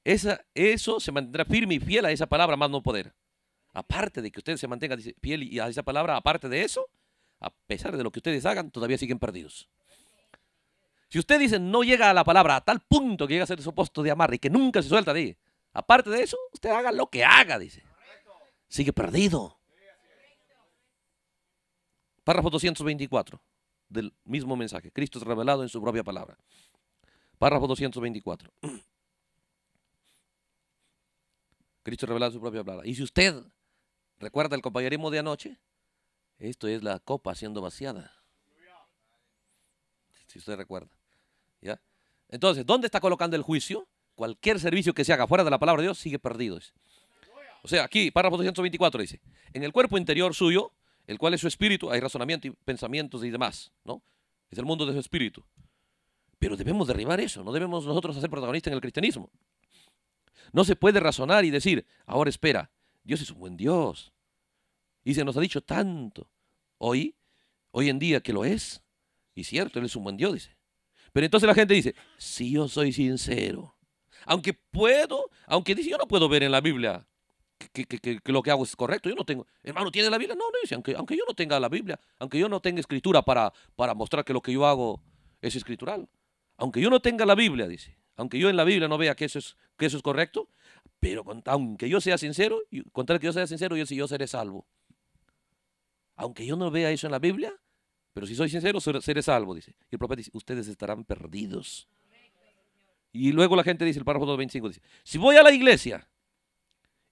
eso se mantendrá firme y fiel a esa palabra, más no poder. Aparte de que ustedes se mantengan fiel a esa palabra, aparte de eso, a pesar de lo que ustedes hagan, todavía siguen perdidos. Si usted dice no llega a la palabra a tal punto que llega a ser supuesto de amar y que nunca se suelta de aparte de eso, usted haga lo que haga, dice. Sigue perdido. Párrafo 224 del mismo mensaje. Cristo es revelado en su propia palabra. Párrafo 224. Cristo revela su propia palabra. Y si usted recuerda el compañerismo de anoche, esto es la copa siendo vaciada. Si usted recuerda. ¿Ya? Entonces, ¿dónde está colocando el juicio? Cualquier servicio que se haga fuera de la palabra de Dios sigue perdido. O sea, aquí, párrafo 224 dice, en el cuerpo interior suyo, el cual es su espíritu, hay razonamiento y pensamientos y demás, ¿no? Es el mundo de su espíritu. Pero debemos derribar eso, no debemos nosotros hacer protagonistas en el cristianismo. No se puede razonar y decir, ahora espera, Dios es un buen Dios. Y se nos ha dicho tanto hoy, hoy en día que lo es. Y cierto, Él es un buen Dios, dice. Pero entonces la gente dice, si yo soy sincero, aunque puedo, aunque dice, yo no puedo ver en la Biblia que, lo que hago es correcto. Yo no tengo, hermano, ¿tiene la Biblia? No, no dice, aunque, aunque yo no tenga la Biblia, aunque yo no tenga escritura para, para mostrar que lo que yo hago es escritural. Aunque yo no tenga la Biblia, dice, aunque yo en la Biblia no vea que eso es, que eso es correcto, pero aunque yo sea sincero, con que yo sea sincero, yo, si yo seré salvo. Aunque yo no vea eso en la Biblia, pero si soy sincero, seré salvo, dice. Y el profeta dice, ustedes estarán perdidos. Y luego la gente dice, el párrafo 25, dice, si voy a la iglesia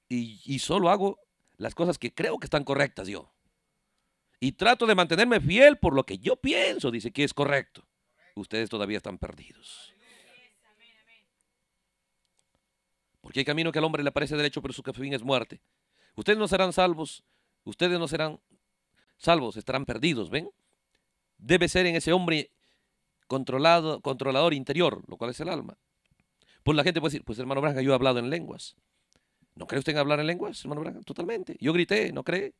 y, y solo hago las cosas que creo que están correctas yo, y trato de mantenerme fiel por lo que yo pienso, dice que es correcto ustedes todavía están perdidos. Porque hay camino que al hombre le parece derecho, pero su fin es muerte. Ustedes no serán salvos, ustedes no serán salvos, estarán perdidos, ¿ven? Debe ser en ese hombre controlado, controlador interior, lo cual es el alma. Pues la gente puede decir, pues hermano Branja, yo he hablado en lenguas. ¿No cree usted en hablar en lenguas, hermano Branca? Totalmente. Yo grité, ¿no cree?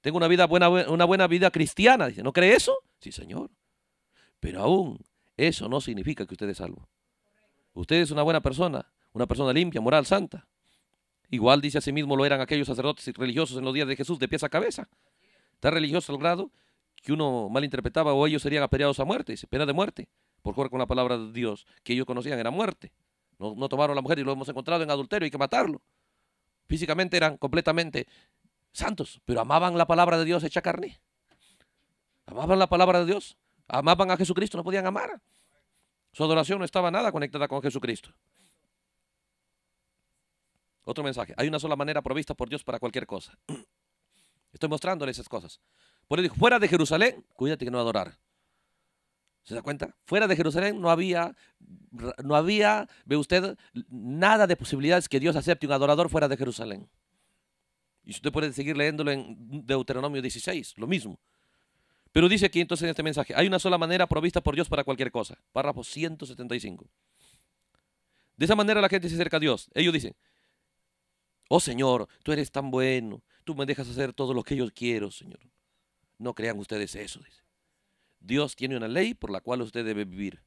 Tengo una vida buena, una buena vida cristiana. Dice, ¿no cree eso? Sí, señor. Pero aún eso no significa que usted es salvo. Usted es una buena persona, una persona limpia, moral, santa. Igual dice a sí mismo lo eran aquellos sacerdotes y religiosos en los días de Jesús, de pies a cabeza. Tan religioso al grado que uno malinterpretaba o ellos serían apedreados a muerte, pena de muerte, por jugar con la palabra de Dios, que ellos conocían era muerte. No, tomaron a la mujer y lo hemos encontrado en adulterio, hay que matarlo. Físicamente eran completamente santos, pero amaban la palabra de Dios hecha carne. Amaban la palabra de Dios. Amaban a Jesucristo, no podían amar. Su adoración no estaba nada conectada con Jesucristo. Otro mensaje. Hay una sola manera provista por Dios para cualquier cosa. Estoy mostrándole esas cosas. Por eso dijo, fuera de Jerusalén, cuídate que no adorar. ¿Se da cuenta? Fuera de Jerusalén no había, no había, ve usted, nada de posibilidades que Dios acepte un adorador fuera de Jerusalén. Y usted puede seguir leyéndolo en Deuteronomio 16, lo mismo. Pero dice aquí entonces en este mensaje, hay una sola manera provista por Dios para cualquier cosa. Párrafo 175. De esa manera la gente se acerca a Dios. Ellos dicen, oh Señor, tú eres tan bueno, tú me dejas hacer todo lo que yo quiero, Señor. No crean ustedes eso, Dios tiene una ley por la cual usted debe vivir.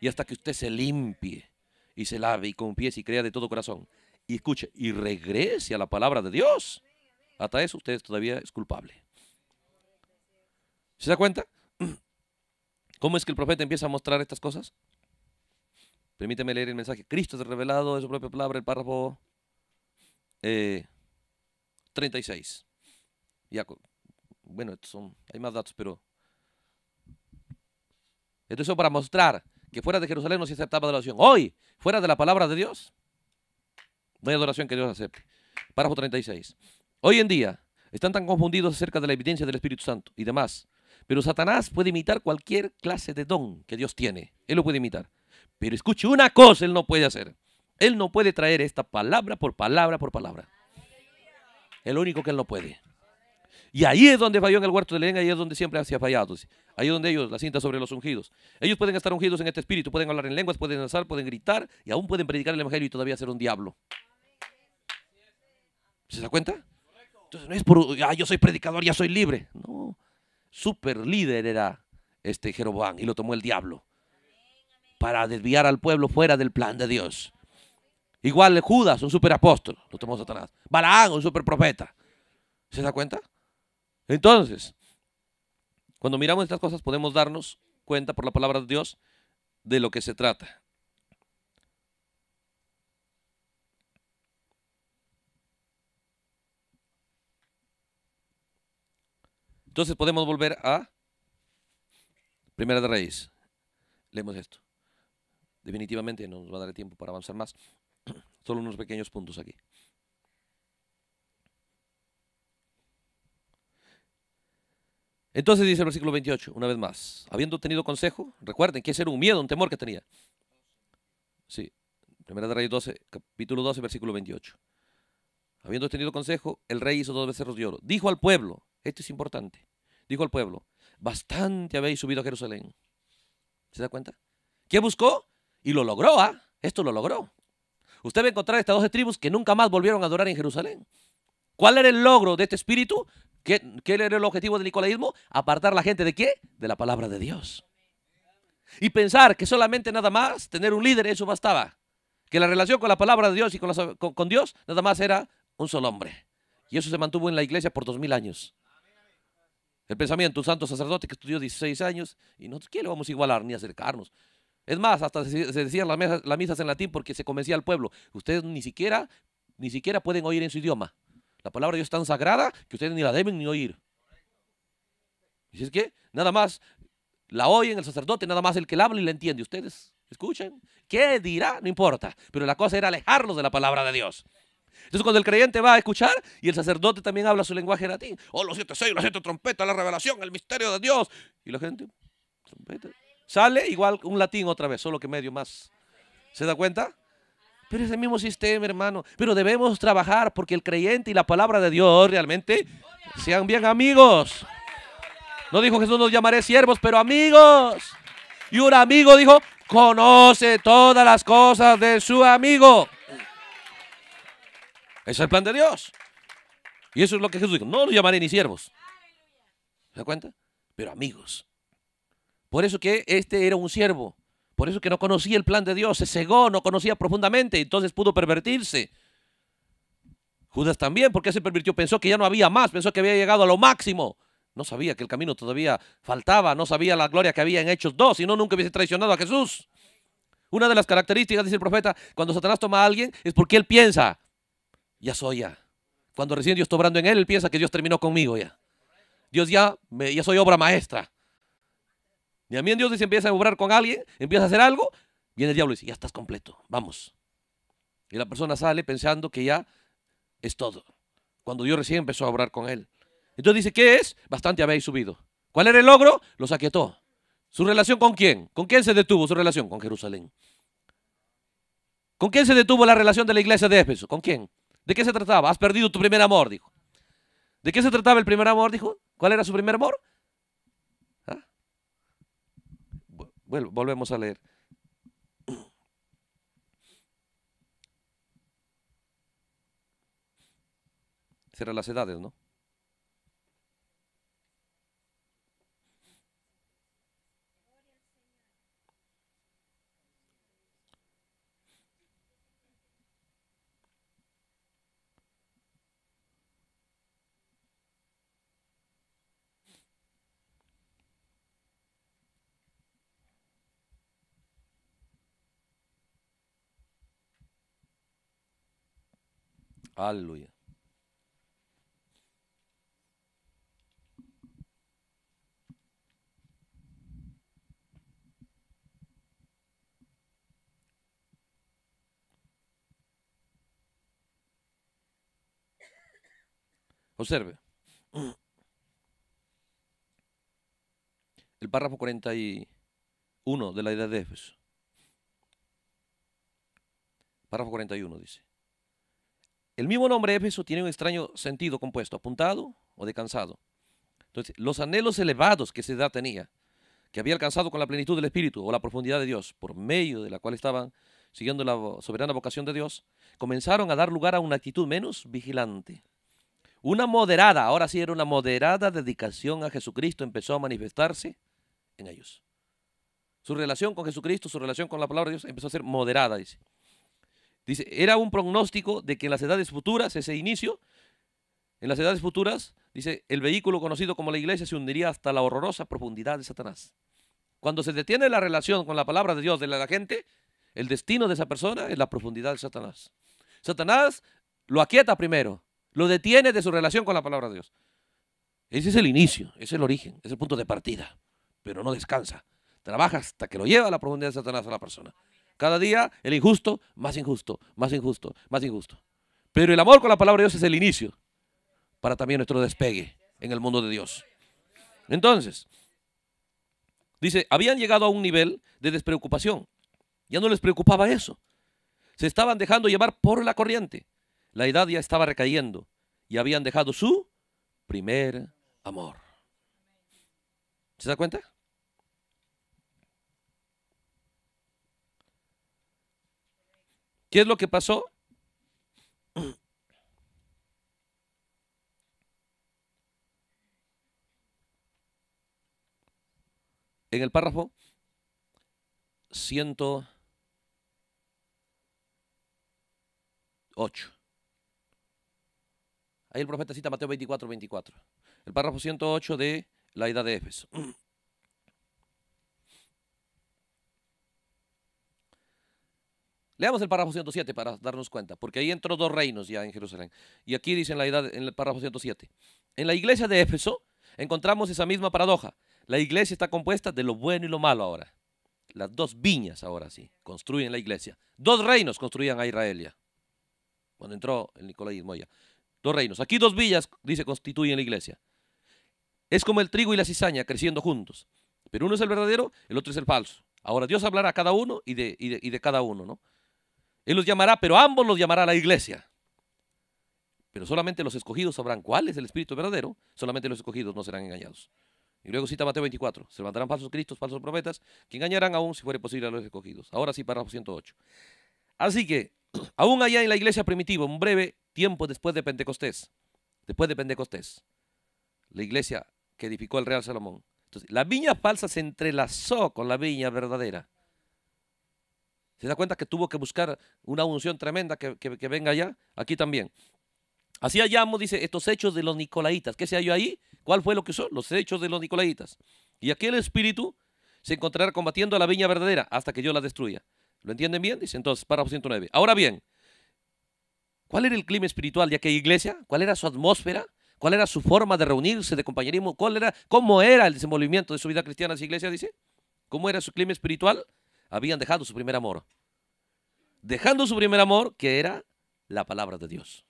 Y hasta que usted se limpie y se lave y confiese y crea de todo corazón y escuche y regrese a la palabra de Dios, hasta eso usted todavía es culpable. ¿Se da cuenta? ¿Cómo es que el profeta empieza a mostrar estas cosas? Permíteme leer el mensaje. Cristo es revelado de su propia palabra, el párrafo 36. Eh, bueno, hay más datos, pero... Esto es para mostrar que fuera de Jerusalén no se aceptaba adoración. Hoy, fuera de la palabra de Dios, no hay adoración que Dios acepte. Párrafo 36. Hoy en día están tan confundidos acerca de la evidencia del Espíritu Santo y demás pero Satanás puede imitar cualquier clase de don que Dios tiene. Él lo puede imitar. Pero escuche, una cosa él no puede hacer. Él no puede traer esta palabra por palabra por palabra. El único que él no puede. Y ahí es donde falló en el huerto de Lengua. ahí es donde siempre hacía fallados. fallado. Ahí es donde ellos, la cinta sobre los ungidos. Ellos pueden estar ungidos en este espíritu, pueden hablar en lenguas, pueden danzar, pueden gritar y aún pueden predicar el evangelio y todavía ser un diablo. ¿Se da cuenta? Entonces no es por, ah, yo soy predicador, ya soy libre. No, super líder era este Jeroboam y lo tomó el diablo para desviar al pueblo fuera del plan de Dios. Igual Judas, un super apóstol, lo tomó Satanás. Balaam, un super profeta. ¿Se da cuenta? Entonces, cuando miramos estas cosas podemos darnos cuenta por la palabra de Dios de lo que se trata. Entonces podemos volver a Primera de raíz. Leemos esto. Definitivamente no nos va a dar tiempo para avanzar más. Solo unos pequeños puntos aquí. Entonces dice el versículo 28, una vez más, habiendo tenido consejo, recuerden que ese era un miedo, un temor que tenía. Sí, Primera de Reyes 12, capítulo 12, versículo 28. Habiendo tenido consejo, el rey hizo dos becerros de oro. Dijo al pueblo, esto es importante. Dijo el pueblo, bastante habéis subido a Jerusalén. ¿Se da cuenta? ¿Qué buscó? Y lo logró, ¿ah? Esto lo logró. Usted va a encontrar estas dos tribus que nunca más volvieron a adorar en Jerusalén. ¿Cuál era el logro de este espíritu? ¿Qué, era el objetivo del nicolaísmo? Apartar la gente de qué? De la palabra de Dios. Y pensar que solamente nada más tener un líder, eso bastaba. Que la relación con la palabra de Dios y con, con Dios nada más era un solo hombre. Y eso se mantuvo en la iglesia por dos mil años. El pensamiento, un santo sacerdote que estudió 16 años y no ¿qué vamos a igualar ni acercarnos? Es más, hasta se, decían las, misas en latín porque se convencía al pueblo. Ustedes ni siquiera, ni siquiera pueden oír en su idioma. La palabra de Dios es tan sagrada que ustedes ni la deben ni oír. Y es que nada más la oyen el sacerdote, nada más el que la habla y la entiende. Ustedes escuchen. ¿Qué dirá? No importa. Pero la cosa era alejarlos de la palabra de Dios. Entonces cuando el creyente va a escuchar y el sacerdote también habla su lenguaje latín, O oh, los siete sellos, las siete trompetas, la revelación, el misterio de Dios. Y la gente, Sale igual un latín otra vez, solo que medio más. ¿Se da cuenta? Pero es el mismo sistema, hermano. Pero debemos trabajar porque el creyente y la palabra de Dios realmente sean bien amigos. No dijo Jesús, nos llamaré siervos, pero amigos. Y un amigo dijo, conoce todas las cosas de su amigo. Es el plan de Dios. Y eso es lo que Jesús dijo. No los llamaré ni siervos. ¿Se da cuenta? Pero amigos. Por eso que este era un siervo. Por eso que no conocía el plan de Dios. Se cegó, no conocía profundamente. Entonces pudo pervertirse. Judas también, porque se pervirtió. Pensó que ya no había más. Pensó que había llegado a lo máximo. No sabía que el camino todavía faltaba. No sabía la gloria que había en Hechos 2. Si no, nunca hubiese traicionado a Jesús. Una de las características, dice el profeta, cuando Satanás toma a alguien es porque él piensa, ya soy ya. Cuando recién Dios está obrando en él, él piensa que Dios terminó conmigo ya. Dios ya, me, ya soy obra maestra. Y a mí Dios dice, empieza a obrar con alguien, empieza a hacer algo, viene el diablo y dice, ya estás completo, vamos. Y la persona sale pensando que ya es todo. Cuando Dios recién empezó a obrar con él. Entonces dice, ¿qué es? Bastante habéis subido. ¿Cuál era el logro? Lo saquetó ¿Su relación con quién? ¿Con quién se detuvo su relación? Con Jerusalén. ¿Con quién se detuvo la relación de la iglesia de Éfeso? ¿Con quién? ¿De qué se trataba? Has perdido tu primer amor, dijo. ¿De qué se trataba el primer amor, dijo? ¿Cuál era su primer amor? ¿Ah? Bueno, volvemos a leer. Será las edades, ¿no? Aleluya. Observe. El párrafo 41 de la idea de Éfeso. Párrafo 41 dice. El mismo nombre Éfeso tiene un extraño sentido compuesto, apuntado o de cansado. Entonces, los anhelos elevados que esa edad tenía, que había alcanzado con la plenitud del Espíritu o la profundidad de Dios, por medio de la cual estaban siguiendo la soberana vocación de Dios, comenzaron a dar lugar a una actitud menos vigilante. Una moderada, ahora sí era una moderada dedicación a Jesucristo, empezó a manifestarse en ellos. Su relación con Jesucristo, su relación con la palabra de Dios empezó a ser moderada, dice. Dice, era un pronóstico de que en las edades futuras, ese inicio, en las edades futuras, dice, el vehículo conocido como la iglesia se hundiría hasta la horrorosa profundidad de Satanás. Cuando se detiene la relación con la palabra de Dios de la, gente, el destino de esa persona es la profundidad de Satanás. Satanás lo aquieta primero, lo detiene de su relación con la palabra de Dios. Ese es el inicio, ese es el origen, es el punto de partida, pero no descansa. Trabaja hasta que lo lleva a la profundidad de Satanás a la persona. Cada día el injusto, más injusto, más injusto, más injusto. Pero el amor con la palabra de Dios es el inicio para también nuestro despegue en el mundo de Dios. Entonces, dice, habían llegado a un nivel de despreocupación. Ya no les preocupaba eso. Se estaban dejando llevar por la corriente. La edad ya estaba recayendo y habían dejado su primer amor. ¿Se da cuenta? ¿Qué es lo que pasó? En el párrafo 108. Ahí el profeta cita Mateo 24, 24. El párrafo 108 de la edad de Éfeso. Leamos el párrafo 107 para darnos cuenta, porque ahí entró dos reinos ya en Jerusalén. Y aquí dice en, la edad, en el párrafo 107. En la iglesia de Éfeso encontramos esa misma paradoja. La iglesia está compuesta de lo bueno y lo malo ahora. Las dos viñas ahora sí construyen la iglesia. Dos reinos construían a Israel ya. Cuando entró el Nicolaísmo ya. Dos reinos. Aquí dos villas, dice, constituyen la iglesia. Es como el trigo y la cizaña creciendo juntos. Pero uno es el verdadero, el otro es el falso. Ahora Dios hablará a cada uno y de cada uno, ¿no? Él los llamará, pero ambos los llamará a la iglesia. Pero solamente los escogidos sabrán cuál es el espíritu verdadero, solamente los escogidos no serán engañados. Y luego cita Mateo 24, se levantarán falsos cristos, falsos profetas, que engañarán aún si fuere posible a los escogidos. Ahora sí, párrafo 108. Así que, aún allá en la iglesia primitiva, un breve tiempo después de Pentecostés, después de Pentecostés, la iglesia que edificó el Real Salomón. Entonces, la viña falsa se entrelazó con la viña verdadera. ¿Se da cuenta que tuvo que buscar una unción tremenda que, venga allá? Aquí también. Así hallamos, dice, estos hechos de los nicolaitas. ¿Qué se halló ahí? ¿Cuál fue lo que son? Los hechos de los nicolaitas. Y aquel espíritu se encontrará combatiendo a la viña verdadera hasta que yo la destruya. ¿Lo entienden bien? Dice entonces, párrafo 109. Ahora bien, ¿cuál era el clima espiritual de aquella iglesia? ¿Cuál era su atmósfera? ¿Cuál era su forma de reunirse, de compañerismo? ¿Cómo era el desenvolvimiento de su vida cristiana en esa iglesia? Dice, ¿cómo era su clima espiritual? habían dejado su primer amor. Dejando su primer amor, que era la palabra de Dios.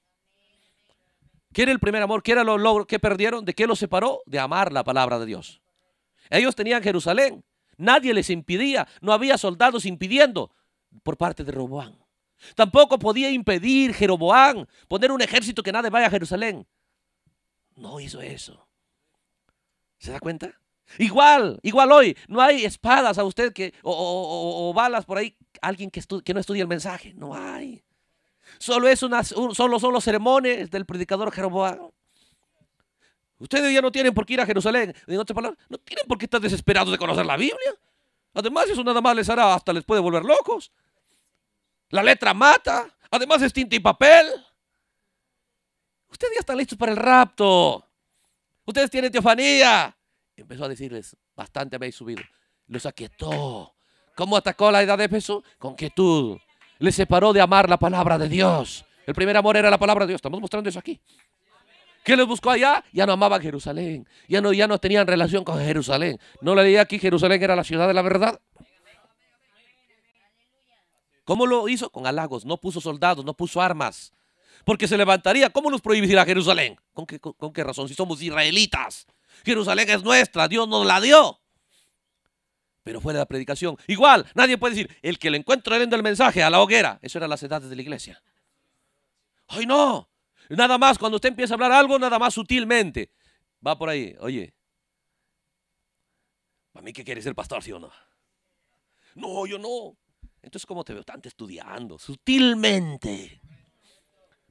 ¿Qué era el primer amor? ¿Qué era lo que perdieron? ¿De qué los separó? De amar la palabra de Dios. Ellos tenían Jerusalén. Nadie les impidía. No había soldados impidiendo por parte de Roboán. Tampoco podía impedir Jeroboán poner un ejército que nadie vaya a Jerusalén. No hizo eso. ¿Se da cuenta? Igual, igual hoy, no hay espadas a usted que, o, balas por ahí, alguien que, que no estudie el mensaje, no hay. Solo, es una, solo son los sermones del predicador Jeroboam. Ustedes ya no tienen por qué ir a Jerusalén. En otras palabras, no tienen por qué estar desesperados de conocer la Biblia. Además, eso nada más les hará, hasta les puede volver locos. La letra mata. Además, es tinta y papel. Ustedes ya están listos para el rapto. Ustedes tienen teofanía empezó a decirles, bastante habéis subido. Los aquietó. ¿Cómo atacó la edad de Jesús? Con quietud. Les separó de amar la palabra de Dios. El primer amor era la palabra de Dios. Estamos mostrando eso aquí. ¿Qué les buscó allá? Ya no amaban Jerusalén. Ya no, ya no tenían relación con Jerusalén. No le leía aquí, Jerusalén era la ciudad de la verdad. ¿Cómo lo hizo? Con halagos. No puso soldados, no puso armas. Porque se levantaría. ¿Cómo nos prohibirá Jerusalén? ¿Con qué, con qué razón? Si somos israelitas. Jerusalén es nuestra, Dios nos la dio. Pero de la predicación. Igual, nadie puede decir, el que le encuentro leyendo el mensaje a la hoguera. Eso era las edades de la iglesia. ¡Ay, no! Nada más, cuando usted empieza a hablar algo, nada más sutilmente. Va por ahí, oye. ¿Para mí qué quieres ser pastor, sí o no? No, yo no. Entonces, ¿cómo te veo? Tanto estudiando, sutilmente.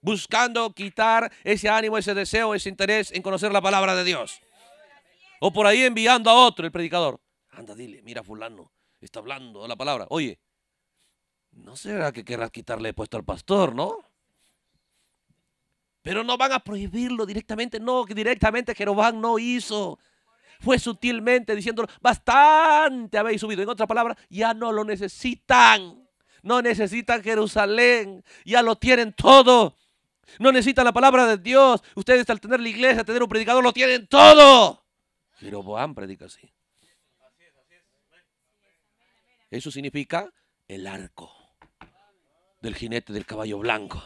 Buscando quitar ese ánimo, ese deseo, ese interés en conocer la palabra de Dios. O por ahí enviando a otro el predicador. Anda, dile, mira fulano, está hablando la palabra. Oye, ¿no será que querrás quitarle puesto al pastor, no? Pero no van a prohibirlo directamente. No, que directamente Jeroboam no hizo. Fue sutilmente diciéndolo, bastante habéis subido. En otra palabra, ya no lo necesitan. No necesitan Jerusalén. Ya lo tienen todo. No necesitan la palabra de Dios. Ustedes al tener la iglesia, tener un predicador, lo tienen todo. Jeroboam predica así. Eso significa el arco del jinete del caballo blanco.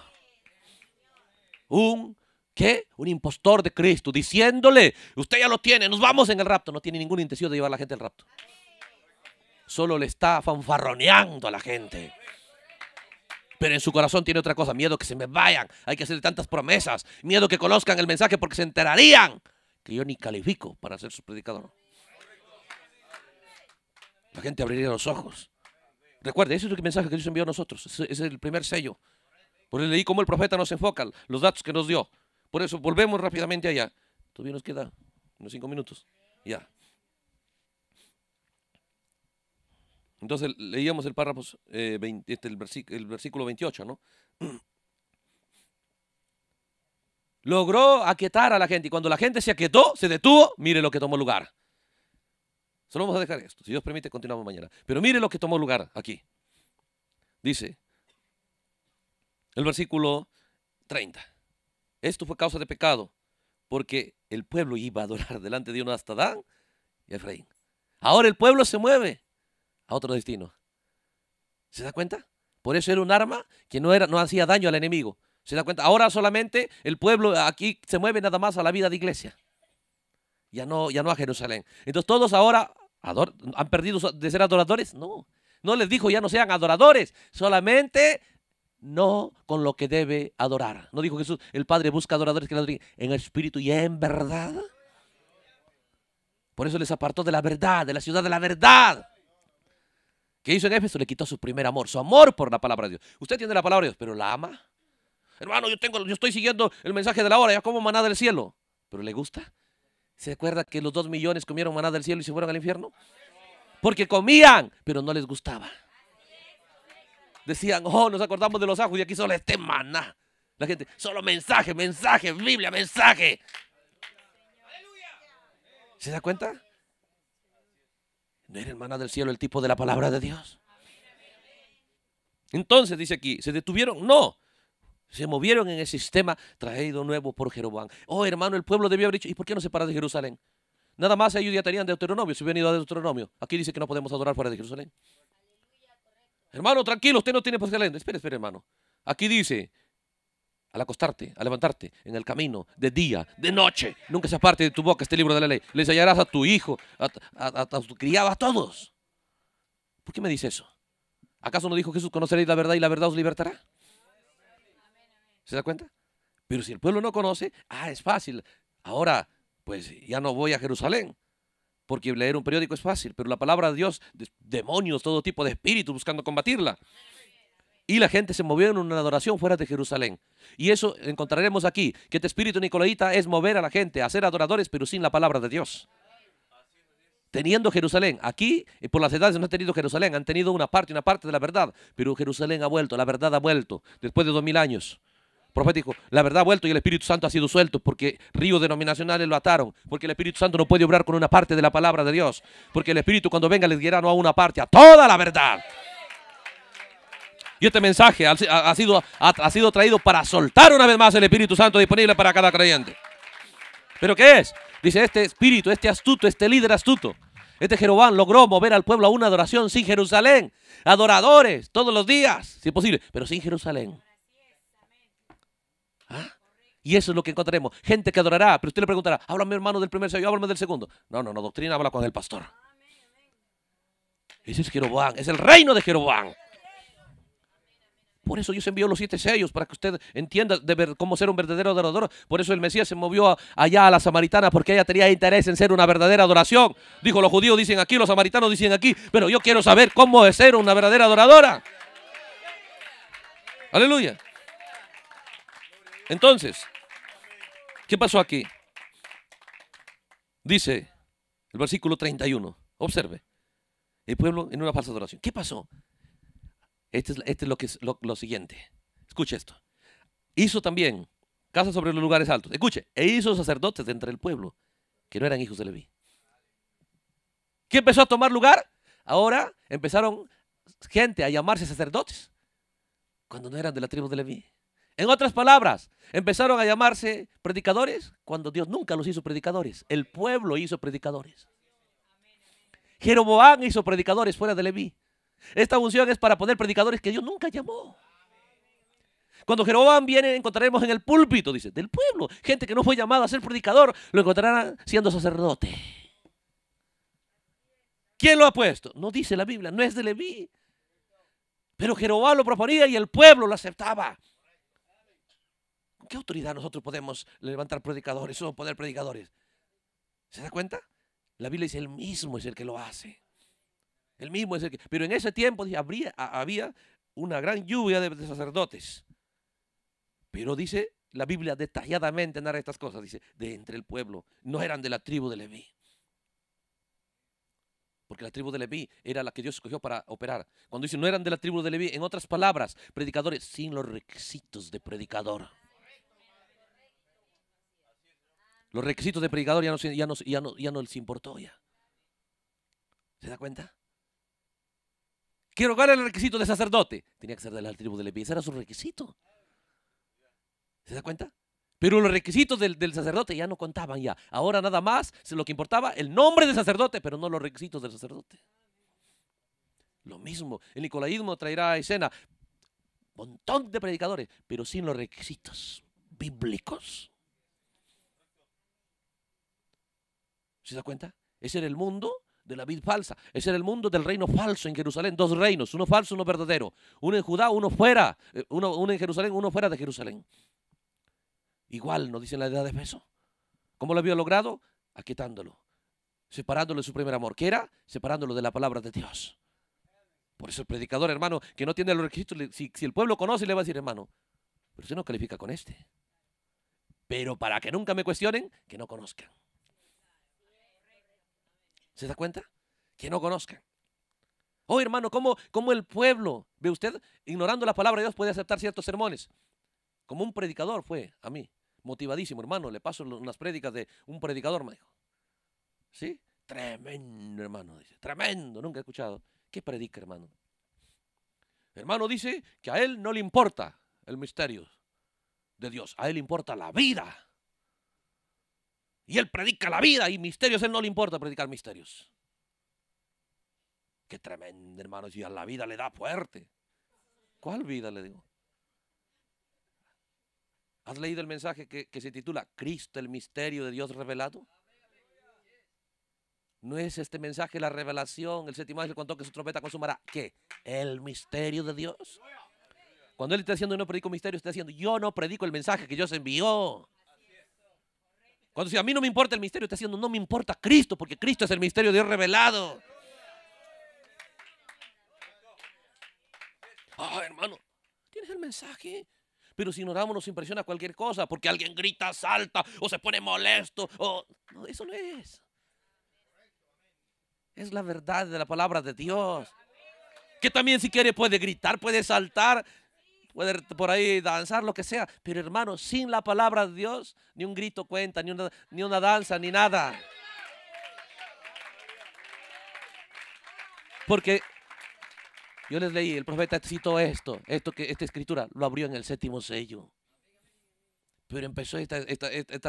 Un ¿qué? Un impostor de Cristo diciéndole, usted ya lo tiene, nos vamos en el rapto. No tiene ninguna intención de llevar a la gente al rapto. Solo le está fanfarroneando a la gente. Pero en su corazón tiene otra cosa, miedo que se me vayan. Hay que hacer tantas promesas, miedo que conozcan el mensaje porque se enterarían que yo ni califico para ser su predicador. La gente abriría los ojos. Recuerde, ese es el mensaje que Dios envió a nosotros. Ese es el primer sello. Por eso leí como el profeta nos enfoca, los datos que nos dio. Por eso volvemos rápidamente allá. Todavía nos queda unos cinco minutos. Ya. Entonces leíamos el párrafo, eh, este, el, el versículo 28, ¿no? logró aquietar a la gente. Y cuando la gente se aquietó, se detuvo, mire lo que tomó lugar. Solo vamos a dejar esto. Si Dios permite, continuamos mañana. Pero mire lo que tomó lugar aquí. Dice el versículo 30. Esto fue causa de pecado, porque el pueblo iba a adorar delante de uno hasta Dan y Efraín. Ahora el pueblo se mueve a otro destino. ¿Se da cuenta? Por eso era un arma que no, era, no hacía daño al enemigo, ¿Se da cuenta? Ahora solamente el pueblo aquí se mueve nada más a la vida de iglesia. Ya no, ya no a Jerusalén. Entonces todos ahora han perdido de ser adoradores. No, no les dijo ya no sean adoradores, solamente no con lo que debe adorar. No dijo Jesús, el Padre busca adoradores que le adoren en el espíritu y en verdad. Por eso les apartó de la verdad, de la ciudad de la verdad. ¿Qué hizo en Éfeso? Le quitó su primer amor, su amor por la palabra de Dios. Usted tiene la palabra de Dios, pero la ama hermano, yo, tengo, yo estoy siguiendo el mensaje de la hora, ya como maná del cielo. ¿Pero le gusta? ¿Se acuerda que los dos millones comieron maná del cielo y se fueron al infierno? Porque comían, pero no les gustaba. Decían, oh, nos acordamos de los ajos y aquí solo este maná. La gente, solo mensaje, mensaje, Biblia, mensaje. ¿Se da cuenta? No era el maná del cielo el tipo de la palabra de Dios. Entonces dice aquí, ¿se detuvieron? No, se movieron en el sistema traído nuevo por Jeroboam. Oh, hermano, el pueblo debió haber dicho, ¿y por qué no se para de Jerusalén? Nada más ellos de tenían Deuteronomio, si venido a Deuteronomio. Aquí dice que no podemos adorar fuera de Jerusalén. Hermano, tranquilo, usted no tiene por qué Espere, espere, hermano. Aquí dice, al acostarte, al levantarte, en el camino, de día, de noche, nunca se aparte de tu boca este libro de la ley. Le enseñarás a tu hijo, a, a tu criado, a todos. ¿Por qué me dice eso? ¿Acaso no dijo Jesús, conoceréis la verdad y la verdad os libertará? ¿Se da cuenta? Pero si el pueblo no conoce, ah, es fácil. Ahora, pues ya no voy a Jerusalén. Porque leer un periódico es fácil, pero la palabra de Dios, demonios, todo tipo de espíritus buscando combatirla. Y la gente se movió en una adoración fuera de Jerusalén. Y eso encontraremos aquí, que este espíritu nicolaita es mover a la gente a ser adoradores, pero sin la palabra de Dios teniendo Jerusalén. Aquí, eh, por las edades, no han tenido Jerusalén, han tenido una parte, una parte de la verdad, pero Jerusalén ha vuelto, la verdad ha vuelto, después de dos mil años profético, la verdad ha vuelto y el Espíritu Santo ha sido suelto porque ríos denominacionales lo ataron, porque el Espíritu Santo no puede obrar con una parte de la palabra de Dios, porque el Espíritu cuando venga les guiará no a una parte, a toda la verdad. Y este mensaje ha, sido, ha, sido traído para soltar una vez más el Espíritu Santo disponible para cada creyente. ¿Pero qué es? Dice este espíritu, este astuto, este líder astuto. Este Jerobán logró mover al pueblo a una adoración sin Jerusalén. Adoradores todos los días, si es posible, pero sin Jerusalén. Y eso es lo que encontraremos. Gente que adorará, pero usted le preguntará, háblame hermano del primer sello, háblame del segundo. No, no, no, doctrina habla con el pastor. Ese es Jeroboam, es el reino de Jeroboam. Por eso Dios envió los siete sellos, para que usted entienda cómo ser un verdadero adorador. Por eso el Mesías se movió allá a la samaritana, porque ella tenía interés en ser una verdadera adoración. Dijo, los judíos dicen aquí, los samaritanos dicen aquí, pero yo quiero saber cómo es ser una verdadera adoradora. Aleluya. Entonces, ¿Qué pasó aquí? Dice el versículo 31. Observe. El pueblo en una falsa adoración. ¿Qué pasó? Este es, este lo, que es lo, siguiente. Escuche esto. Hizo también casas sobre los lugares altos. Escuche. E hizo sacerdotes dentro del pueblo que no eran hijos de Leví. ¿Qué empezó a tomar lugar? Ahora empezaron gente a llamarse sacerdotes cuando no eran de la tribu de Leví. En otras palabras, empezaron a llamarse predicadores cuando Dios nunca los hizo predicadores. El pueblo hizo predicadores. Jeroboam hizo predicadores fuera de Leví. Esta función es para poner predicadores que Dios nunca llamó. Cuando Jeroboam viene, encontraremos en el púlpito, dice, del pueblo, gente que no fue llamada a ser predicador, lo encontrarán siendo sacerdote. ¿Quién lo ha puesto? No dice la Biblia, no es de Leví. Pero Jeroboam lo proponía y el pueblo lo aceptaba qué autoridad nosotros podemos levantar predicadores o poder predicadores? ¿Se da cuenta? La Biblia dice, el mismo es el que lo hace. El mismo es el que... Pero en ese tiempo dice, había una gran lluvia de, sacerdotes. Pero dice la Biblia detalladamente de estas cosas, dice, de entre el pueblo. No eran de la tribu de Leví. Porque la tribu de Leví era la que Dios escogió para operar. Cuando dice no eran de la tribu de Leví, en otras palabras, predicadores sin los requisitos de predicador. Los requisitos de predicador ya no, ya no, ya no, les importó ya. ¿Se da cuenta? Quiero cuál el requisito de sacerdote. Tenía que ser de la tribu de Leví. Ese era su requisito. ¿Se da cuenta? Pero los requisitos del, del, sacerdote ya no contaban ya. Ahora nada más lo que importaba el nombre del sacerdote, pero no los requisitos del sacerdote. Lo mismo, el nicolaísmo traerá a escena un montón de predicadores, pero sin los requisitos bíblicos. ¿Se da cuenta? Ese era el mundo de la vid falsa. Ese era el mundo del reino falso en Jerusalén. Dos reinos, uno falso, uno verdadero. Uno en Judá, uno fuera. Eh, uno, en Jerusalén, uno fuera de Jerusalén. Igual nos dicen la edad de peso. ¿Cómo lo había logrado? Aquietándolo. Separándolo de su primer amor. ¿Qué era? Separándolo de la palabra de Dios. Por eso el predicador, hermano, que no tiene los registros, si, si el pueblo conoce, le va a decir, hermano, pero usted no califica con este. Pero para que nunca me cuestionen, que no conozcan. ¿Se da cuenta? Que no conozcan. Oh, hermano, ¿cómo, ¿cómo, el pueblo, ve usted, ignorando la palabra de Dios puede aceptar ciertos sermones? Como un predicador fue a mí, motivadísimo, hermano, le paso unas prédicas de un predicador, me dijo. ¿Sí? Tremendo, hermano, dice. Tremendo, nunca he escuchado. ¿Qué predica, hermano? Hermano dice que a él no le importa el misterio de Dios, a él le importa la vida y él predica la vida y misterios. A él no le importa predicar misterios. Qué tremendo, hermanos. Y a la vida le da fuerte. ¿Cuál vida le digo? ¿Has leído el mensaje que, se titula Cristo, el misterio de Dios revelado? No es este mensaje la revelación. El séptimo ángel contó que su trompeta consumará. ¿Qué? El misterio de Dios. Cuando él está haciendo no predico misterios, está diciendo yo no predico el mensaje que Dios envió. Cuando dice, a mí no me importa el misterio, está diciendo, no me importa Cristo, porque Cristo es el misterio de Dios revelado. Ah, hermano, tienes el mensaje. Pero si damos nos impresiona cualquier cosa, porque alguien grita, salta, o se pone molesto. O... eso no es. Es la verdad de la palabra de Dios. Que también si quiere puede gritar, puede saltar, puede por ahí danzar, lo que sea, pero hermano, sin la palabra de Dios, ni un grito cuenta, ni una, ni una danza, ni nada. Porque yo les leí, el profeta citó esto, esto que esta escritura lo abrió en el séptimo sello. Pero empezó esta,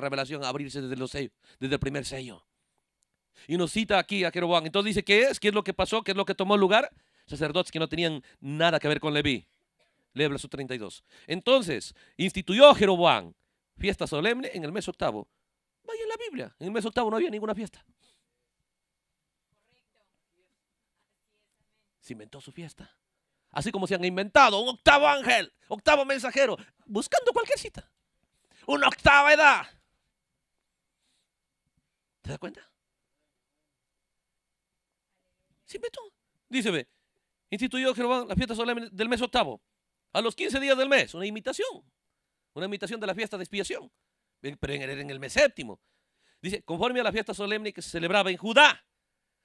revelación a abrirse desde los sellos, desde el primer sello. Y nos cita aquí a Jeroboam. Entonces dice, ¿qué es? ¿Qué es lo que pasó? ¿Qué es lo que tomó lugar? Sacerdotes que no tenían nada que ver con Leví. Lee verso 32. Entonces, instituyó Jeroboam fiesta solemne en el mes octavo. Vaya en la Biblia, en el mes octavo no había ninguna fiesta. Se inventó su fiesta. Así como se han inventado un octavo ángel, octavo mensajero, buscando cualquier cita. Una octava edad. ¿Te das cuenta? Se inventó. Díceme, instituyó Jeroboam la fiesta solemne del mes octavo a los 15 días del mes, una imitación, una imitación de la fiesta de expiación, pero en el mes séptimo. Dice, conforme a la fiesta solemne que se celebraba en Judá.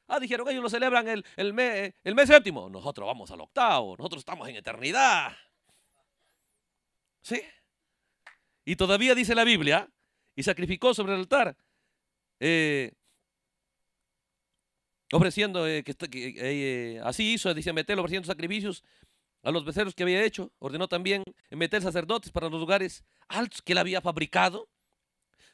Ah, dijeron, ellos lo celebran el, el, mes, el mes séptimo. Nosotros vamos al octavo, nosotros estamos en eternidad. ¿Sí? Y todavía dice la Biblia, y sacrificó sobre el altar, eh, ofreciendo, eh, que, eh, así hizo, dice Metel, ofreciendo sacrificios a los beceros que había hecho, ordenó también en meter sacerdotes para los lugares altos que él había fabricado.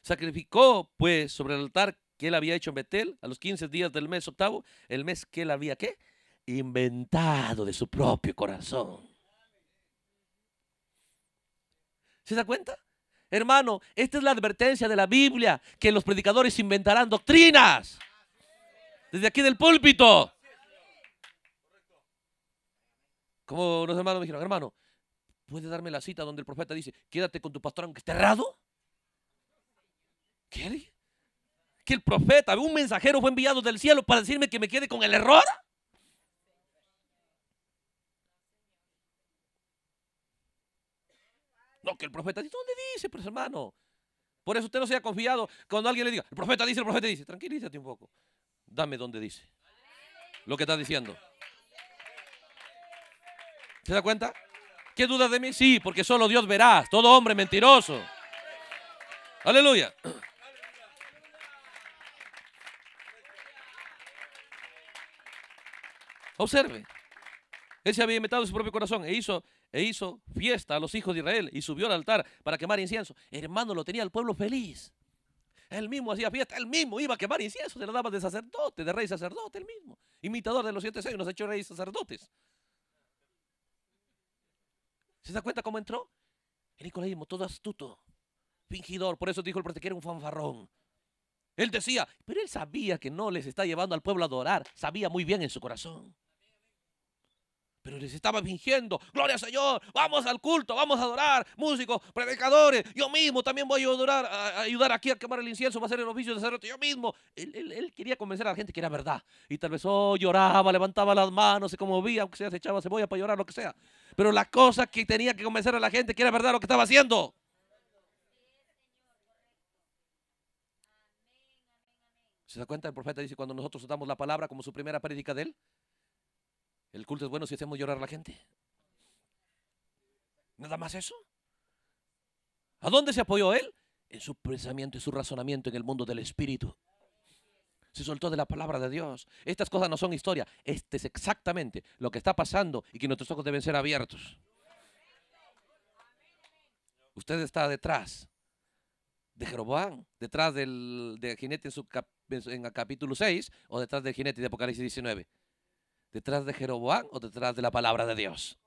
Sacrificó, pues, sobre el altar que él había hecho en Betel a los 15 días del mes octavo, el mes que él había, ¿qué? Inventado de su propio corazón. ¿Se da cuenta? Hermano, esta es la advertencia de la Biblia, que los predicadores inventarán doctrinas. Desde aquí del púlpito. Como los hermanos me dijeron, hermano, ¿puedes darme la cita donde el profeta dice, quédate con tu pastor aunque esté errado? ¿Qué? ¿Que el profeta, un mensajero fue enviado del cielo para decirme que me quede con el error? No, que el profeta dice, ¿dónde dice, pues hermano? Por eso usted no se ha confiado cuando alguien le diga, el profeta dice, el profeta dice, tranquilízate un poco. Dame donde dice. Lo que está diciendo. ¿Se da cuenta? ¿Qué dudas de mí? Sí, porque solo Dios verás. Todo hombre mentiroso. Aleluya. Observe. Él se había inventado en su propio corazón e hizo, e hizo fiesta a los hijos de Israel y subió al altar para quemar incienso. Hermano, lo tenía el pueblo feliz. Él mismo hacía fiesta, él mismo iba a quemar incienso, se lo daba de sacerdote, de rey sacerdote, él mismo. Imitador de los siete seis, nos ha hecho rey sacerdotes. ¿Se da cuenta cómo entró? El Nicolaísmo, todo astuto, fingidor. Por eso dijo el profeta que era un fanfarrón. Él decía, pero él sabía que no les está llevando al pueblo a adorar. Sabía muy bien en su corazón. Pero les estaba fingiendo, gloria al Señor, vamos al culto, vamos a adorar, músicos, predicadores, yo mismo también voy a adorar, a ayudar aquí a quemar el incienso, va a ser el oficio de sacerdote, yo mismo. Él, quería convencer a la gente que era verdad. Y tal vez, oh, lloraba, levantaba las manos, se conmovía, aunque sea, se echaba cebolla para llorar, lo que sea. Pero la cosa que tenía que convencer a la gente que era verdad lo que estaba haciendo. ¿Se da cuenta? El profeta dice, cuando nosotros usamos la palabra como su primera prédica de él, el culto es bueno si hacemos llorar a la gente. Nada más eso. ¿A dónde se apoyó él? En su pensamiento y su razonamiento en el mundo del espíritu se soltó de la palabra de Dios. Estas cosas no son historia. Este es exactamente lo que está pasando y que nuestros ojos deben ser abiertos. Usted está detrás de Jeroboam, detrás del, de jinete en, su capítulo 6 o detrás del jinete de Apocalipsis 19. Detrás de Jeroboam o detrás de la palabra de Dios.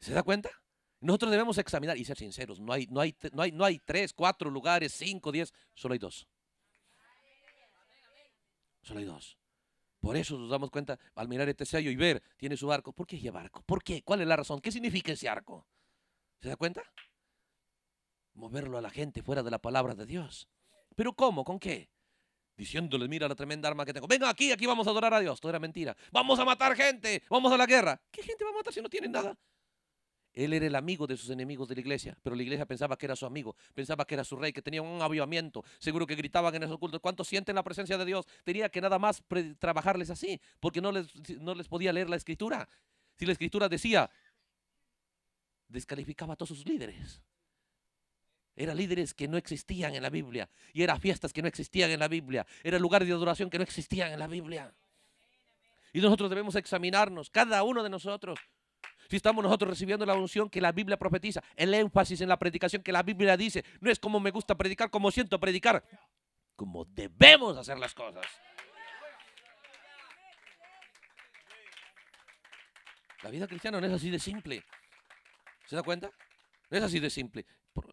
¿Se da cuenta? Nosotros debemos examinar y ser sinceros. No hay, no hay, no hay, no hay tres, cuatro lugares, cinco, diez, solo hay dos. Solo hay dos. Por eso nos damos cuenta al mirar este sello y ver, tiene su arco. ¿Por qué lleva arco? ¿Por qué? ¿Cuál es la razón? ¿Qué significa ese arco? ¿Se da cuenta? Moverlo a la gente fuera de la palabra de Dios. ¿Pero cómo? ¿Con qué? Diciéndoles, mira la tremenda arma que tengo. Venga aquí, aquí vamos a adorar a Dios. Todo era mentira. Vamos a matar gente. Vamos a la guerra. ¿Qué gente va a matar si no tienen nada? Él era el amigo de sus enemigos de la iglesia, pero la iglesia pensaba que era su amigo, pensaba que era su rey, que tenía un avivamiento, seguro que gritaban en esos cultos, ¿cuánto sienten la presencia de Dios? Tenía que nada más trabajarles así, porque no les, no les podía leer la escritura. Si la escritura decía, descalificaba a todos sus líderes. Eran líderes que no existían en la Biblia, y eran fiestas que no existían en la Biblia, era lugares de adoración que no existían en la Biblia. Y nosotros debemos examinarnos, cada uno de nosotros, si estamos nosotros recibiendo la unción que la Biblia profetiza, el énfasis en la predicación que la Biblia dice, no es como me gusta predicar, como siento predicar, como debemos hacer las cosas. La vida cristiana no es así de simple. ¿Se da cuenta? No es así de simple.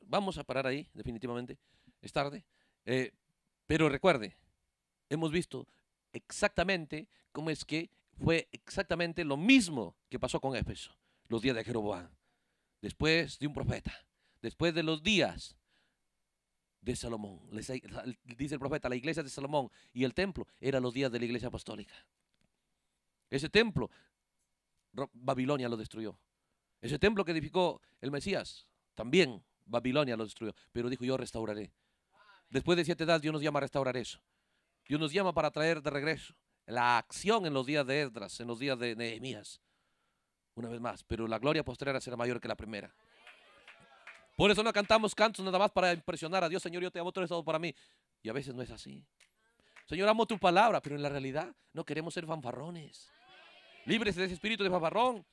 Vamos a parar ahí, definitivamente. Es tarde. Eh, pero recuerde, hemos visto exactamente cómo es que fue exactamente lo mismo que pasó con Éfeso los días de Jeroboam, después de un profeta, después de los días de Salomón. dice el profeta, la iglesia de Salomón y el templo eran los días de la iglesia apostólica. Ese templo, Babilonia lo destruyó. Ese templo que edificó el Mesías, también Babilonia lo destruyó. Pero dijo, yo restauraré. Después de siete edades, Dios nos llama a restaurar eso. Dios nos llama para traer de regreso la acción en los días de Esdras, en los días de Nehemías una vez más, pero la gloria postrera será mayor que la primera. Por eso no cantamos cantos nada más para impresionar a Dios, Señor, yo te amo, todo eres todo para mí. Y a veces no es así. Señor, amo tu palabra, pero en la realidad no queremos ser fanfarrones. Libres de ese espíritu de fanfarrón.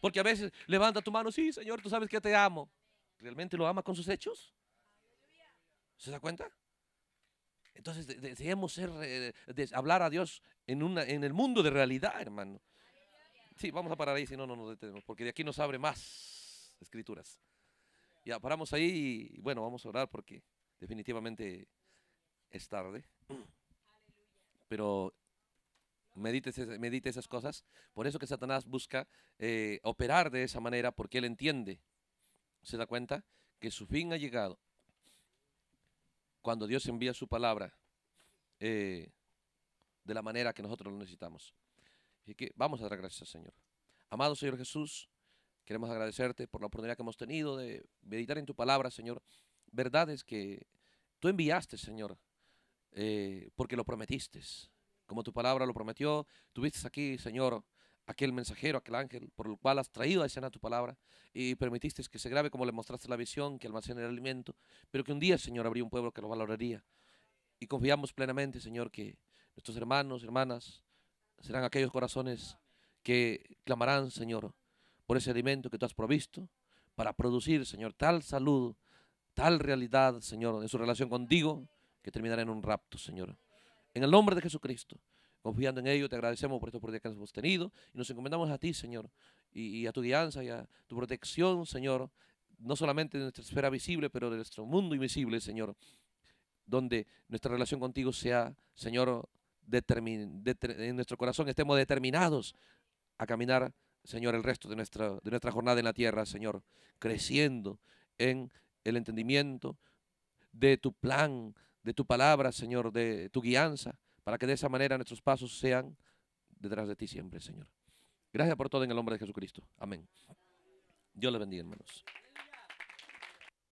Porque a veces levanta tu mano, sí, Señor, tú sabes que te amo. ¿Realmente lo ama con sus hechos? ¿Se da cuenta? Entonces debemos ser, eh, hablar a Dios en, una, en el mundo de realidad, hermano. Sí, vamos a parar ahí, si no, no nos detenemos, porque de aquí nos abre más escrituras. Ya, paramos ahí y bueno, vamos a orar porque definitivamente es tarde. Pero medite, medite esas cosas. Por eso que Satanás busca eh, operar de esa manera, porque él entiende, se da cuenta que su fin ha llegado. Cuando Dios envía su palabra eh, de la manera que nosotros lo necesitamos. Así que vamos a dar gracias Señor. Amado Señor Jesús, queremos agradecerte por la oportunidad que hemos tenido de meditar en tu palabra, Señor. es que tú enviaste, Señor, eh, porque lo prometiste. Como tu palabra lo prometió, tuviste aquí, Señor, aquel mensajero, aquel ángel, por el cual has traído a escena tu palabra y permitiste que se grave como le mostraste la visión, que almacena el alimento, pero que un día, Señor, habría un pueblo que lo valoraría. Y confiamos plenamente, Señor, que nuestros hermanos, hermanas, serán aquellos corazones que clamarán, Señor, por ese alimento que tú has provisto para producir, Señor, tal salud, tal realidad, Señor, en su relación contigo, que terminará en un rapto, Señor. En el nombre de Jesucristo, confiando en ello, te agradecemos por estos oportunidad que hemos tenido y nos encomendamos a ti, Señor, y, a tu guianza y a tu protección, Señor, no solamente de nuestra esfera visible, pero de nuestro mundo invisible, Señor, donde nuestra relación contigo sea, Señor, en nuestro corazón estemos determinados a caminar, Señor, el resto de nuestra, de nuestra jornada en la tierra, Señor, creciendo en el entendimiento de tu plan, de tu palabra, Señor, de tu guianza, para que de esa manera nuestros pasos sean detrás de ti siempre, Señor. Gracias por todo en el nombre de Jesucristo. Amén. Dios le bendiga, hermanos.